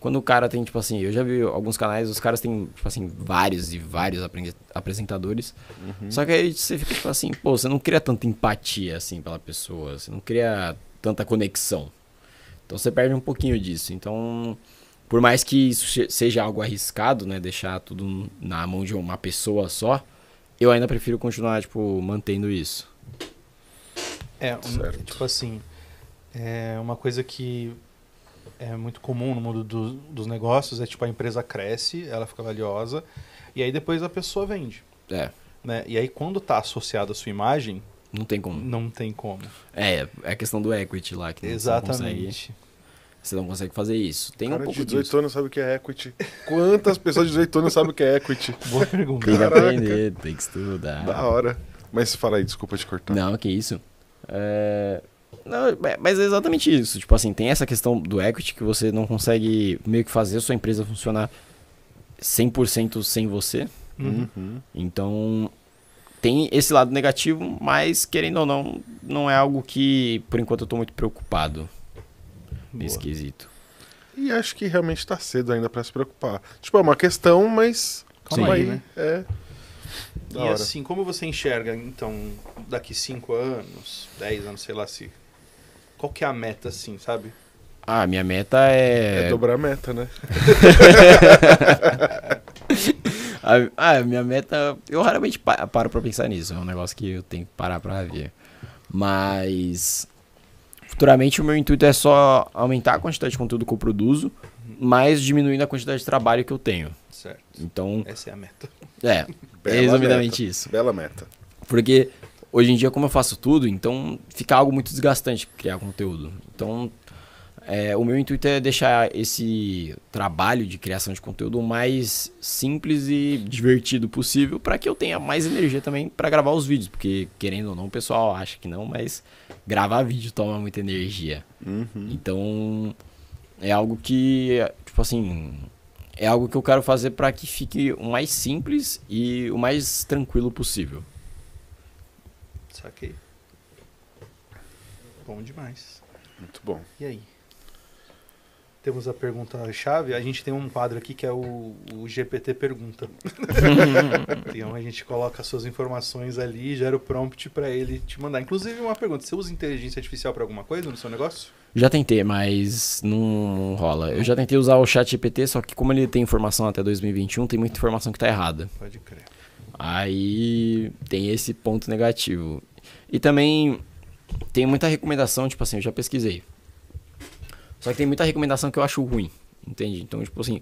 Quando o cara tem, tipo assim, eu já vi alguns canais, os caras têm, tipo assim, vários e vários apresentadores. Uhum. Só que aí você fica, tipo assim, pô, você não cria tanta empatia, assim, pela pessoa. Você não cria tanta conexão. Então você perde um pouquinho disso. Então, por mais que isso seja algo arriscado, né, deixar tudo na mão de uma pessoa só, eu ainda prefiro continuar, tipo, mantendo isso. É, um, tipo assim, é uma coisa que é muito comum no mundo do, dos negócios é, tipo, a empresa cresce, ela fica valiosa, e aí depois a pessoa vende. É. Né? E aí quando está associada a sua imagem... Não tem como. Não tem como. É, é a questão do equity lá que Exatamente. Não consegue... Você não consegue fazer isso. Tem cara um pouco de 18 disso. anos sabe o que é equity. Quantas pessoas de 18 anos sabem o que é equity? Boa pergunta. Tem que aprender, tem que estudar. Da hora. Mas fala aí, desculpa te cortar. Não, que isso. É... Não, é, mas é exatamente isso. Tipo assim, tem essa questão do equity que você não consegue meio que fazer a sua empresa funcionar 100% sem você. Uhum. Então, tem esse lado negativo, mas querendo ou não, não é algo que por enquanto eu estou muito preocupado. Boa. esquisito. E acho que realmente está cedo ainda para se preocupar. Tipo, é uma questão, mas calma Sim. aí, né? É. Da e hora. assim, como você enxerga, então, daqui 5 anos, 10 anos, sei lá se. Qual que é a meta, assim, sabe? Ah, minha meta é. É dobrar a meta, né? ah, minha meta. Eu raramente paro pra pensar nisso. É um negócio que eu tenho que parar pra ver. Mas Futuramente o meu intuito é só aumentar a quantidade de conteúdo que eu produzo, mas diminuindo a quantidade de trabalho que eu tenho. Certo. Então. Essa é a meta. É. Bela é resumidamente meta. isso. Bela meta. Porque hoje em dia, como eu faço tudo, então fica algo muito desgastante criar conteúdo. Então, é, o meu intuito é deixar esse trabalho de criação de conteúdo o mais simples e divertido possível para que eu tenha mais energia também para gravar os vídeos, porque querendo ou não, o pessoal acha que não, mas gravar vídeo toma muita energia. Uhum. Então é algo que, tipo assim, é algo que eu quero fazer para que fique o mais simples e o mais tranquilo possível. Saquei. Bom demais. Muito bom. E aí? temos a pergunta-chave, a gente tem um quadro aqui que é o, o GPT Pergunta. então a gente coloca suas informações ali, gera o prompt para ele te mandar. Inclusive, uma pergunta: você usa inteligência artificial para alguma coisa no seu negócio? Já tentei, mas não rola. Eu já tentei usar o chat GPT, só que como ele tem informação até 2021, tem muita informação que está errada. Pode crer. Aí tem esse ponto negativo. E também tem muita recomendação, tipo assim, eu já pesquisei só que tem muita recomendação que eu acho ruim. Entende? Então, tipo assim,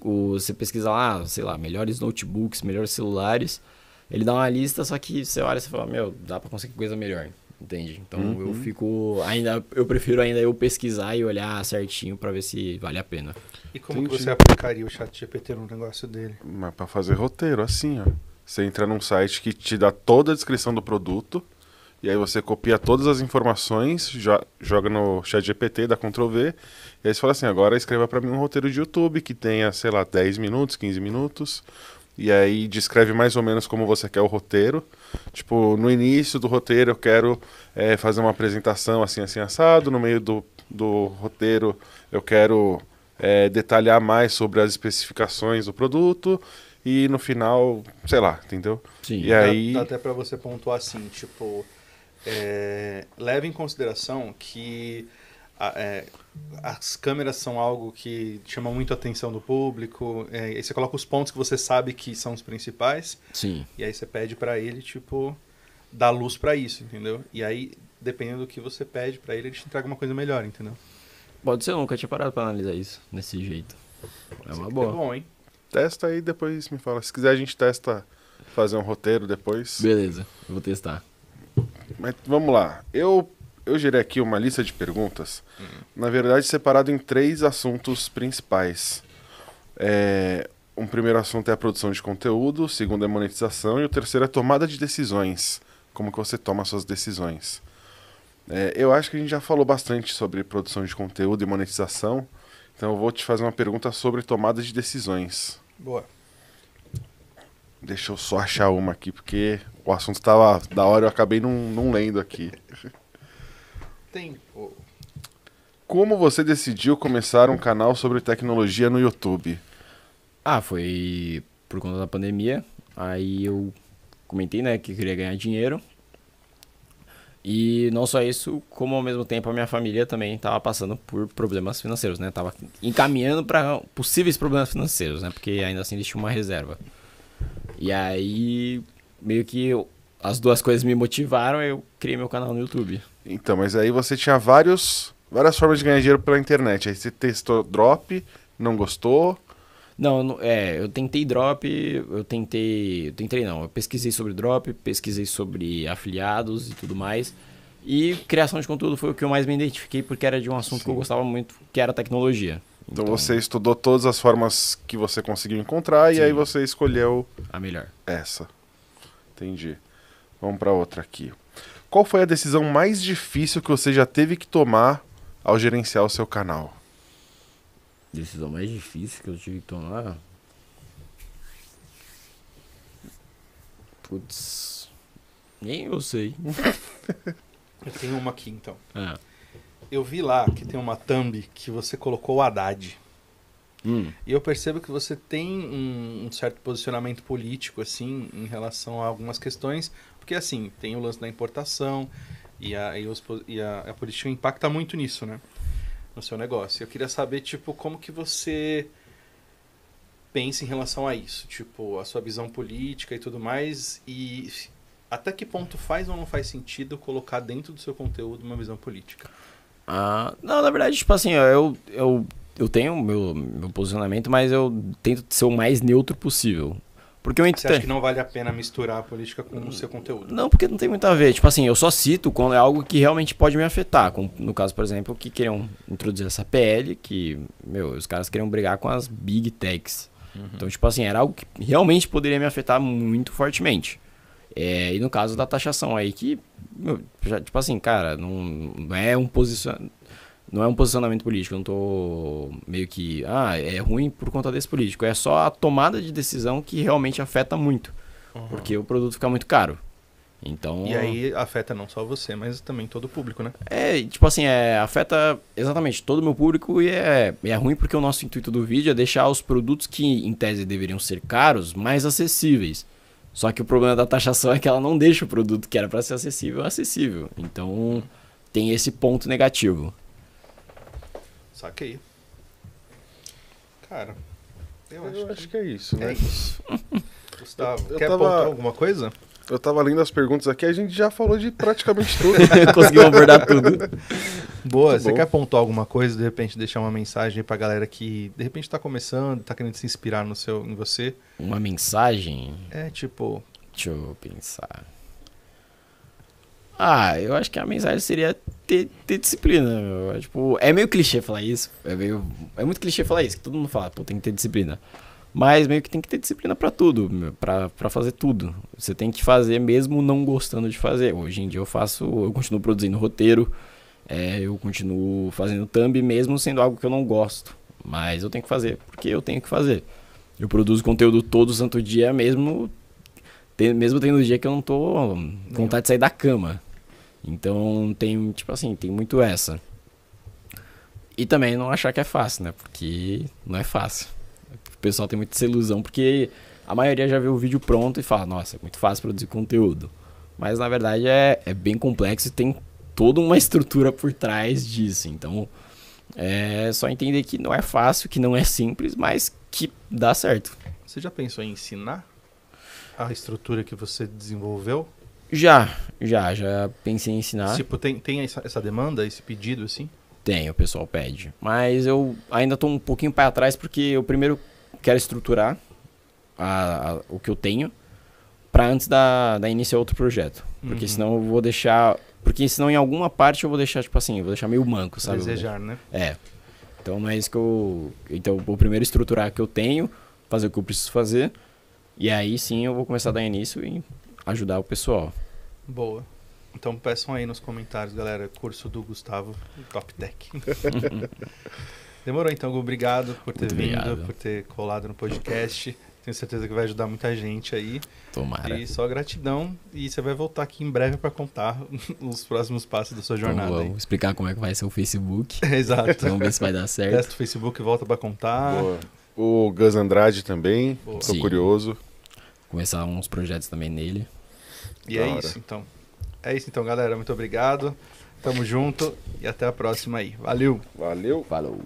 o, você pesquisa lá, sei lá, melhores notebooks, melhores celulares. Ele dá uma lista, só que você olha e fala, meu, dá pra conseguir coisa melhor. Entende? Então uhum. eu fico. Ainda, eu prefiro ainda eu pesquisar e olhar certinho para ver se vale a pena. E como que você aplicaria o chat GPT no negócio dele? Mas pra fazer roteiro, assim, ó. Você entra num site que te dá toda a descrição do produto. E aí você copia todas as informações, joga no chat GPT, dá Ctrl V, e aí você fala assim, agora escreva para mim um roteiro de YouTube que tenha, sei lá, 10 minutos, 15 minutos, e aí descreve mais ou menos como você quer o roteiro. Tipo, no início do roteiro eu quero é, fazer uma apresentação assim, assim, assado. No meio do, do roteiro eu quero é, detalhar mais sobre as especificações do produto. E no final, sei lá, entendeu? Sim. E dá, aí... dá até para você pontuar assim, tipo é, leva em consideração que a, é, as câmeras são algo que chama muito a atenção do público. É, e você coloca os pontos que você sabe que são os principais. Sim. E aí você pede para ele, tipo, dar luz para isso, entendeu? E aí, dependendo do que você pede para ele, ele te entrega uma coisa melhor, entendeu? Pode ser, eu nunca tinha parado pra analisar isso desse jeito. É uma é boa. É bom, hein? Testa aí depois me fala. Se quiser, a gente testa fazer um roteiro depois. Beleza, eu vou testar. Mas vamos lá. Eu, eu gerei aqui uma lista de perguntas, uhum. na verdade, separado em três assuntos principais. É, um primeiro assunto é a produção de conteúdo, o segundo é monetização e o terceiro é tomada de decisões. Como que você toma suas decisões. É, eu acho que a gente já falou bastante sobre produção de conteúdo e monetização, então eu vou te fazer uma pergunta sobre tomada de decisões. Boa. Deixa eu só achar uma aqui, porque o assunto estava da hora, eu acabei não, não lendo aqui. Tempo. Como você decidiu começar um canal sobre tecnologia no YouTube? Ah, foi por conta da pandemia. Aí eu comentei, né, que queria ganhar dinheiro. E não só isso, como ao mesmo tempo a minha família também estava passando por problemas financeiros, né? Tava encaminhando para possíveis problemas financeiros, né? Porque ainda assim eles tinham uma reserva. E aí meio que as duas coisas me motivaram, eu criei meu canal no YouTube. Então, mas aí você tinha vários, várias formas de ganhar dinheiro pela internet. Aí você testou drop, não gostou. Não, é, eu tentei drop, eu tentei. Eu tentei não, eu pesquisei sobre drop, pesquisei sobre afiliados e tudo mais. E criação de conteúdo foi o que eu mais me identifiquei, porque era de um assunto Sim. que eu gostava muito, que era tecnologia. Então, então, você estudou todas as formas que você conseguiu encontrar Sim. e aí você escolheu. A melhor. Essa. Entendi. Vamos para outra aqui. Qual foi a decisão mais difícil que você já teve que tomar ao gerenciar o seu canal? Decisão mais difícil que eu tive que tomar? Putz. Nem eu sei. eu tenho uma aqui então. Ah. Eu vi lá que tem uma thumb que você colocou o Haddad. Hum. E eu percebo que você tem um, um, certo posicionamento político, assim, em relação a algumas questões, porque, assim, tem o lance da importação e a, e, os, e a, a política impacta muito nisso, né? No seu negócio. Eu queria saber, tipo, como que você pensa em relação a isso, tipo, a sua visão política e tudo mais, e até que ponto faz ou não faz sentido colocar dentro do seu conteúdo uma visão política? Ah, não, na verdade, tipo assim, eu, eu eu tenho meu, meu posicionamento, mas eu tento ser o mais neutro possível. Porque eu entendo. Você acha que não vale a pena misturar a política com o seu conteúdo? Não, porque não tem muito a ver. Tipo assim, eu só cito quando é algo que realmente pode me afetar. Como no caso, por exemplo, que queriam introduzir essa PL, que, meu, os caras queriam brigar com as big techs. Uhum. Então, tipo assim, era algo que realmente poderia me afetar muito fortemente. É, e no caso da taxação aí, que, meu, já, tipo assim, cara, não, não é um posicionamento não é um posicionamento político, eu não tô meio que, ah, é ruim por conta desse político. É só a tomada de decisão que realmente afeta muito. Uhum. Porque o produto fica muito caro. Então. E aí afeta não só você, mas também todo o público, né? É, tipo assim, é, afeta exatamente todo o meu público e é, é ruim porque o nosso intuito do vídeo é deixar os produtos que em tese deveriam ser caros mais acessíveis. Só que o problema da taxação é que ela não deixa o produto que era para ser acessível acessível. Então tem esse ponto negativo. Saquei. Cara, eu, eu acho, que... é isso, é né? É isso. Gustavo, eu, eu quer tava... apontar alguma coisa? Eu tava lendo as perguntas aqui, a gente já falou de praticamente tudo. Conseguiu abordar tudo. Boa, Muito você bom. quer apontar alguma coisa, de repente deixar uma mensagem para galera que de repente está começando, está querendo se inspirar no seu, em você? Uma mensagem? É, tipo, deixa eu pensar. Ah, eu acho que a mensagem seria ter, ter disciplina. Meu. É, tipo, é meio clichê falar isso. É, meio, é muito clichê falar isso, que todo mundo fala, pô, tem que ter disciplina. Mas meio que tem que ter disciplina para tudo, para fazer tudo. Você tem que fazer mesmo não gostando de fazer. Hoje em dia eu faço, eu continuo produzindo roteiro, é, eu continuo fazendo thumb mesmo sendo algo que eu não gosto. Mas eu tenho que fazer, porque eu tenho que fazer. Eu produzo conteúdo todo santo dia mesmo, mesmo tendo dia que eu não tô com vontade de sair da cama. Então tem, tipo assim, tem muito essa. E também não achar que é fácil, né? Porque não é fácil. O pessoal tem muita ilusão, porque a maioria já vê o vídeo pronto e fala, nossa, é muito fácil produzir conteúdo. Mas na verdade é, é bem complexo e tem toda uma estrutura por trás disso. Então é só entender que não é fácil, que não é simples, mas que dá certo. Você já pensou em ensinar a estrutura que você desenvolveu já, já, já pensei em ensinar. Tipo, tem, tem essa, essa demanda, esse pedido, assim? Tem, o pessoal pede. Mas eu ainda estou um pouquinho para trás porque eu primeiro quero estruturar a, a, o que eu tenho para antes da, da iniciar outro projeto. Porque uhum. senão eu vou deixar. Porque senão em alguma parte eu vou deixar, tipo assim, eu vou deixar meio manco, sabe? Desejar, né? É. Então não é isso que eu. Então eu vou primeiro estruturar o que eu tenho, fazer o que eu preciso fazer. E aí sim eu vou começar a dar início e ajudar o pessoal. Boa. Então peçam aí nos comentários, galera, curso do Gustavo Top Tech. Demorou então, obrigado por ter vindo, por ter colado no podcast. Tenho certeza que vai ajudar muita gente aí. Tomara. E só gratidão. E você vai voltar aqui em breve para contar os próximos passos da sua então, jornada. Então, vamos explicar como é que vai ser o Facebook. Exato. Então, vamos ver se vai dar certo. Testa o Facebook volta para contar. Boa. O Gus Andrade também. Boa. Tô Sim. curioso. Começar uns projetos também nele. E da é hora. isso, então. É isso, então, galera. Muito obrigado. Tamo junto e até a próxima aí. Valeu. Valeu. Falou.